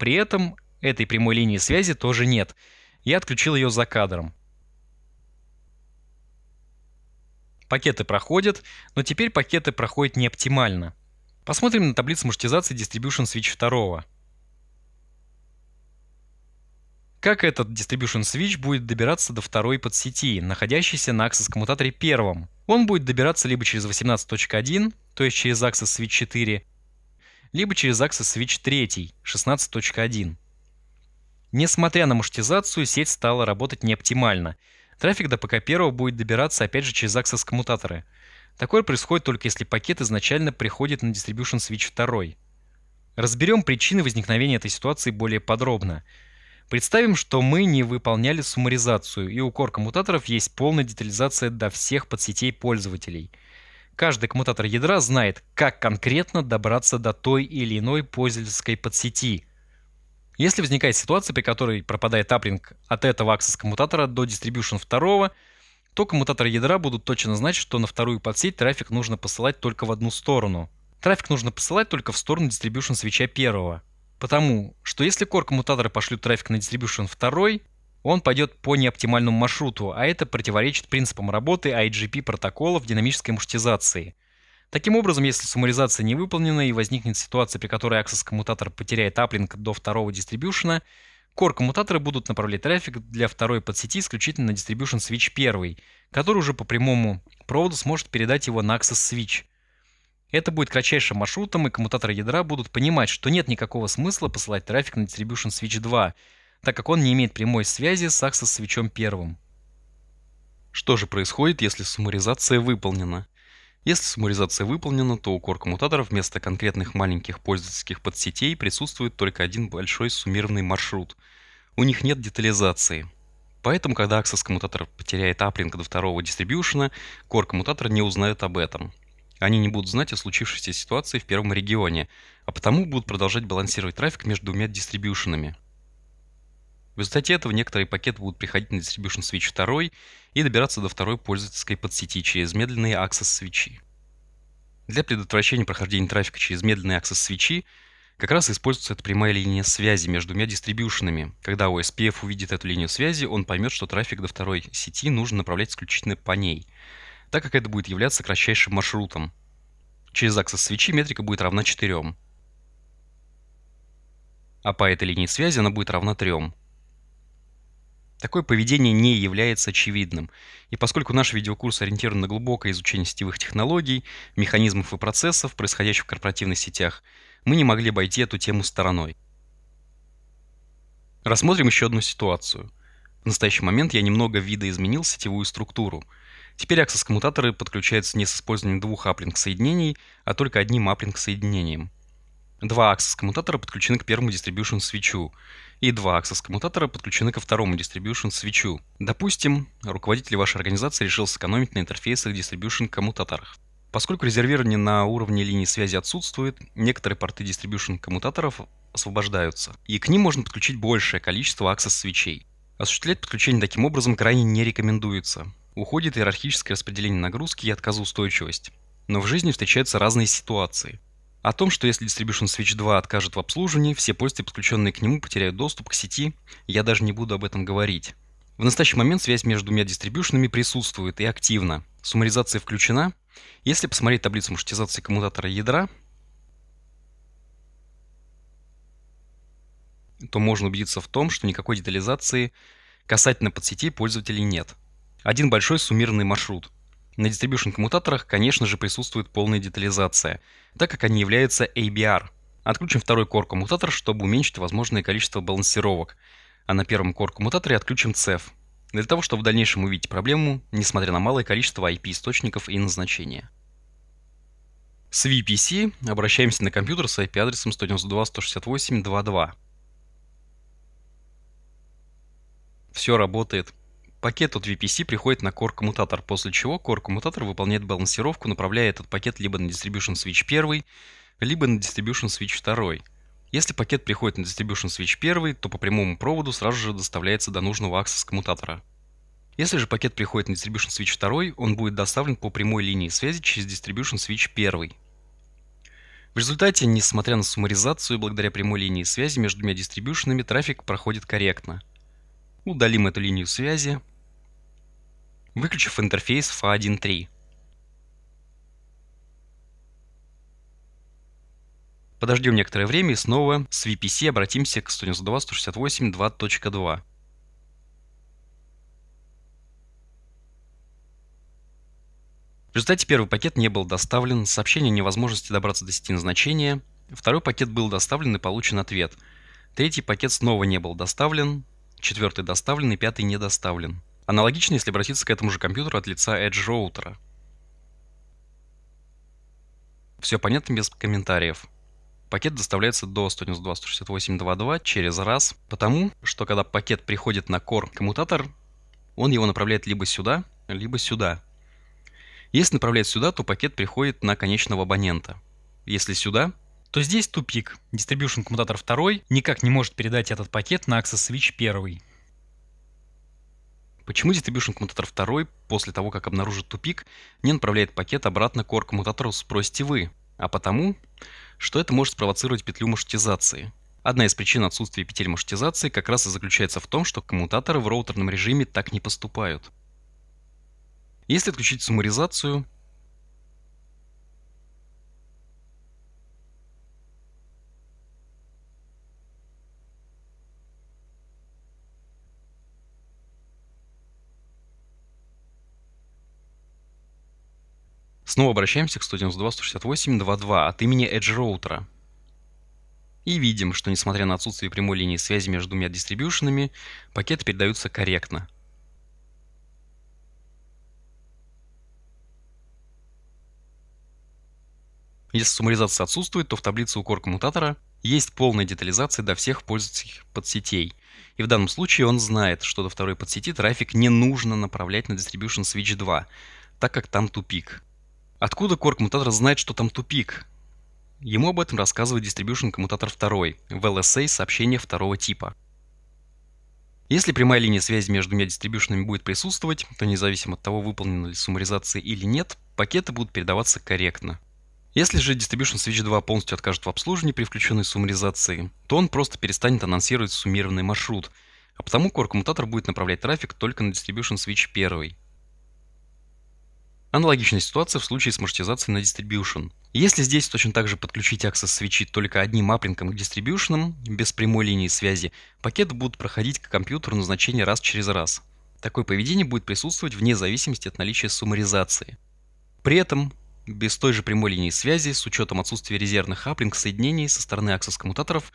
При этом этой прямой линии связи тоже нет. Я отключил ее за кадром. Пакеты проходят, но теперь пакеты проходят не оптимально. Посмотрим на таблицу маршрутизации Distribution Switch 2. Как этот Distribution Switch будет добираться до второй подсети, находящейся на Access коммутаторе первом? Он будет добираться либо через 18.1, то есть через Access Switch 4, либо через аксесс Switch 3 16.1. Несмотря на маршрутизацию, сеть стала работать неоптимально. Трафик до ПК-1 будет добираться опять же через аксесс коммутаторы. Такое происходит только если пакет изначально приходит на Distribution Switch 2. Разберем причины возникновения этой ситуации более подробно. Представим, что мы не выполняли суммаризацию, и у core коммутаторов есть полная детализация до всех подсетей пользователей – Каждый коммутатор ядра знает, как конкретно добраться до той или иной пользовательской подсети. Если возникает ситуация, при которой пропадает аплинг от этого аксесс коммутатора до distribution второго, то коммутаторы ядра будут точно знать, что на вторую подсеть трафик нужно посылать только в одну сторону. Трафик нужно посылать только в сторону distribution свеча первого. Потому что если core коммутаторы пошлют трафик на distribution второй, он пойдет по неоптимальному маршруту, а это противоречит принципам работы IGP протоколов динамической маршрутизации. Таким образом, если суммаризация не выполнена и возникнет ситуация, при которой аксесс-коммутатор потеряет аплинг до второго дистрибьюшена, core-коммутаторы будут направлять трафик для второй подсети исключительно на distribution switch 1, который уже по прямому проводу сможет передать его на access switch. Это будет кратчайшим маршрутом, и коммутаторы ядра будут понимать, что нет никакого смысла посылать трафик на distribution switch 2, так как он не имеет прямой связи с Аксос-свечом первым. Что же происходит, если суммаризация выполнена? Если суммаризация выполнена, то у коркоммутаторов вместо конкретных маленьких пользовательских подсетей присутствует только один большой суммированный маршрут. У них нет детализации. Поэтому, когда Access коммутатор потеряет аплинг до второго дистрибьюшена, Core коммутатор не узнает об этом. Они не будут знать о случившейся ситуации в первом регионе, а потому будут продолжать балансировать трафик между двумя дистрибьюшенами. В результате этого некоторые пакеты будут приходить на Distribution Switch 2 и добираться до второй пользовательской подсети через медленные аксесс-свечи. Для предотвращения прохождения трафика через медленные аксесс-свечи как раз используется эта прямая линия связи между двумя дистрибьюшенами. Когда OSPF увидит эту линию связи, он поймет, что трафик до второй сети нужно направлять исключительно по ней, так как это будет являться кратчайшим маршрутом. Через аксесс свечи метрика будет равна 4, а по этой линии связи она будет равна 3. Такое поведение не является очевидным. И поскольку наш видеокурс ориентирован на глубокое изучение сетевых технологий, механизмов и процессов, происходящих в корпоративных сетях, мы не могли обойти эту тему стороной. Рассмотрим еще одну ситуацию. В настоящий момент я немного видоизменил сетевую структуру. Теперь аксесс-коммутаторы подключаются не с использованием двух аплинг-соединений, а только одним аплинг-соединением. Два аксесс-коммутатора подключены к первому дистрибьюшн-свечу, и два аксесс-коммутатора подключены ко второму Distribution свечу. Допустим, руководитель вашей организации решил сэкономить на интерфейсах Distribution коммутаторах. Поскольку резервирование на уровне линии связи отсутствует, некоторые порты Distribution коммутаторов освобождаются, и к ним можно подключить большее количество аксесс-свечей. Осуществлять подключение таким образом крайне не рекомендуется. Уходит иерархическое распределение нагрузки и отказоустойчивость. Но в жизни встречаются разные ситуации – о том, что если Distribution Switch 2 откажет в обслуживании, все пользователи, подключенные к нему, потеряют доступ к сети, я даже не буду об этом говорить. В настоящий момент связь между двумя дистрибьюшенами присутствует и активна. Суммаризация включена. Если посмотреть таблицу маршрутизации коммутатора ядра, то можно убедиться в том, что никакой детализации касательно подсетей пользователей нет. Один большой суммированный маршрут – на distribution коммутаторах, конечно же, присутствует полная детализация, так как они являются ABR. Отключим второй core коммутатор, чтобы уменьшить возможное количество балансировок, а на первом core коммутаторе отключим CEF, для того, чтобы в дальнейшем увидеть проблему, несмотря на малое количество IP-источников и назначения. С VPC обращаемся на компьютер с IP-адресом 192.168.2.2. Все работает. Пакет от VPC приходит на Core коммутатор, после чего Core коммутатор выполняет балансировку, направляя этот пакет либо на Distribution Switch 1, либо на Distribution Switch 2. Если пакет приходит на Distribution Switch 1, то по прямому проводу сразу же доставляется до нужного аксесс коммутатора. Если же пакет приходит на Distribution Switch 2, он будет доставлен по прямой линии связи через Distribution Switch 1. В результате, несмотря на суммаризацию, благодаря прямой линии связи между двумя дистрибьюшенами трафик проходит корректно. Удалим эту линию связи, выключив интерфейс FA1.3. Подождем некоторое время и снова с VPC обратимся к 192.168.2.2. В результате первый пакет не был доставлен, сообщение о невозможности добраться до сети назначения, второй пакет был доставлен и получен ответ, третий пакет снова не был доставлен, четвертый доставлен и пятый не доставлен. Аналогично, если обратиться к этому же компьютеру от лица Edge роутера. Все понятно без комментариев. Пакет доставляется до 192.168.2.2 через раз, потому что когда пакет приходит на core коммутатор, он его направляет либо сюда, либо сюда. Если направляет сюда, то пакет приходит на конечного абонента. Если сюда, то здесь тупик. Distribution коммутатор 2 никак не может передать этот пакет на Access Switch 1. Почему Distribution коммутатор 2 после того, как обнаружит тупик, не направляет пакет обратно к коммутатору спросите вы? А потому, что это может спровоцировать петлю маршрутизации. Одна из причин отсутствия петель маршрутизации как раз и заключается в том, что коммутаторы в роутерном режиме так не поступают. Если отключить суммаризацию, Снова обращаемся к 192.168.2.2 от имени Edge Router. И видим, что несмотря на отсутствие прямой линии связи между двумя дистрибьюшенами, пакеты передаются корректно. Если суммаризация отсутствует, то в таблице укор коммутатора есть полная детализация до всех пользовательских подсетей. И в данном случае он знает, что до второй подсети трафик не нужно направлять на Distribution Switch 2, так как там тупик. Откуда кор коммутатор знает, что там тупик? Ему об этом рассказывает distribution коммутатор 2 в LSA а сообщение второго типа. Если прямая линия связи между двумя дистрибьюшенами будет присутствовать, то независимо от того, выполнена ли суммаризация или нет, пакеты будут передаваться корректно. Если же Distribution Switch 2 полностью откажет в обслуживании при включенной суммаризации, то он просто перестанет анонсировать суммированный маршрут, а потому core коммутатор будет направлять трафик только на Distribution Switch 1. Аналогичная ситуация в случае с маршрутизацией на Distribution. Если здесь точно так же подключить Access свечи только одним апплинком к Distribution, без прямой линии связи, пакеты будут проходить к компьютеру на значение раз через раз. Такое поведение будет присутствовать вне зависимости от наличия суммаризации. При этом без той же прямой линии связи, с учетом отсутствия резервных аплинг соединений со стороны аксос коммутаторов,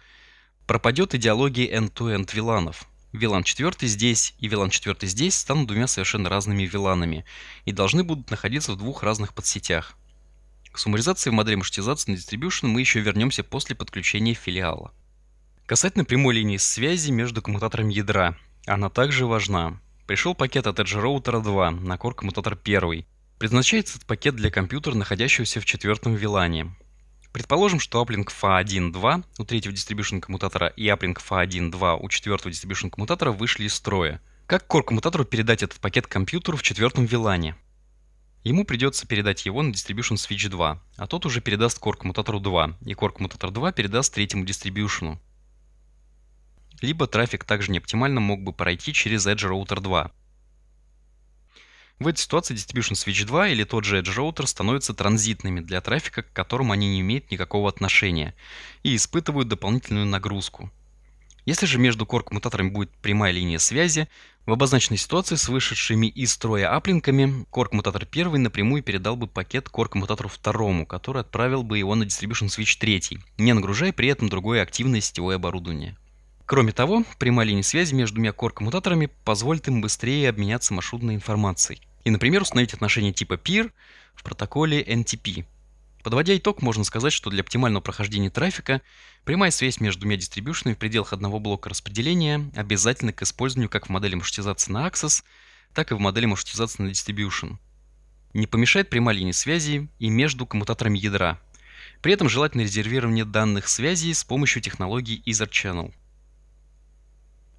пропадет идеология end-to-end -end виланов. Вилан 4 здесь и вилан 4 здесь станут двумя совершенно разными виланами и должны будут находиться в двух разных подсетях. К суммаризации в модели маршрутизации на Distribution мы еще вернемся после подключения филиала. Касательно прямой линии связи между коммутатором ядра, она также важна. Пришел пакет от Edge Router 2 на Core коммутатор 1. Предназначается этот пакет для компьютера, находящегося в четвертом вилане. Предположим, что аплинг FA1.2 у третьего дистрибьюшн коммутатора и аплинг FA1.2 у четвертого дистрибьюшн коммутатора вышли из строя. Как core-коммутатору передать этот пакет компьютеру в четвертом вилане? Ему придется передать его на Distribution Switch 2, а тот уже передаст Core коммутатору 2, и Core коммутатор 2 передаст третьему дистрибьюшену. Либо трафик также неоптимально мог бы пройти через Edge Router 2. В этой ситуации Distribution Switch 2 или тот же Edge Router становятся транзитными для трафика, к которому они не имеют никакого отношения, и испытывают дополнительную нагрузку. Если же между core-коммутаторами будет прямая линия связи, в обозначенной ситуации с вышедшими из строя аплинками core-коммутатор 1 напрямую передал бы пакет core-коммутатору 2, который отправил бы его на Distribution Switch 3, не нагружая при этом другое активное сетевое оборудование. Кроме того, прямая линия связи между двумя core-коммутаторами позволит им быстрее обменяться маршрутной информацией и, например, установить отношения типа peer в протоколе NTP. Подводя итог, можно сказать, что для оптимального прохождения трафика прямая связь между двумя дистрибьюшенами в пределах одного блока распределения обязательна к использованию как в модели маршрутизации на Access, так и в модели маршрутизации на Distribution. Не помешает прямая линия связи и между коммутаторами ядра. При этом желательно резервирование данных связей с помощью технологии Ether Channel.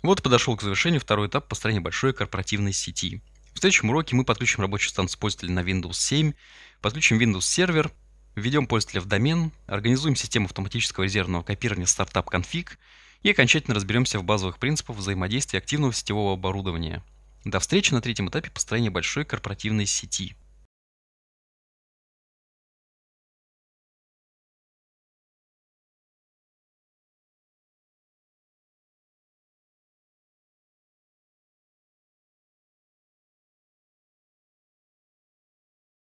Вот подошел к завершению второй этап построения большой корпоративной сети. В следующем уроке мы подключим рабочую станцию пользователя на Windows 7, подключим Windows сервер, введем пользователя в домен, организуем систему автоматического резервного копирования стартап конфиг и окончательно разберемся в базовых принципах взаимодействия активного сетевого оборудования. До встречи на третьем этапе построения большой корпоративной сети.